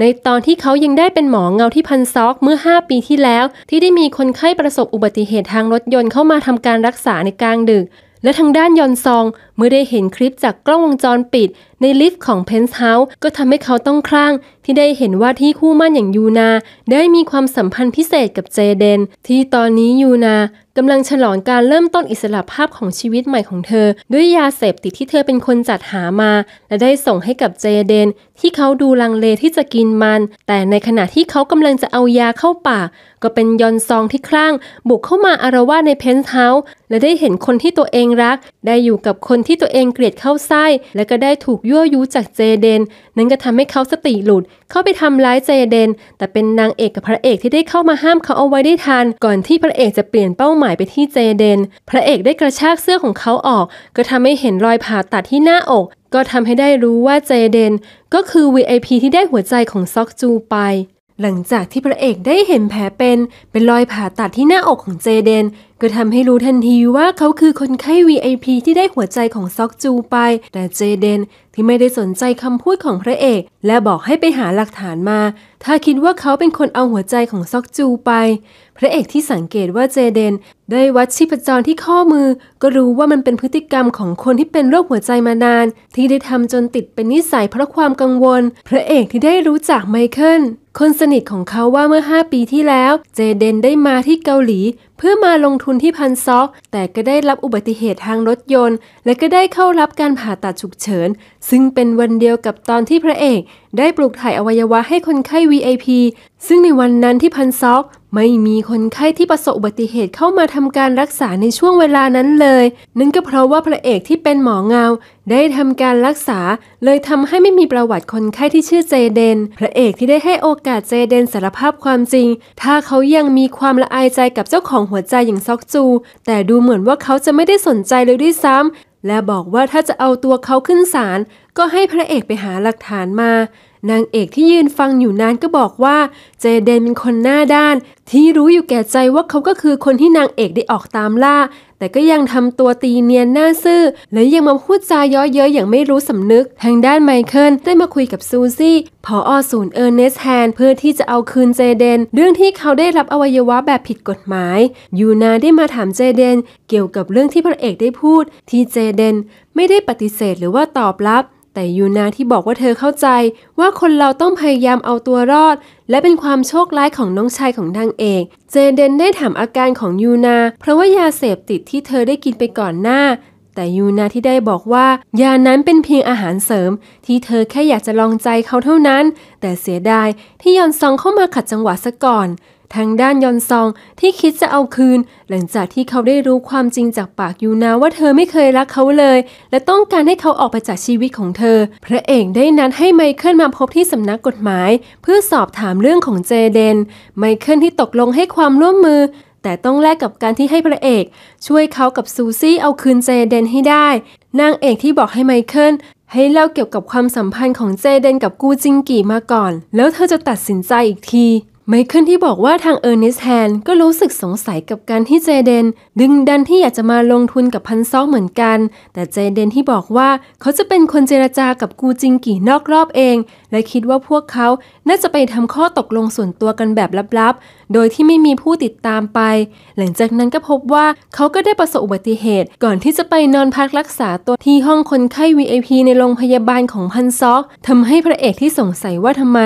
ในตอนที่เขายังได้เป็นหมอเงาที่พันซอกเมื่อ 5 ปีที่แล้ว ที่ได้มีคนไข้ประสบอุบัติเหตุทางรถยนต์เข้ามาทำการรักษาในกลางดึก และทางด้านยอนซองเมื่อได้เห็นคลิปจากกล้องวงจรปิด ในลิฟต์ของเพนส์เฮาส์ก็ทำให้เขาต้องคลั่งที่ได้เห็นว่าที่คู่มั่นอย่างยูนา ได้มีความสัมพันธ์พิเศษกับเจเดน ที่ตอนนี้ยูนากำลังฉลองการเริ่มต้นอิสระภาพของชีวิตใหม่ของเธอ ด้วยยาเสพติดที่เธอเป็นคนจัดหามา และได้ส่งให้กับเจเดน ที่เขาดูลังเลที่จะกินมัน แต่ในขณะที่เขากำลังจะเอายาเข้าปาก ก็เป็นยอนซองที่คลั่งบุกเข้ามาอารวาสในเพนท์เฮาส์และได้เห็นคนที่ตัวเองรัก ได้อยู่กับคนที่ตัวเองเกลียดเข้าไส้และก็ได้ถูกยั่วยุ จากเจเดนนั้นก็ทำให้เขาสติหลุด เข้าไปทำร้ายเจเดน แต่เป็นนางเอกกับพระเอกที่ได้เข้ามาห้ามเขาเอาไว้ได้ทันก่อนที่พระเอกจะเปลี่ยนเป้าหมายไปที่เจเดน พระเอกได้กระชากเสื้อของเขาออก ก็ทำให้เห็นรอยผ่าตัดที่หน้าอก ก็ทำให้ได้รู้ว่าเจเดนก็คือ VIP ที่ได้หัวใจของซอกจูไป หลังจากที่พระเอกได้เห็นแผลเป็น เป็นรอยผ่าตัดที่หน้าอกของเจเดนก็ทำให้รู้ทันทีว่าเขาคือคนไข้ VIP ที่ได้หัวใจของซอกจูไป แต่เจเดนที่ไม่ได้สนใจคำพูดของพระเอกและบอกให้ไปหาหลักฐานมา ถ้าคิดว่าเขาเป็นคนเอาหัวใจของซอกจูไป พระเอกที่สังเกตว่าเจเดนได้วัดชีพจรที่ข้อมือ ก็รู้ว่ามันเป็นพฤติกรรมของคนที่เป็นโรคหัวใจมานาน ที่ได้ทำจนติดเป็นนิสัยเพราะความกังวล พระเอกที่ได้รู้จักไมเคิลคนสนิทของเขาว่าเมื่อ 5 ปีที่แล้วเจเดนได้มาที่เกาหลีเพื่อมาลงทุนที่พันซอก แต่ก็ได้รับอุบัติเหตุทางรถยนต์ และก็ได้เข้ารับการผ่าตัดฉุกเฉิน ซึ่งเป็นวันเดียวกับตอนที่พระเอก ได้ปลูกถ่ายอวัยวะให้คนไข้ VIP ซึ่งในวันนั้นที่พันซอกไม่มีคนไข้ที่ประสบอุบัติเหตุเข้ามาทำการรักษาในช่วงเวลานั้นเลย นั่นก็เพราะว่าพระเอกที่เป็นหมอเงา ได้ทำการรักษา เลยทำให้ไม่มีประวัติคนไข้ที่ชื่อเจเดน พระเอกที่ได้ให้โอกาสเจเดนสารภาพความจริง ถ้าเขายังมีความละอายใจกับเจ้าของหัวใจอย่างซอกจู แต่ดูเหมือนว่าเขาจะไม่ได้สนใจเลยด้วยซ้ำ และบอกว่าถ้าจะเอาตัวเขาขึ้นศาลก็ให้พระเอกไปหาหลักฐานมานางเอกที่ยืนฟังอยู่นานก็บอกว่าเจเดนเป็นคนหน้าด้านที่รู้อยู่แก่ใจว่าเขาก็คือคนที่นางเอกได้ออกตามล่า แต่ก็ยังทำตัวตีเนียนหน้าซื่อและยังมาพูดจาย้อเย้ยอย่างไม่รู้สำนึก ทางด้านไมเคิลได้มาคุยกับซูซี่พออศูนย์เออร์เนสแฮนเพื่อที่จะเอาคืนเจเดน เรื่องที่เขาได้รับอวัยวะแบบผิดกฎหมาย ยูนาได้มาถามเจเดนเกี่ยวกับเรื่องที่พระเอกได้พูดที่เจเดนไม่ได้ปฏิเสธหรือว่าตอบรับแต่ยูนาที่บอกว่าเธอเข้าใจว่าคนเราต้องพยายามเอาตัวรอด และเป็นความโชคร้ายของน้องชายของนางเอกเจเดนได้ถามอาการของยูนา เพราะว่ายาเสพติดที่เธอได้กินไปก่อนหน้า แต่ยูนาที่ได้บอกว่ายานั้นเป็นเพียงอาหารเสริมที่เธอแค่อยากจะลองใจเขาเท่านั้น แต่เสียดายที่ยอนซองเข้ามาขัดจังหวะซะก่อนทางด้านยอนซองที่คิดจะเอาคืน หลังจากที่เขาได้รู้ความจริงจากปากยูนาว่าเธอไม่เคยรักเขาเลย และต้องการให้เขาออกไปจากชีวิตของเธอ พระเอกได้นัดให้ไมเคิลมาพบที่สำนักกฎหมาย เพื่อสอบถามเรื่องของเจเดนไมเคิลที่ตกลงให้ความร่วมมือ แต่ต้องแลกกับการที่ให้พระเอก ช่วยเขากับซูซี่เอาคืนเจเดนให้ได้ นางเอกที่บอกให้ไมเคิลให้เล่าเกี่ยวกับความสัมพันธ์ของเจเดนกับกูจิงกีมาก่อน แล้วเธอจะตัดสินใจอีกทีไมเคิลที่บอกว่าทางเออร์เนสแฮนก็รู้สึกสงสัยกับการที่เจเดนดึงดันที่อยากจะมาลงทุนกับพันซอกเหมือนกัน แต่เจเดนที่บอกว่า เขาจะเป็นคนเจรจากับกูจิงกี่นอกรอบเอง และคิดว่าพวกเขาน่าจะไปทำข้อตกลงส่วนตัวกันแบบลับๆ โดยที่ไม่มีผู้ติดตามไป หลังจากนั้นก็พบว่าเขาก็ได้ประสบอุบัติเหตุ ก่อนที่จะไปนอนพักรักษาตัวที่ห้องคนไข้ VIP ในโรงพยาบาลของพันซอกทำให้พระเอกที่สงสัยว่าทำไม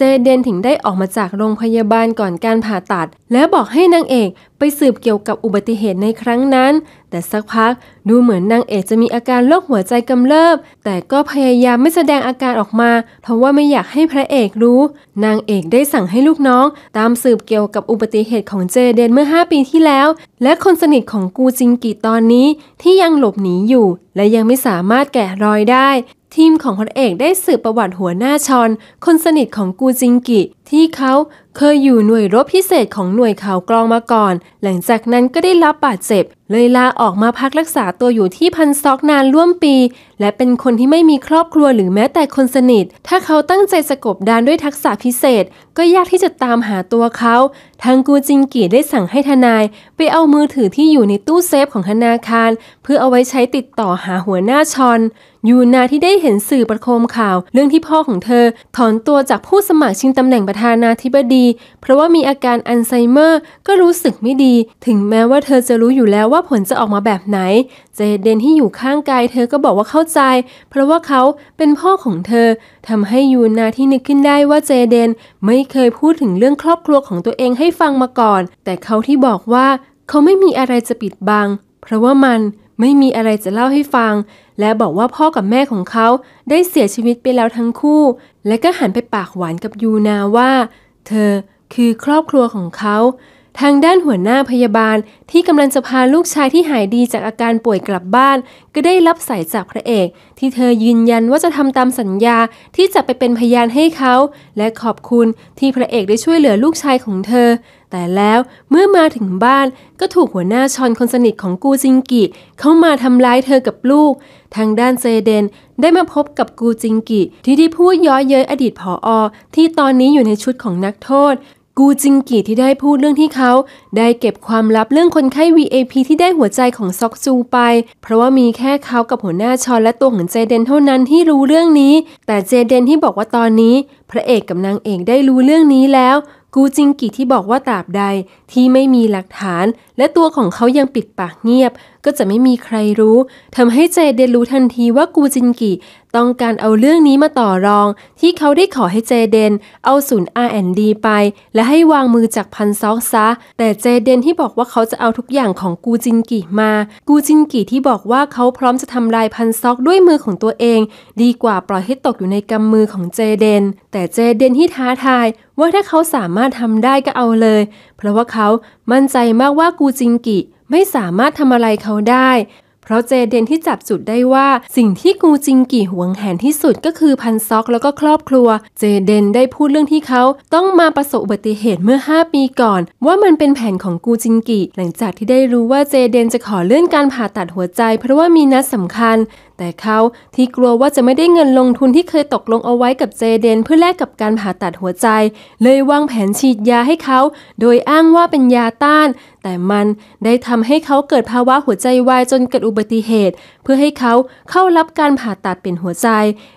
เจเดนถึงได้ออกมาจากโรงพยาบาลก่อนการผ่าตัด และบอกให้นางเอกไปสืบเกี่ยวกับอุบัติเหตุในครั้งนั้น แต่สักพักดูเหมือนนางเอกจะมีอาการโรคหัวใจกำเริบ แต่ก็พยายามไม่แสดงอาการออกมา เพราะว่าไม่อยากให้พระเอกรู้ นางเอกได้สั่งให้ลูกน้องตามสืบเกี่ยวกับอุบัติเหตุของเจเดนเมื่อ 5 ปีที่แล้ว และคนสนิทของกูจิงกีตอนนี้ ที่ยังหลบหนีอยู่ และยังไม่สามารถแกะรอยได้ทีมของพระเอกได้สืบประวัติหัวหน้าชอนคนสนิทของกูจิงกิ ที่เขาเคยอยู่หน่วยรบพิเศษของหน่วยข่าวกรองมาก่อน หลังจากนั้นก็ได้รับบาดเจ็บ เลยลาออกมาพักรักษาตัวอยู่ที่พันซอกนานร่วมปี และเป็นคนที่ไม่มีครอบครัวหรือแม้แต่คนสนิท ถ้าเขาตั้งใจสะกบดานด้วยทักษะพิเศษ ก็ยากที่จะตามหาตัวเขาทางกูจิงกีได้สั่งให้ทนาย ไปเอามือถือที่อยู่ในตู้เซฟของธนาคาร เพื่อเอาไว้ใช้ติดต่อหาหัวหน้าชอน ยูนาที่ได้เห็นสื่อประโคมข่าว เรื่องที่พ่อของเธอถอนตัวจากผู้สมัครชิงตำแหน่งประธานาธิบดีเพราะว่ามีอาการอัลไซเมอร์ก็รู้สึกไม่ดี ถึงแม้ว่าเธอจะรู้อยู่แล้วว่าผลจะออกมาแบบไหนเจเดนที่อยู่ข้างกายเธอก็บอกว่าเข้าใจ เพราะว่าเขาเป็นพ่อของเธอทำให้ยูนาที่นึกขึ้นได้ว่าเจเดน ไม่เคยพูดถึงเรื่องครอบครัวของตัวเองให้ฟังมาก่อน แต่เขาที่บอกว่า เขาไม่มีอะไรจะปิดบังเพราะว่ามันไม่มีอะไรจะเล่าให้ฟัง และบอกว่าพ่อกับแม่ของเขาได้เสียชีวิตไปแล้วทั้งคู่ และก็หันไปปากหวานกับยูนาว่าเธอคือครอบครัวของเขา ทางด้านหัวหน้าพยาบาลที่กำลังจะพาลูกชายที่หายดีจากอาการป่วยกลับบ้าน ก็ได้รับสายจากพระเอก ที่เธอยืนยันว่าจะทำตามสัญญาที่จะไปเป็นพยานให้เขา และขอบคุณที่พระเอกได้ช่วยเหลือลูกชายของเธอแต่แล้วเมื่อมาถึงบ้านก็ถูกหัวหน้าชอนคนสนิทของกูจิงกิ เข้ามาทำร้ายเธอกับลูก ทางด้านเซเดน ได้มาพบกับกูจิงกิที่ได้พูดย้อยเย้ยอดีตผออที่ตอนนี้อยู่ในชุดของนักโทษกูจิงกิที่ได้พูดเรื่องที่เขา ได้เก็บความลับเรื่องคนไข้ VAP ที่ได้หัวใจของซอกซูไป เพราะว่ามีแค่เขากับหัวหน้าชอนและตัวของเจเดนเท่านั้นที่รู้เรื่องนี้ แต่เจเดนที่บอกว่าตอนนี้ พระเอกกับนางเอกได้รู้เรื่องนี้แล้วกูจิงกิที่บอกว่าตราบใด ที่ไม่มีหลักฐานและตัวของเขายังปิดปากเงียบ ก็จะไม่มีใครรู้ทำให้เจเดนรู้ทันทีว่ากูจินกิ ต้องการเอาเรื่องนี้มาต่อรอง ที่เขาได้ขอให้เจเดน เอาศูนย์ R&D ไปและให้วางมือจากพันซอกซะ แต่เจเดนที่บอกว่าเขาจะเอาทุกอย่างของกูจินกิมา กูจินกิที่บอกว่าเขาพร้อมจะทำลายพันซอกด้วยมือของตัวเอง ดีกว่าปล่อยให้ตกอยู่ในกำมือของเจเดน แต่เจเดนที่ท้าทาย ว่าถ้าเขาสามารถทำได้ก็เอาเลยเพราะว่าเขามั่นใจมากว่ากูจิงกิไม่สามารถทำอะไรเขาได้ เพราะเจเดนที่จับจุดได้ว่าสิ่งที่กูจิงกิหวงแหนที่สุดก็คือพันซอกแล้วก็ครอบครัว เจเดนได้พูดเรื่องที่เขาต้องมาประสบอุบัติเหตุเมื่อ 5 ปีก่อน ว่ามันเป็นแผนของกูจิงกิ หลังจากที่ได้รู้ว่าเจเดนจะขอเลื่อนการผ่าตัดหัวใจเพราะว่ามีนัดสำคัญแต่เขาที่กลัวว่าจะไม่ได้เงินลงทุนที่เคยตกลงเอาไว้กับเจเดน เพื่อแลกกับการผ่าตัดหัวใจ เลยวางแผนฉีดยาให้เขา โดยอ้างว่าเป็นยาต้าน แต่มันได้ทำให้เขาเกิดภาวะหัวใจวายจนเกิดอุบัติเหตุ เพื่อให้เขาเข้ารับการผ่าตัดเป็นหัวใจ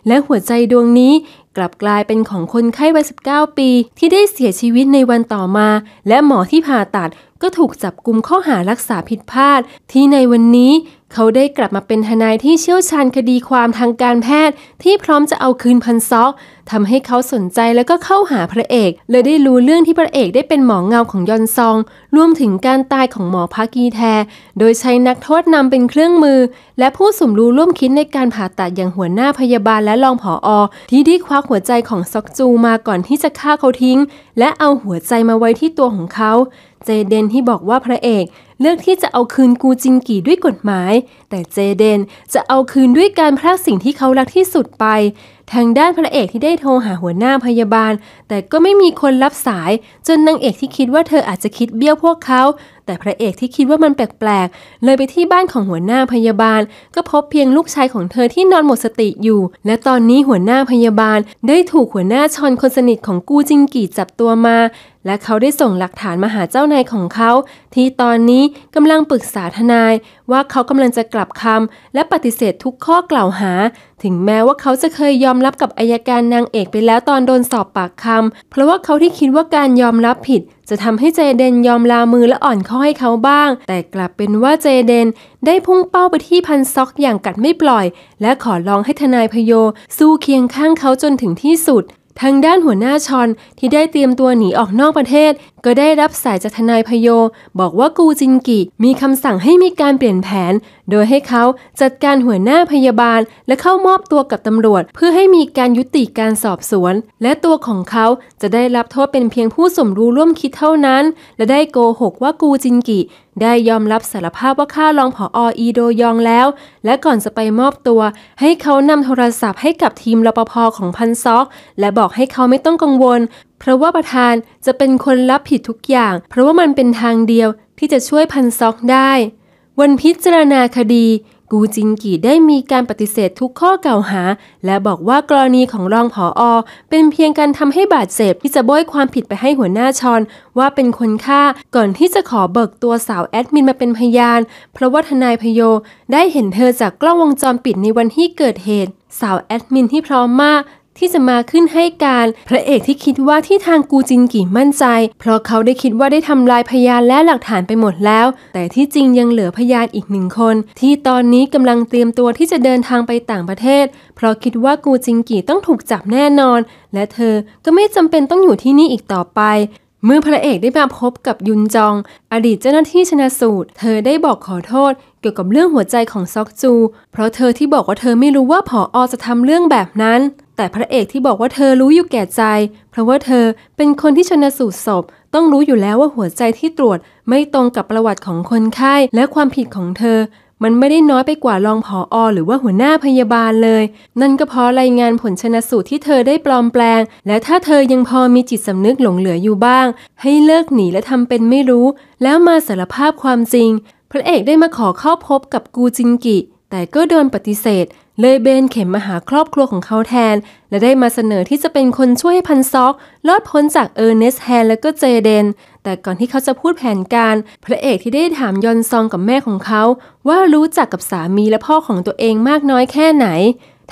และหัวใจดวงนี้ กลับกลายเป็นของคนไข้วัย19ปี ที่ได้เสียชีวิตในวันต่อมา และหมอที่ผ่าตัดก็ถูกจับกลุ่มข้อหารักษาผิดพลาด ที่ในวันนี้เขาได้กลับมาเป็นทนายที่เชี่ยวชาญคดีความทางการแพทย์ ที่พร้อมจะเอาคืนพันซอกทำให้เขาสนใจแล้วก็เข้าหาพระเอก เลยได้รู้เรื่องที่พระเอกได้เป็นหมอเงาของยอนซอง รวมถึงการตายของหมอพากีแท โดยใช้นักโทษนำเป็นเครื่องมือ และผู้สมรู้ร่วมคิดในการผ่าตัดอย่างหัวหน้าพยาบาลและรองผออที่ได้ควักหัวใจของซอกจูมาก่อนที่จะฆ่าเขาทิ้ง และเอาหัวใจมาไว้ที่ตัวของเขา เจเดนที่บอกว่าพระเอกเลือกที่จะเอาคืนกูจินกีด้วยกฎหมาย แต่เจเดนจะเอาคืนด้วยการพรากสิ่งที่เขารักที่สุดไปทางด้านพระเอกที่ได้โทรหาหัวหน้าพยาบาล แต่ก็ไม่มีคนรับสาย จนนางเอกที่คิดว่าเธออาจจะคิดเบี้ยวพวกเขาแต่พระเอกที่คิดว่ามันแปลกๆ เลยไปที่บ้านของหัวหน้าพยาบาล ก็พบเพียงลูกชายของเธอที่นอนหมดสติอยู่และตอนนี้หัวหน้าพยาบาล ได้ถูกหัวหน้าชอนคนสนิทของกูจิงกีจับตัวมา และเขาได้ส่งหลักฐานมาหาเจ้านายของเขา ที่ตอนนี้กำลังปรึกษาทนาย ว่าเขากำลังจะกลับคำและปฏิเสธทุกข้อกล่าวหา ถึงแม้ว่าเขาจะเคยยอมรับกับอายการนางเอกไปแล้วตอนโดนสอบปากคำเพราะว่าเขาที่คิดว่าการยอมรับผิดจะทำให้เจเดนยอมลามือและอ่อนข้อให้เขาบ้าง แต่กลับเป็นว่าเจเดนได้พุ่งเป้าไปที่พันซอกอย่างกัดไม่ปล่อย และขอร้องให้ทนายพโยสู้เคียงข้างเขาจนถึงที่สุด ทางด้านหัวหน้าชอนที่ได้เตรียมตัวหนีออกนอกประเทศก็ได้รับสายจากทนายพโยบอกว่ากูจินกิมีคำสั่งให้มีการเปลี่ยนแผน โดยให้เขาจัดการหัวหน้าพยาบาลและเข้ามอบตัวกับตำรวจเพื่อให้มีการยุติการสอบสวน และตัวของเขาจะได้รับโทษเป็นเพียงผู้สมรู้ร่วมคิดเท่านั้น และได้โกหกว่ากูจินกิได้ยอมรับสารภาพว่าฆ่ารองผออีโดยองแล้ว และก่อนจะไปมอบตัว ให้เขานำโทรศัพท์ให้กับทีมรปภของพันซอก และบอกให้เขาไม่ต้องกังวลเพราะว่าประธานจะเป็นคนรับผิดทุกอย่าง เพราะว่ามันเป็นทางเดียวที่จะช่วยพันซอกได้ วันพิจารณาคดี กูจินกีได้มีการปฏิเสธทุกข้อกล่าวหา และบอกว่ากรณีของรองผออเป็นเพียงการทำให้บาดเจ็บที่จะบ้อยความผิดไปให้หัวหน้าชอนว่าเป็นคนฆ่าก่อนที่จะขอเบิกตัวสาวแอดมินมาเป็นพยาน เพราะว่าทนายพโยได้เห็นเธอจากกล้องวงจรปิดในวันที่เกิดเหตุสาวแอดมินที่พร้อมมากที่จะมาขึ้นให้การ พระเอกที่คิดว่าที่ทางกูจินกี่มั่นใจ เพราะเขาได้คิดว่าได้ทำลายพยานและหลักฐานไปหมดแล้ว แต่ที่จริงยังเหลือพยานอีกหนึ่งคน ที่ตอนนี้กำลังเตรียมตัวที่จะเดินทางไปต่างประเทศ เพราะคิดว่ากูจินกี่ต้องถูกจับแน่นอน และเธอก็ไม่จำเป็นต้องอยู่ที่นี่อีกต่อไป เมื่อพระเอกได้มาพบกับยุนจอง อดีตเจ้าหน้าที่ชนะสูตร เธอได้บอกขอโทษเกี่ยวกับเรื่องหัวใจของซอกจู เพราะเธอที่บอกว่าเธอไม่รู้ว่าผออจะทำเรื่องแบบนั้นแต่พระเอกที่บอกว่าเธอรู้อยู่แก่ใจ เพราะว่าเธอเป็นคนที่ชนะสูตรศพ ต้องรู้อยู่แล้วว่าหัวใจที่ตรวจไม่ตรงกับประวัติของคนไข้และความผิดของเธอ มันไม่ได้น้อยไปกว่ารองผออหรือว่าหัวหน้าพยาบาลเลย นั่นก็เพราะรายงานผลชนะสูตรที่เธอได้ปลอมแปลง และถ้าเธอยังพอมีจิตสำนึกหลงเหลืออยู่บ้าง ให้เลิกหนีและทำเป็นไม่รู้ แล้วมาสารภาพความจริง พระเอกได้มาขอเข้าพบกับกูจินกิ แต่ก็โดนปฏิเสธเลยเบนเข็มมาหาครอบครัวของเขาแทน และได้มาเสนอที่จะเป็นคนช่วยให้พันซอก ลอดพ้นจากเออร์เนสแฮนและก็เจเดน แต่ก่อนที่เขาจะพูดแผนการ พระเอกที่ได้ถามยอนซองกับแม่ของเขา ว่ารู้จักกับสามีและพ่อของตัวเองมากน้อยแค่ไหน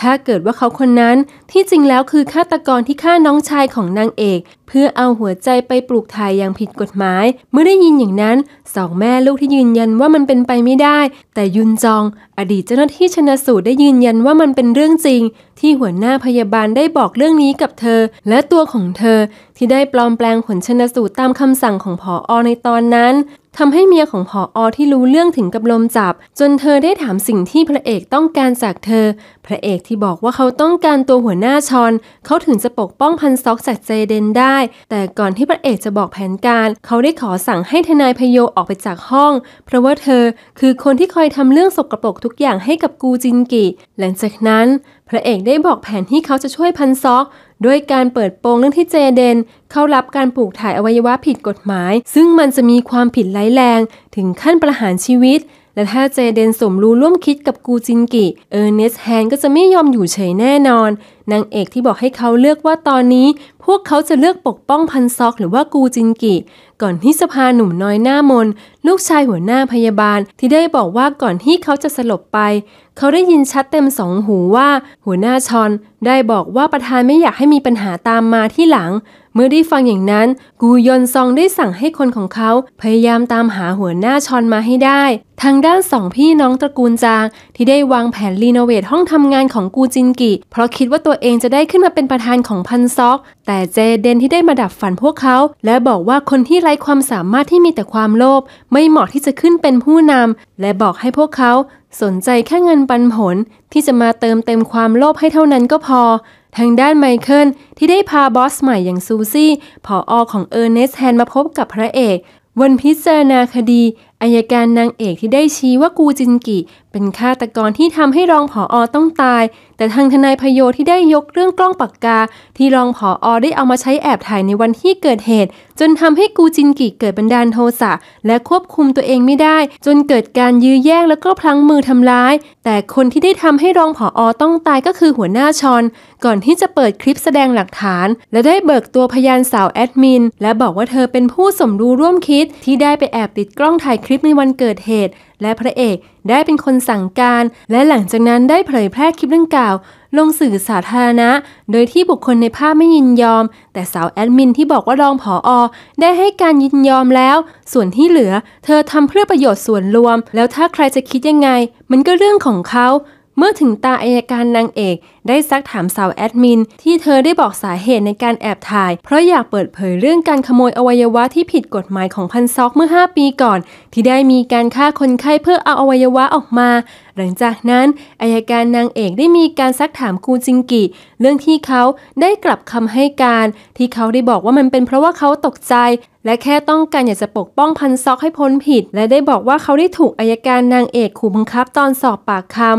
ถ้าเกิดว่าเขาคนนั้น ที่จริงแล้วคือฆาตกรที่ฆ่าน้องชายของนางเอก เพื่อเอาหัวใจไปปลูกถ่ายอย่างผิดกฎหมาย เมื่อได้ยินอย่างนั้นสองแม่ลูกที่ยืนยันว่ามันเป็นไปไม่ได้ แต่ยุนจอง อดีตเจ้าหน้าที่ชนะสูตรได้ยืนยันว่ามันเป็นเรื่องจริง ที่หัวหน้าพยาบาลได้บอกเรื่องนี้กับเธอ และตัวของเธอที่ได้ปลอมแปลงผลชนะสูตรตามคำสั่งของผออในตอนนั้นทำให้เมียของผออที่รู้เรื่องถึงกับลมจับ จนเธอได้ถามสิ่งที่พระเอกต้องการจากเธอ พระเอกที่บอกว่าเขาต้องการตัวหัวหน้าชอน เขาถึงจะปกป้องพันซอกจากเจเดนได้ แต่ก่อนที่พระเอกจะบอกแผนการ เขาได้ขอสั่งให้ทนายพโยออกไปจากห้อง เพราะว่าเธอคือคนที่คอยทำเรื่องสกรปรกทุกอย่างให้กับกูจินกิหลังจากนั้นพระเอกได้บอกแผนที่เขาจะช่วยพันซอกด้วยการเปิดโปงเรื่องที่เจเดนเข้ารับการปลูกถ่ายอวัยวะผิดกฎหมาย ซึ่งมันจะมีความผิดร้ายแรง ถึงขั้นประหารชีวิต และถ้าเจเดนสมรู้ร่วมคิดกับกูจินกิ เออร์เนสแฮนก็จะไม่ยอมอยู่เฉยแน่นอนนางเอกที่บอกให้เขาเลือกว่าตอนนี้ พวกเขาจะเลือกปกป้องพันซอกหรือว่ากูจินกิก่อนที่สภาหนุ่มน้อยหน้ามน ลูกชายหัวหน้าพยาบาลที่ได้บอกว่าก่อนที่เขาจะสลบไป เขาได้ยินชัดเต็มสองหูว่า หัวหน้าชอนได้บอกว่าประธานไม่อยากให้มีปัญหาตามมาที่หลังเมื่อได้ฟังอย่างนั้น กูยอนซองได้สั่งให้คนของเขา พยายามตามหาหัวหน้าชอนมาให้ได้ ทางด้านสองพี่น้องตระกูลจาง ที่ได้วางแผนรีโนเวทห้องทำงานของกูจินกิ เพราะคิดว่าตัวเองจะได้ขึ้นมาเป็นประธานของพันซอก แต่เจเดนที่ได้มาดับฝันพวกเขาและบอกว่าคนที่ไร้ความสามารถที่มีแต่ความโลภไม่เหมาะที่จะขึ้นเป็นผู้นำและบอกให้พวกเขาสนใจแค่เงินปันผลที่จะมาเติมเต็มความโลภให้เท่านั้นก็พอ ทางด้านไมเคิลที่ได้พาบอสใหม่อย่างซูซี่ผออของเออร์เนสแฮนมาพบกับพระเอก วันพิจารณาคดีอายการนางเอกที่ได้ชี้ว่ากูจินกิ เป็นฆาตกรที่ทำให้รองผออต้องตาย แต่ทางทนายพโยที่ได้ยกเรื่องกล้องปากกา ที่รองผออได้เอามาใช้แอบถ่ายในวันที่เกิดเหตุ จนทำให้กูจินกิเกิดบันดาลโทสะและควบคุมตัวเองไม่ได้ จนเกิดการยื้อแย่งแล้วก็พลั้งมือทำร้าย แต่คนที่ได้ทำให้รองผออต้องตายก็คือหัวหน้าชอนก่อนที่จะเปิดคลิปแสดงหลักฐานและได้เบิกตัวพยานสาวแอดมินและบอกว่าเธอเป็นผู้สมรู้ร่วมคิด ที่ได้ไปแอบติดกล้องถ่ายลิปในวันเกิดเหตุและพระเอกได้เป็นคนสั่งการ และหลังจากนั้นได้เผยแพร่คลิปดังกล่าว ลงสื่อสาธารณะโดยที่บุคคลในภาพไม่ยินยอม แต่สาวแอดมินที่บอกว่ารองผออได้ให้การยินยอมแล้ว ส่วนที่เหลือเธอทำเพื่อประโยชน์ส่วนรวม แล้วถ้าใครจะคิดยังไง มันก็เรื่องของเขาเมื่อถึงตาอายการนางเอกได้ซักถามสาวแอดมิน ที่เธอได้บอกสาเหตุในการแอบถ่าย เพราะอยากเปิดเผยเรื่องการขโมยอวัยวะที่ผิดกฎหมายของพันซอกเมื่อ 5 ปีก่อน ที่ได้มีการฆ่าคนไข้เพื่อเอาอวัยวะออกมา หลังจากนั้น อายการนางเอกได้มีการซักถามกูจิงกิ เรื่องที่เขาได้กลับคำให้การ ที่เขาได้บอกว่ามันเป็นเพราะว่าเขาตกใจและแค่ต้องการอยากจะปกป้องพันซอกให้พ้นผิด และได้บอกว่าเขาได้ถูกอายการนางเอกขู่บังคับ ตอนสอบปากคำ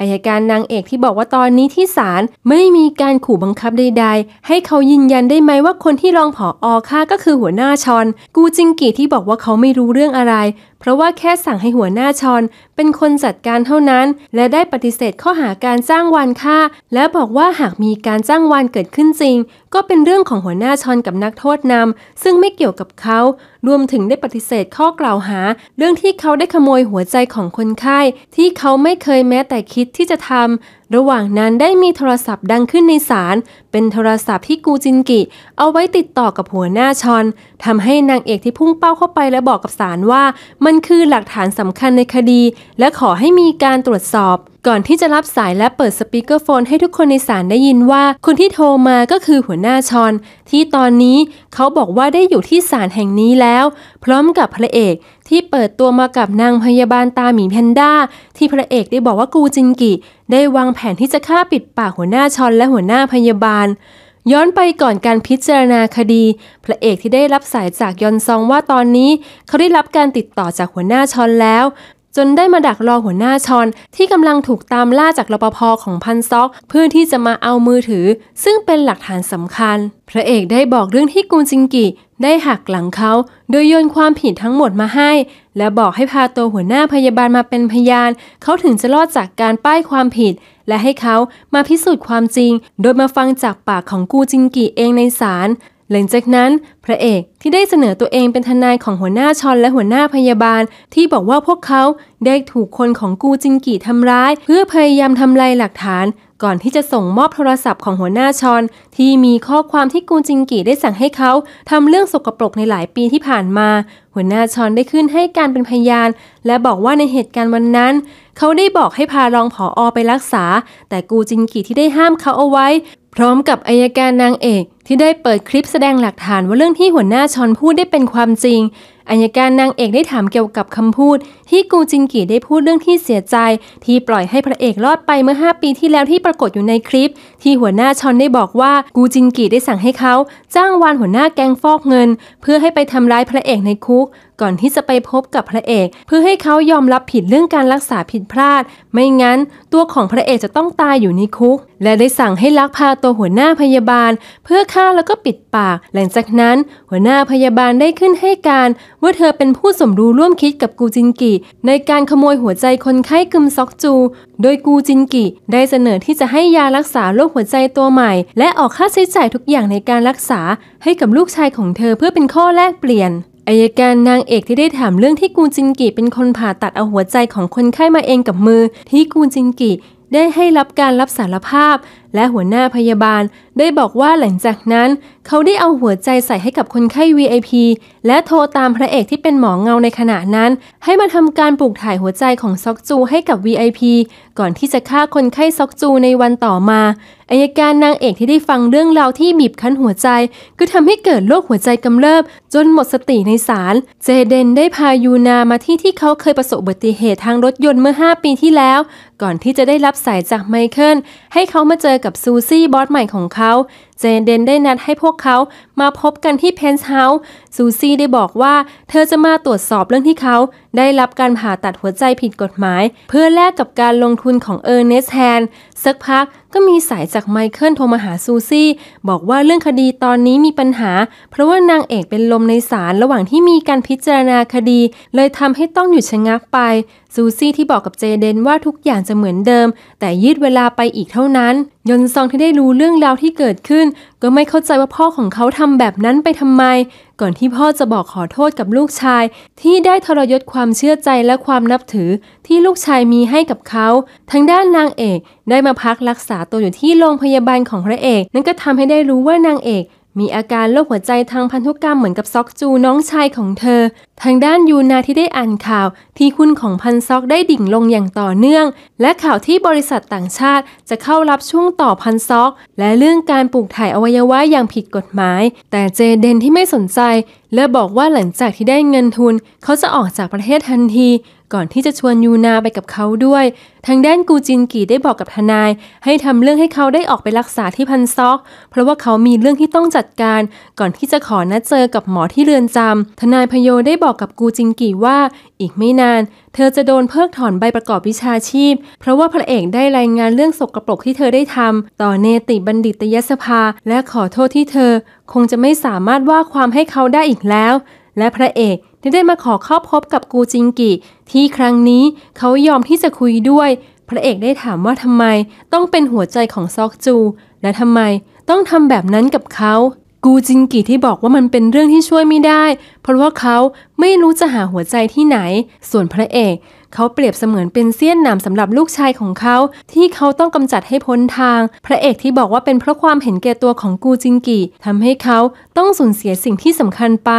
อายการนางเอกที่บอกว่าตอนนี้ที่ศาลไม่มีการขู่บังคับใด ๆ ให้เขายืนยันได้ไหมว่าคนที่รองผออค่าก็คือหัวหน้าชอนกูจิงกีที่บอกว่าเขาไม่รู้เรื่องอะไรเพราะว่าแค่สั่งให้หัวหน้าชอนเป็นคนจัดการเท่านั้น และได้ปฏิเสธข้อหาการจ้างวานค่า และบอกว่าหากมีการจ้างวานเกิดขึ้นจริง ก็เป็นเรื่องของหัวหน้าชอนกับนักโทษนำซึ่งไม่เกี่ยวกับเขา รวมถึงได้ปฏิเสธข้อกล่าวหา เรื่องที่เขาได้ขโมยหัวใจของคนไข้ที่เขาไม่เคยแม้แต่คิดที่จะทำระหว่างนั้นได้มีโทรศัพท์ดังขึ้นในศาลเป็นโทรศัพท์ที่กูจินกิ เอาไว้ติดต่อกับหัวหน้าชอนทำให้นางเอกที่พุ่งเป้าเข้าไปและบอกกับศาลว่ามันคือหลักฐานสำคัญในคดี และขอให้มีการตรวจสอบก่อนที่จะรับสายและเปิดสปีกเกอร์โฟนให้ทุกคนในศาลได้ยินว่า คนที่โทรมาก็คือหัวหน้าชอน ที่ตอนนี้เขาบอกว่าได้อยู่ที่ศาลแห่งนี้แล้ว พร้อมกับพระเอกที่เปิดตัวมากับนางพยาบาลตาหมีแพนด้าที่พระเอกได้บอกว่ากูจินกิ ได้วางแผนที่จะฆ่าปิดปากหัวหน้าชอนและหัวหน้าพยาบาล ย้อนไปก่อนการพิจารณาคดีพระเอกที่ได้รับสายจากยอนซองว่าตอนนี้เขาได้รับการติดต่อจากหัวหน้าชอนแล้วจนได้มาดักรอหัวหน้าชอนที่กำลังถูกตามล่าจากรปภของพันซอก เพื่อที่จะมาเอามือถือ ซึ่งเป็นหลักฐานสำคัญ พระเอกได้บอกเรื่องที่กูนจิงกิได้หักหลังเขาโดยโยนความผิดทั้งหมดมาให้ และบอกให้พาตัวหัวหน้าพยาบาลมาเป็นพยานเขาถึงจะรอดจากการป้ายความผิด และให้เขามาพิสูจน์ความจริง โดยมาฟังจากปากของกูจิงกิเองในศาลหลังจากนั้น พระเอกที่ได้เสนอตัวเองเป็นทนายของหัวหน้าชอนและหัวหน้าพยาบาล ที่บอกว่าพวกเขาได้ถูกคนของกูจินกีทำร้ายเพื่อพยายามทำลายหลักฐานก่อนที่จะส่งมอบโทรศัพท์ของหัวหน้าชอนที่มีข้อความที่กูจิงกีได้สั่งให้เขาทำเรื่องสกปรกในหลายปีที่ผ่านมา หัวหน้าชอนได้ขึ้นให้การเป็นพยานและบอกว่าในเหตุการณ์วันนั้น เขาได้บอกให้พารองผออไปรักษา แต่กูจิงกีที่ได้ห้ามเขาเอาไว้ พร้อมกับอายการนางเอก ที่ได้เปิดคลิปแสดงหลักฐานว่าเรื่องที่หัวหน้าชอนพูดได้เป็นความจริงอัญการนางเอกได้ถามเกี่ยวกับคำพูดที่กูจินกีได้พูดเรื่องที่เสียใจ ที่ปล่อยให้พระเอกรอดไปเมื่อ 5 ปีที่แล้วที่ปรากฏอยู่ในคลิป ที่หัวหน้าชอนได้บอกว่ากูจินกีได้สั่งให้เขาจ้างวานหัวหน้าแกงฟอกเงิน เพื่อให้ไปทำร้ายพระเอกในคุกก่อนที่จะไปพบกับพระเอก เพื่อให้เขายอมรับผิดเรื่องการรักษาผิดพลาด ไม่งั้นตัวของพระเอกจะต้องตายอยู่ในคุก และได้สั่งให้ลักพาตัวหัวหน้าพยาบาลเพื่อฆ่าแล้วก็ปิดปากหลังจากนั้น หัวหน้าพยาบาลได้ขึ้นให้การ ว่าเธอเป็นผู้สมรู้ร่วมคิดกับกูจินกิ ในการขโมยหัวใจคนไข้กึมซอกจู โดยกูจินกิได้เสนอที่จะให้ยารักษาโรคหัวใจตัวใหม่ และออกค่าใช้จ่ายทุกอย่างในการรักษาให้กับลูกชายของเธอเพื่อเป็นข้อแลกเปลี่ยนอายการนางเอกที่ได้ถามเรื่องที่กูจินกิ เป็นคนผ่าตัดเอาหัวใจของคนไข้มาเองกับมือที่กูจินกิได้ให้รับการรับสารภาพและหัวหน้าพยาบาลได้บอกว่าหลังจากนั้น เขาได้เอาหัวใจใส่ให้กับคนไข้ VIP และโทรตามพระเอกที่เป็นหมอเงาในขณะนั้น ให้มาทำการปลูกถ่ายหัวใจของซอกจูให้กับ VIP ก่อนที่จะฆ่าคนไข้ซอกจูในวันต่อมาอายการนางเอกที่ได้ฟังเรื่องราวที่บีบคั้นหัวใจ ก็ทำให้เกิดโรคหัวใจกำเริบ จนหมดสติในศาลเจเดนได้พายูนามาที่ที่เขาเคยประสบอุบัติเหตุทางรถยนต์เมื่อ5ปีที่แล้ว ก่อนที่จะได้รับสายจากไมเคิลให้เขามาเจอกับซูซี่บอสใหม่ของเขาาเจนเดนได้นัดให้พวกเขามาพบกันที่เพนส์เฮาส์ซูซี่ได้บอกว่าเธอจะมาตรวจสอบเรื่องที่เขา ได้รับการผ่าตัดหัวใจผิดกฎหมาย เพื่อแลกกับการลงทุนของเออร์เนสแฮนสักพักก็มีสายจากไมเคิลโทรมาหาซูซี่ บอกว่าเรื่องคดีตอนนี้มีปัญหา เพราะว่านางเอกเป็นลมในศาลระหว่างที่มีการพิจารณาคดีเลยทำให้ต้องหยุดชะงักไปซูซี่ที่บอกกับเจเดนว่าทุกอย่างจะเหมือนเดิม แต่ยืดเวลาไปอีกเท่านั้นยอนซองที่ได้รู้เรื่องราวที่เกิดขึ้นก็ไม่เข้าใจว่าพ่อของเขาทำแบบนั้นไปทำไม ก่อนที่พ่อจะบอกขอโทษกับลูกชายที่ได้ทรยศความเชื่อใจและความนับถือที่ลูกชายมีให้กับเขาทางด้านนางเอกได้มาพักรักษาตัวอยู่ที่โรงพยาบาลของพระเอกนั่นก็ทำให้ได้รู้ว่านางเอกมีอาการโรคหัวใจทางพันธุกรรมเหมือนกับซอกจูน้องชายของเธอ ทางด้านยูนาที่ได้อ่านข่าวที่คุณของพันซอกได้ดิ่งลงอย่างต่อเนื่อง และข่าวที่บริษัทต่างชาติจะเข้ารับช่วงต่อพันซอก และเรื่องการปลูกถ่ายอวัยวะอย่างผิดกฎหมาย แต่เจเดนที่ไม่สนใจและบอกว่าหลังจากที่ได้เงินทุน เขาจะออกจากประเทศทันทีก่อนที่จะชวนยูนาไปกับเขาด้วย ทางด้านกูจินกีได้บอกกับทนาย ให้ทำเรื่องให้เขาได้ออกไปรักษาที่พันซอก เพราะว่าเขามีเรื่องที่ต้องจัดการ ก่อนที่จะขอนัดเจอกับหมอที่เรือนจำทนายพโยได้บอกกับกูจินกีว่า อีกไม่นาน เธอจะโดนเพิกถอนใบประกอบวิชาชีพ เพราะว่าพระเอกได้รายงานเรื่องศกกระปรกที่เธอได้ทำต่อเนติบัณฑิตยสภาและขอโทษที่เธอ คงจะไม่สามารถว่าความให้เขาได้อีกแล้วและพระเอกได้มาขอเข้าพบกับกูจิงกิที่ครั้งนี้เขายอมที่จะคุยด้วย พระเอกได้ถามว่าทำไมต้องเป็นหัวใจของซอกจู และทำไมต้องทำแบบนั้นกับเขากูจิงกิที่บอกว่ามันเป็นเรื่องที่ช่วยไม่ได้ เพราะว่าเขาไม่รู้จะหาหัวใจที่ไหน ส่วนพระเอกเขาเปรียบเสมือนเป็นเสี้ยนหนามสำหรับลูกชายของเขา ที่เขาต้องกำจัดให้พ้นทาง พระเอกที่บอกว่าเป็นเพราะความเห็นแก่ตัวของกูจินกิทำให้เขาต้องสูญเสียสิ่งที่สำคัญไป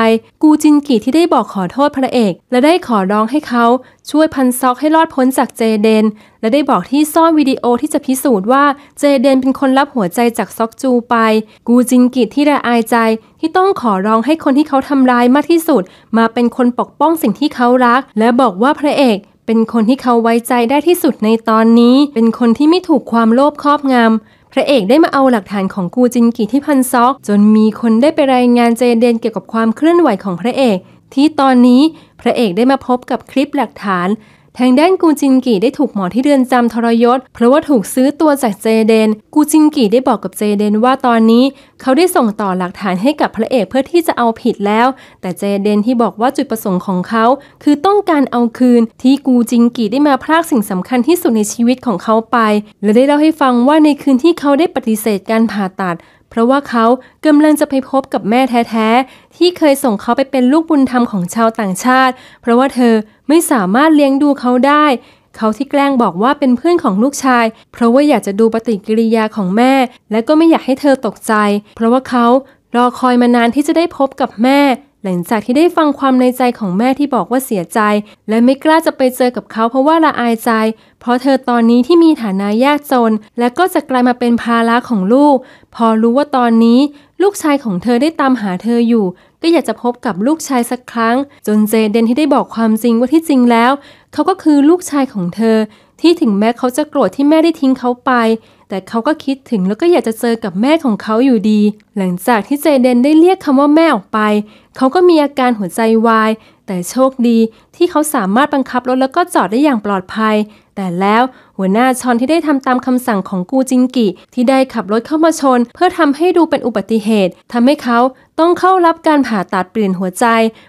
กูจินกิที่ได้บอกขอโทษพระเอก และได้ขอร้องให้เขาช่วยพันซอกให้รอดพ้นจากเจเดน และได้บอกที่ซ่อนวิดีโอที่จะพิสูจน์ว่าเจเดนเป็นคนรับหัวใจจากซอกจูไป กูจินกิที่ระอายใจที่ต้องขอร้องให้คนที่เขาทำร้ายมากที่สุด มาเป็นคนปกป้องสิ่งที่เขารัก และบอกว่าพระเอก เป็นคนที่เขาไว้ใจได้ที่สุดในตอนนี้ เป็นคนที่ไม่ถูกความโลภครอบงำพระเอกได้มาเอาหลักฐานของกูจินกิที่พันซอก จนมีคนได้ไปรายงานเจเดน เกี่ยวกับความเคลื่อนไหวของพระเอก ที่ตอนนี้พระเอกได้มาพบกับคลิปหลักฐานทางด้านกูจินกีได้ถูกหมอที่เรือนจำทรยศ เพราะว่าถูกซื้อตัวจากเจเดน กูจินกีได้บอกกับเจเดนว่าตอนนี้เขาได้ส่งต่อหลักฐานให้กับพระเอกเพื่อที่จะเอาผิดแล้ว แต่เจเดนที่บอกว่าจุดประสงค์ของเขาคือต้องการเอาคืนที่กูจินกีได้มาพรากสิ่งสำคัญที่สุดในชีวิตของเขาไปและได้เล่าให้ฟังว่าในคืนที่เขาได้ปฏิเสธการผ่าตัดเพราะว่าเขากำลังจะไปพบกับแม่แท้ ๆ ที่เคยส่งเขาไปเป็นลูกบุญธรรมของชาวต่างชาติ เพราะว่าเธอไม่สามารถเลี้ยงดูเขาได้ เขาที่แกล้งบอกว่าเป็นเพื่อนของลูกชาย เพราะว่าอยากจะดูปฏิกิริยาของแม่ และก็ไม่อยากให้เธอตกใจ เพราะว่าเขารอคอยมานานที่จะได้พบกับแม่หลังจากที่ได้ฟังความในใจของแม่ที่บอกว่าเสียใจและไม่กล้าจะไปเจอกับเขาเพราะว่าละอายใจเพราะเธอตอนนี้ที่มีฐานะยากจนและก็จะกลายมาเป็นภาระของลูก พอรู้ว่าตอนนี้ลูกชายของเธอได้ตามหาเธออยู่ ก็อยากจะพบกับลูกชายสักครั้งจนเจเดนที่ได้บอกความจริงว่าที่จริงแล้วเขาก็คือลูกชายของเธอที่ถึงแม้เขาจะโกรธที่แม่ได้ทิ้งเขาไปแต่เขาก็คิดถึงแล้วก็อยากจะเจอกับแม่ของเขาอยู่ดี หลังจากที่เจเดนได้เรียกคำว่าแม่ออกไป เขาก็มีอาการหัวใจวาย แต่โชคดีที่เขาสามารถบังคับรถแล้วก็จอด ได้อย่างปลอดภัย แต่แล้วหัวหน้าชอนที่ได้ทำตามคำสั่งของกูจิงกิ ที่ได้ขับรถเข้ามาชน เพื่อทำให้ดูเป็นอุบัติเหตุทำให้เขา ต้องเข้ารับการผ่าตัดเปลี่ยนหัวใจ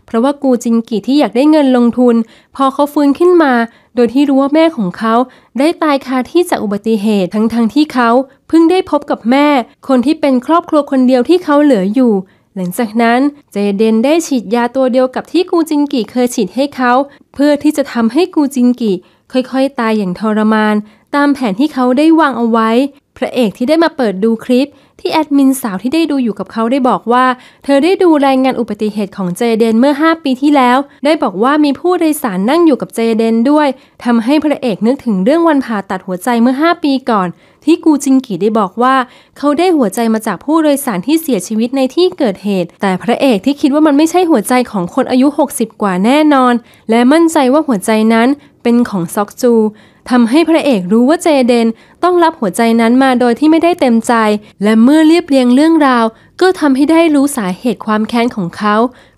เพราะว่ากูจิงกิที่อยากได้เงินลงทุน พอเขาฟื้นขึ้นมา โดยที่รู้ว่าแม่ของเขา ได้ตายคาที่จากอุบัติเหตุทั้งๆทที่เขาเพิ่งได้พบกับแม่ คนที่เป็นครอบครัวคนเดียวที่เขาเหลืออยู่หลังจากนั้นเจเดนได้ฉีดยาตัวเดียวกับที่กูจินกิเคยฉีดให้เขา เพื่อที่จะทำให้กูจินกิค่อยๆตายอย่างทรมาน ตามแผนที่เขาได้วางเอาไว้ พระเอกที่ได้มาเปิดดูคลิปที่แอดมินสาวที่ได้ดูอยู่กับเขาได้บอกว่า เธอได้ดูรายงานอุบัติเหตุของเจเดนเมื่อ 5 ปีที่แล้ว ได้บอกว่ามีผู้โดยสารนั่งอยู่กับเจเดนด้วย ทำให้พระเอกนึกถึงเรื่องวันผ่าตัดหัวใจเมื่อ 5 ปีก่อน ที่กูจิงกีได้บอกว่า เขาได้หัวใจมาจากผู้โดยสารที่เสียชีวิตในที่เกิดเหตุ แต่พระเอกที่คิดว่ามันไม่ใช่หัวใจของคนอายุ 60 กว่าแน่นอน และมั่นใจว่าหัวใจนั้นเป็นของซอกจูทำให้พระเอกรู้ว่าเจเดน ต้องรับหัวใจนั้นมาโดยที่ไม่ได้เต็มใจ และเมื่อเรียบเรียงเรื่องราว ก็ทำให้ได้รู้สาเหตุความแค้นของเขา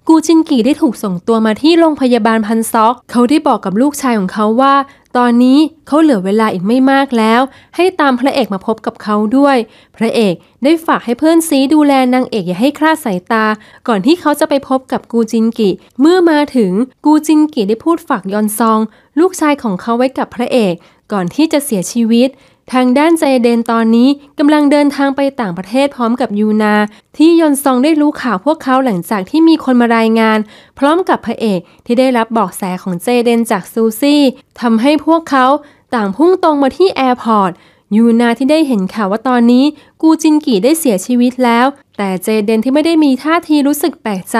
กูจินกีได้ถูกส่งตัวมาที่โรงพยาบาลพันซอก เขาได้บอกกับลูกชายของเขาว่า ตอนนี้เขาเหลือเวลาอีกไม่มากแล้ว ให้ตามพระเอกมาพบกับเขาด้วย พระเอกได้ฝากให้เพื่อนซีดูแลนางเอกอย่าให้คลาดสายตา ก่อนที่เขาจะไปพบกับกูจินกิ เมื่อมาถึงกูจินกิได้พูดฝากยอนซอง ลูกชายของเขาไว้กับพระเอก ก่อนที่จะเสียชีวิตทางด้านใจเดนตอนนี้กำลังเดินทางไปต่างประเทศพร้อมกับยูนา ที่ยอนซองได้รู้ข่าวพวกเขาหลังจากที่มีคนมารายงาน พร้อมกับพระเอกที่ได้รับบอกแสของเจเดนจากซูซี่ทำให้พวกเขาต่างพุ่งตรงมาที่แอร์พอร์ตยูนาที่ได้เห็นข่าวว่าตอนนี้ กูจินกีได้เสียชีวิตแล้ว แต่เจเดนที่ไม่ได้มีท่าทีรู้สึกแปลกใจ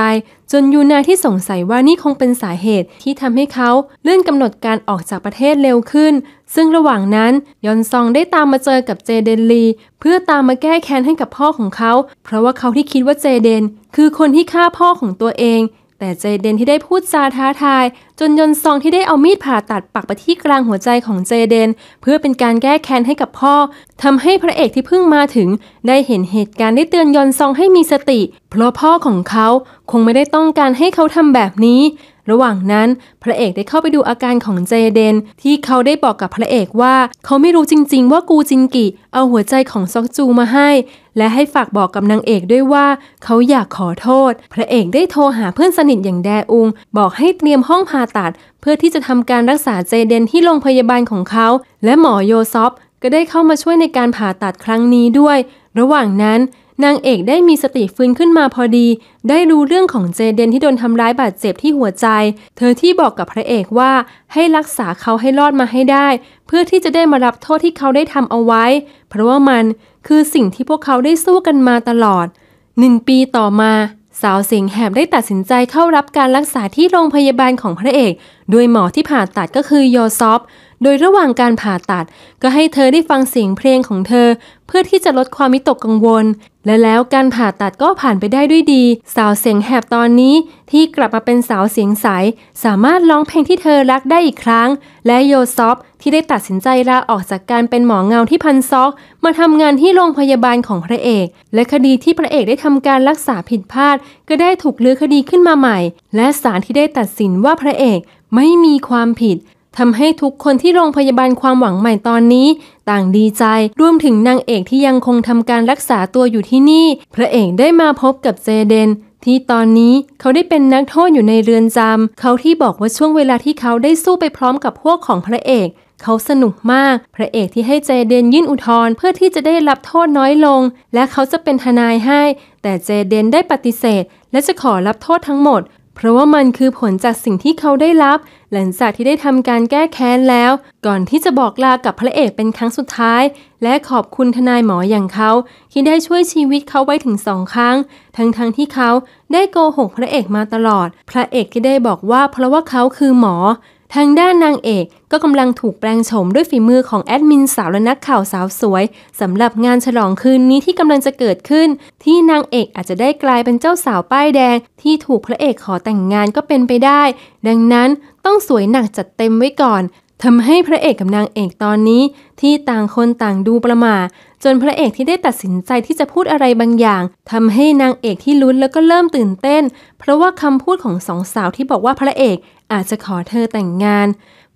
จนยูนาที่สงสัยว่านี่คงเป็นสาเหตุที่ทำให้เขาเลื่อนกำหนดการออกจากประเทศเร็วขึ้น ซึ่งระหว่างนั้นยอนซองได้ตามมาเจอกับเจเดนลีเพื่อตามมาแก้แค้นให้กับพ่อของเขา เพราะว่าเขาที่คิดว่าเจเดนคือคนที่ฆ่าพ่อของตัวเองแต่เจเดนที่ได้พูดจาท้าทาย จนยนซองที่ได้เอามีดผ่าตัดปักไปที่กลางหัวใจของเจเดน เพื่อเป็นการแก้แค้นให้กับพ่อ ทำให้พระเอกที่เพิ่งมาถึง ได้เห็นเหตุการณ์ได้เตือนยนซองให้มีสติเพราะพ่อของเขาคงไม่ได้ต้องการให้เขาทำแบบนี้ระหว่างนั้น พระเอกได้เข้าไปดูอาการของเจเดนที่เขาได้บอกกับพระเอกว่า เขาไม่รู้จริง ๆว่ากูจินกิ เอาหัวใจของซอกจูมาให้ และให้ฝากบอกกับนางเอกด้วยว่า เขาอยากขอโทษ พระเอกได้โทรหาเพื่อนสนิทอย่างแดอุงบอกให้เตรียมห้องผ่าตัด เพื่อที่จะทำการรักษาเจเดนที่โรงพยาบาลของเขา และหมอโยซอฟก็ได้เข้ามาช่วยในการผ่าตัดครั้งนี้ด้วย ระหว่างนั้นนางเอกได้มีสติฟื้นขึ้นมาพอดี ได้รู้เรื่องของเจเดนที่โดนทำร้ายบาดเจ็บที่หัวใจ เธอที่บอกกับพระเอกว่าให้รักษาเขาให้รอดมาให้ได้ เพื่อที่จะได้มารับโทษที่เขาได้ทำเอาไว้ เพราะว่ามันคือสิ่งที่พวกเขาได้สู้กันมาตลอดหนึ่งปีต่อมาสาวเสียงแหบได้ตัดสินใจเข้ารับการรักษาที่โรงพยาบาลของพระเอก โดยหมอที่ผ่าตัดก็คือโยซอฟ โดยระหว่างการผ่าตัด ก็ให้เธอได้ฟังเสียงเพลงของเธอ เพื่อที่จะลดความมิตกกังวลและแล้วการผ่าตัดก็ผ่านไปได้ด้วยดี สาวเสียงแหบตอนนี้ที่กลับมาเป็นสาวเสียงใสสามารถร้องเพลงที่เธอรักได้อีกครั้ง และโยซอฟที่ได้ตัดสินใจลาออกจากการเป็นหมอเงาที่พันซอกมาทำงานที่โรงพยาบาลของพระเอก และคดีที่พระเอกได้ทำการรักษาผิดพลาด ก็ได้ถูกลือคดีขึ้นมาใหม่ และศาลที่ได้ตัดสินว่าพระเอกไม่มีความผิดทำให้ทุกคนที่โรงพยาบาลความหวังใหม่ตอนนี้ต่างดีใจรวมถึงนางเอกที่ยังคงทำการรักษาตัวอยู่ที่นี่ พระเอกได้มาพบกับเจเดน ที่ตอนนี้เขาได้เป็นนักโทษอยู่ในเรือนจำเขาที่บอกว่าช่วงเวลาที่เขาได้สู้ไปพร้อมกับพวกของพระเอก เขาสนุกมาก พระเอกที่ให้เจเดนยื่นอุทธรณ์เพื่อที่จะได้รับโทษน้อยลง และเขาจะเป็นทนายให้ แต่เจเดนได้ปฏิเสธ และจะขอรับโทษทั้งหมดเพราะว่ามันคือผลจากสิ่งที่เขาได้รับ หลังจากที่ได้ทำการแก้แค้นแล้วก่อนที่จะบอกลากับพระเอกเป็นครั้งสุดท้าย และขอบคุณทนายหมออย่างเขา ที่ได้ช่วยชีวิตเขาไว้ถึงสองครั้ง ทั้งๆทที่เขาได้โกหกพระเอกมาตลอด พระเอกก็ได้บอกว่าเพราะว่าเขาคือหมอทางด้านนางเอกก็กำลังถูกแปลงโฉมด้วยฝีมือของแอดมิน สาวและนักข่าวสาวสวยสำหรับงานฉลองคืนนี้ที่กำลังจะเกิดขึ้น ที่นางเอกอาจจะได้กลายเป็นเจ้าสาวป้ายแดง ที่ถูกพระเอกขอแต่งงานก็เป็นไปได้ ดังนั้นต้องสวยหนักจัดเต็มไว้ก่อนทำให้พระเอกกับนางเอกตอนนี้ ที่ต่างคนต่างดูประมาจนพระเอกที่ได้ตัดสินใจที่จะพูดอะไรบางอย่าง ทำให้นางเอกที่ลุ้นแล้วก็เริ่มตื่นเต้น เพราะว่าคำพูดของสองสาวที่บอกว่าพระเอกอาจจะขอเธอแต่งงาน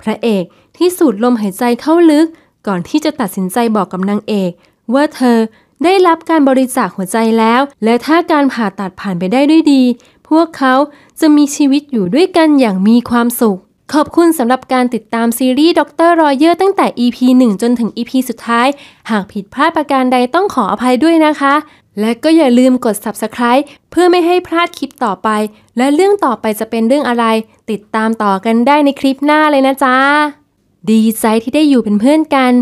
พระเอกที่สูดลมหายใจเข้าลึก ก่อนที่จะตัดสินใจบอกกับนางเอก ว่าเธอได้รับการบริจาคหัวใจแล้ว และถ้าการผ่าตัดผ่านไปได้ด้วยดี พวกเขาจะมีชีวิตอยู่ด้วยกันอย่างมีความสุข ขอบคุณสำหรับการติดตามซีรีส์ด็อกเตอร์รอยเยอร์ตั้งแต่ EP 1 จนถึง EP สุดท้าย หากผิดพลาดประการใดต้องขออภัยด้วยนะคะและก็อย่าลืมกด subscribe เพื่อไม่ให้พลาดคลิปต่อไป และเรื่องต่อไปจะเป็นเรื่องอะไร ติดตามต่อกันได้ในคลิปหน้าเลยนะจ๊ะ ดีใจที่ได้อยู่เป็นเพื่อนกัน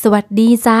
สวัสดีจ้า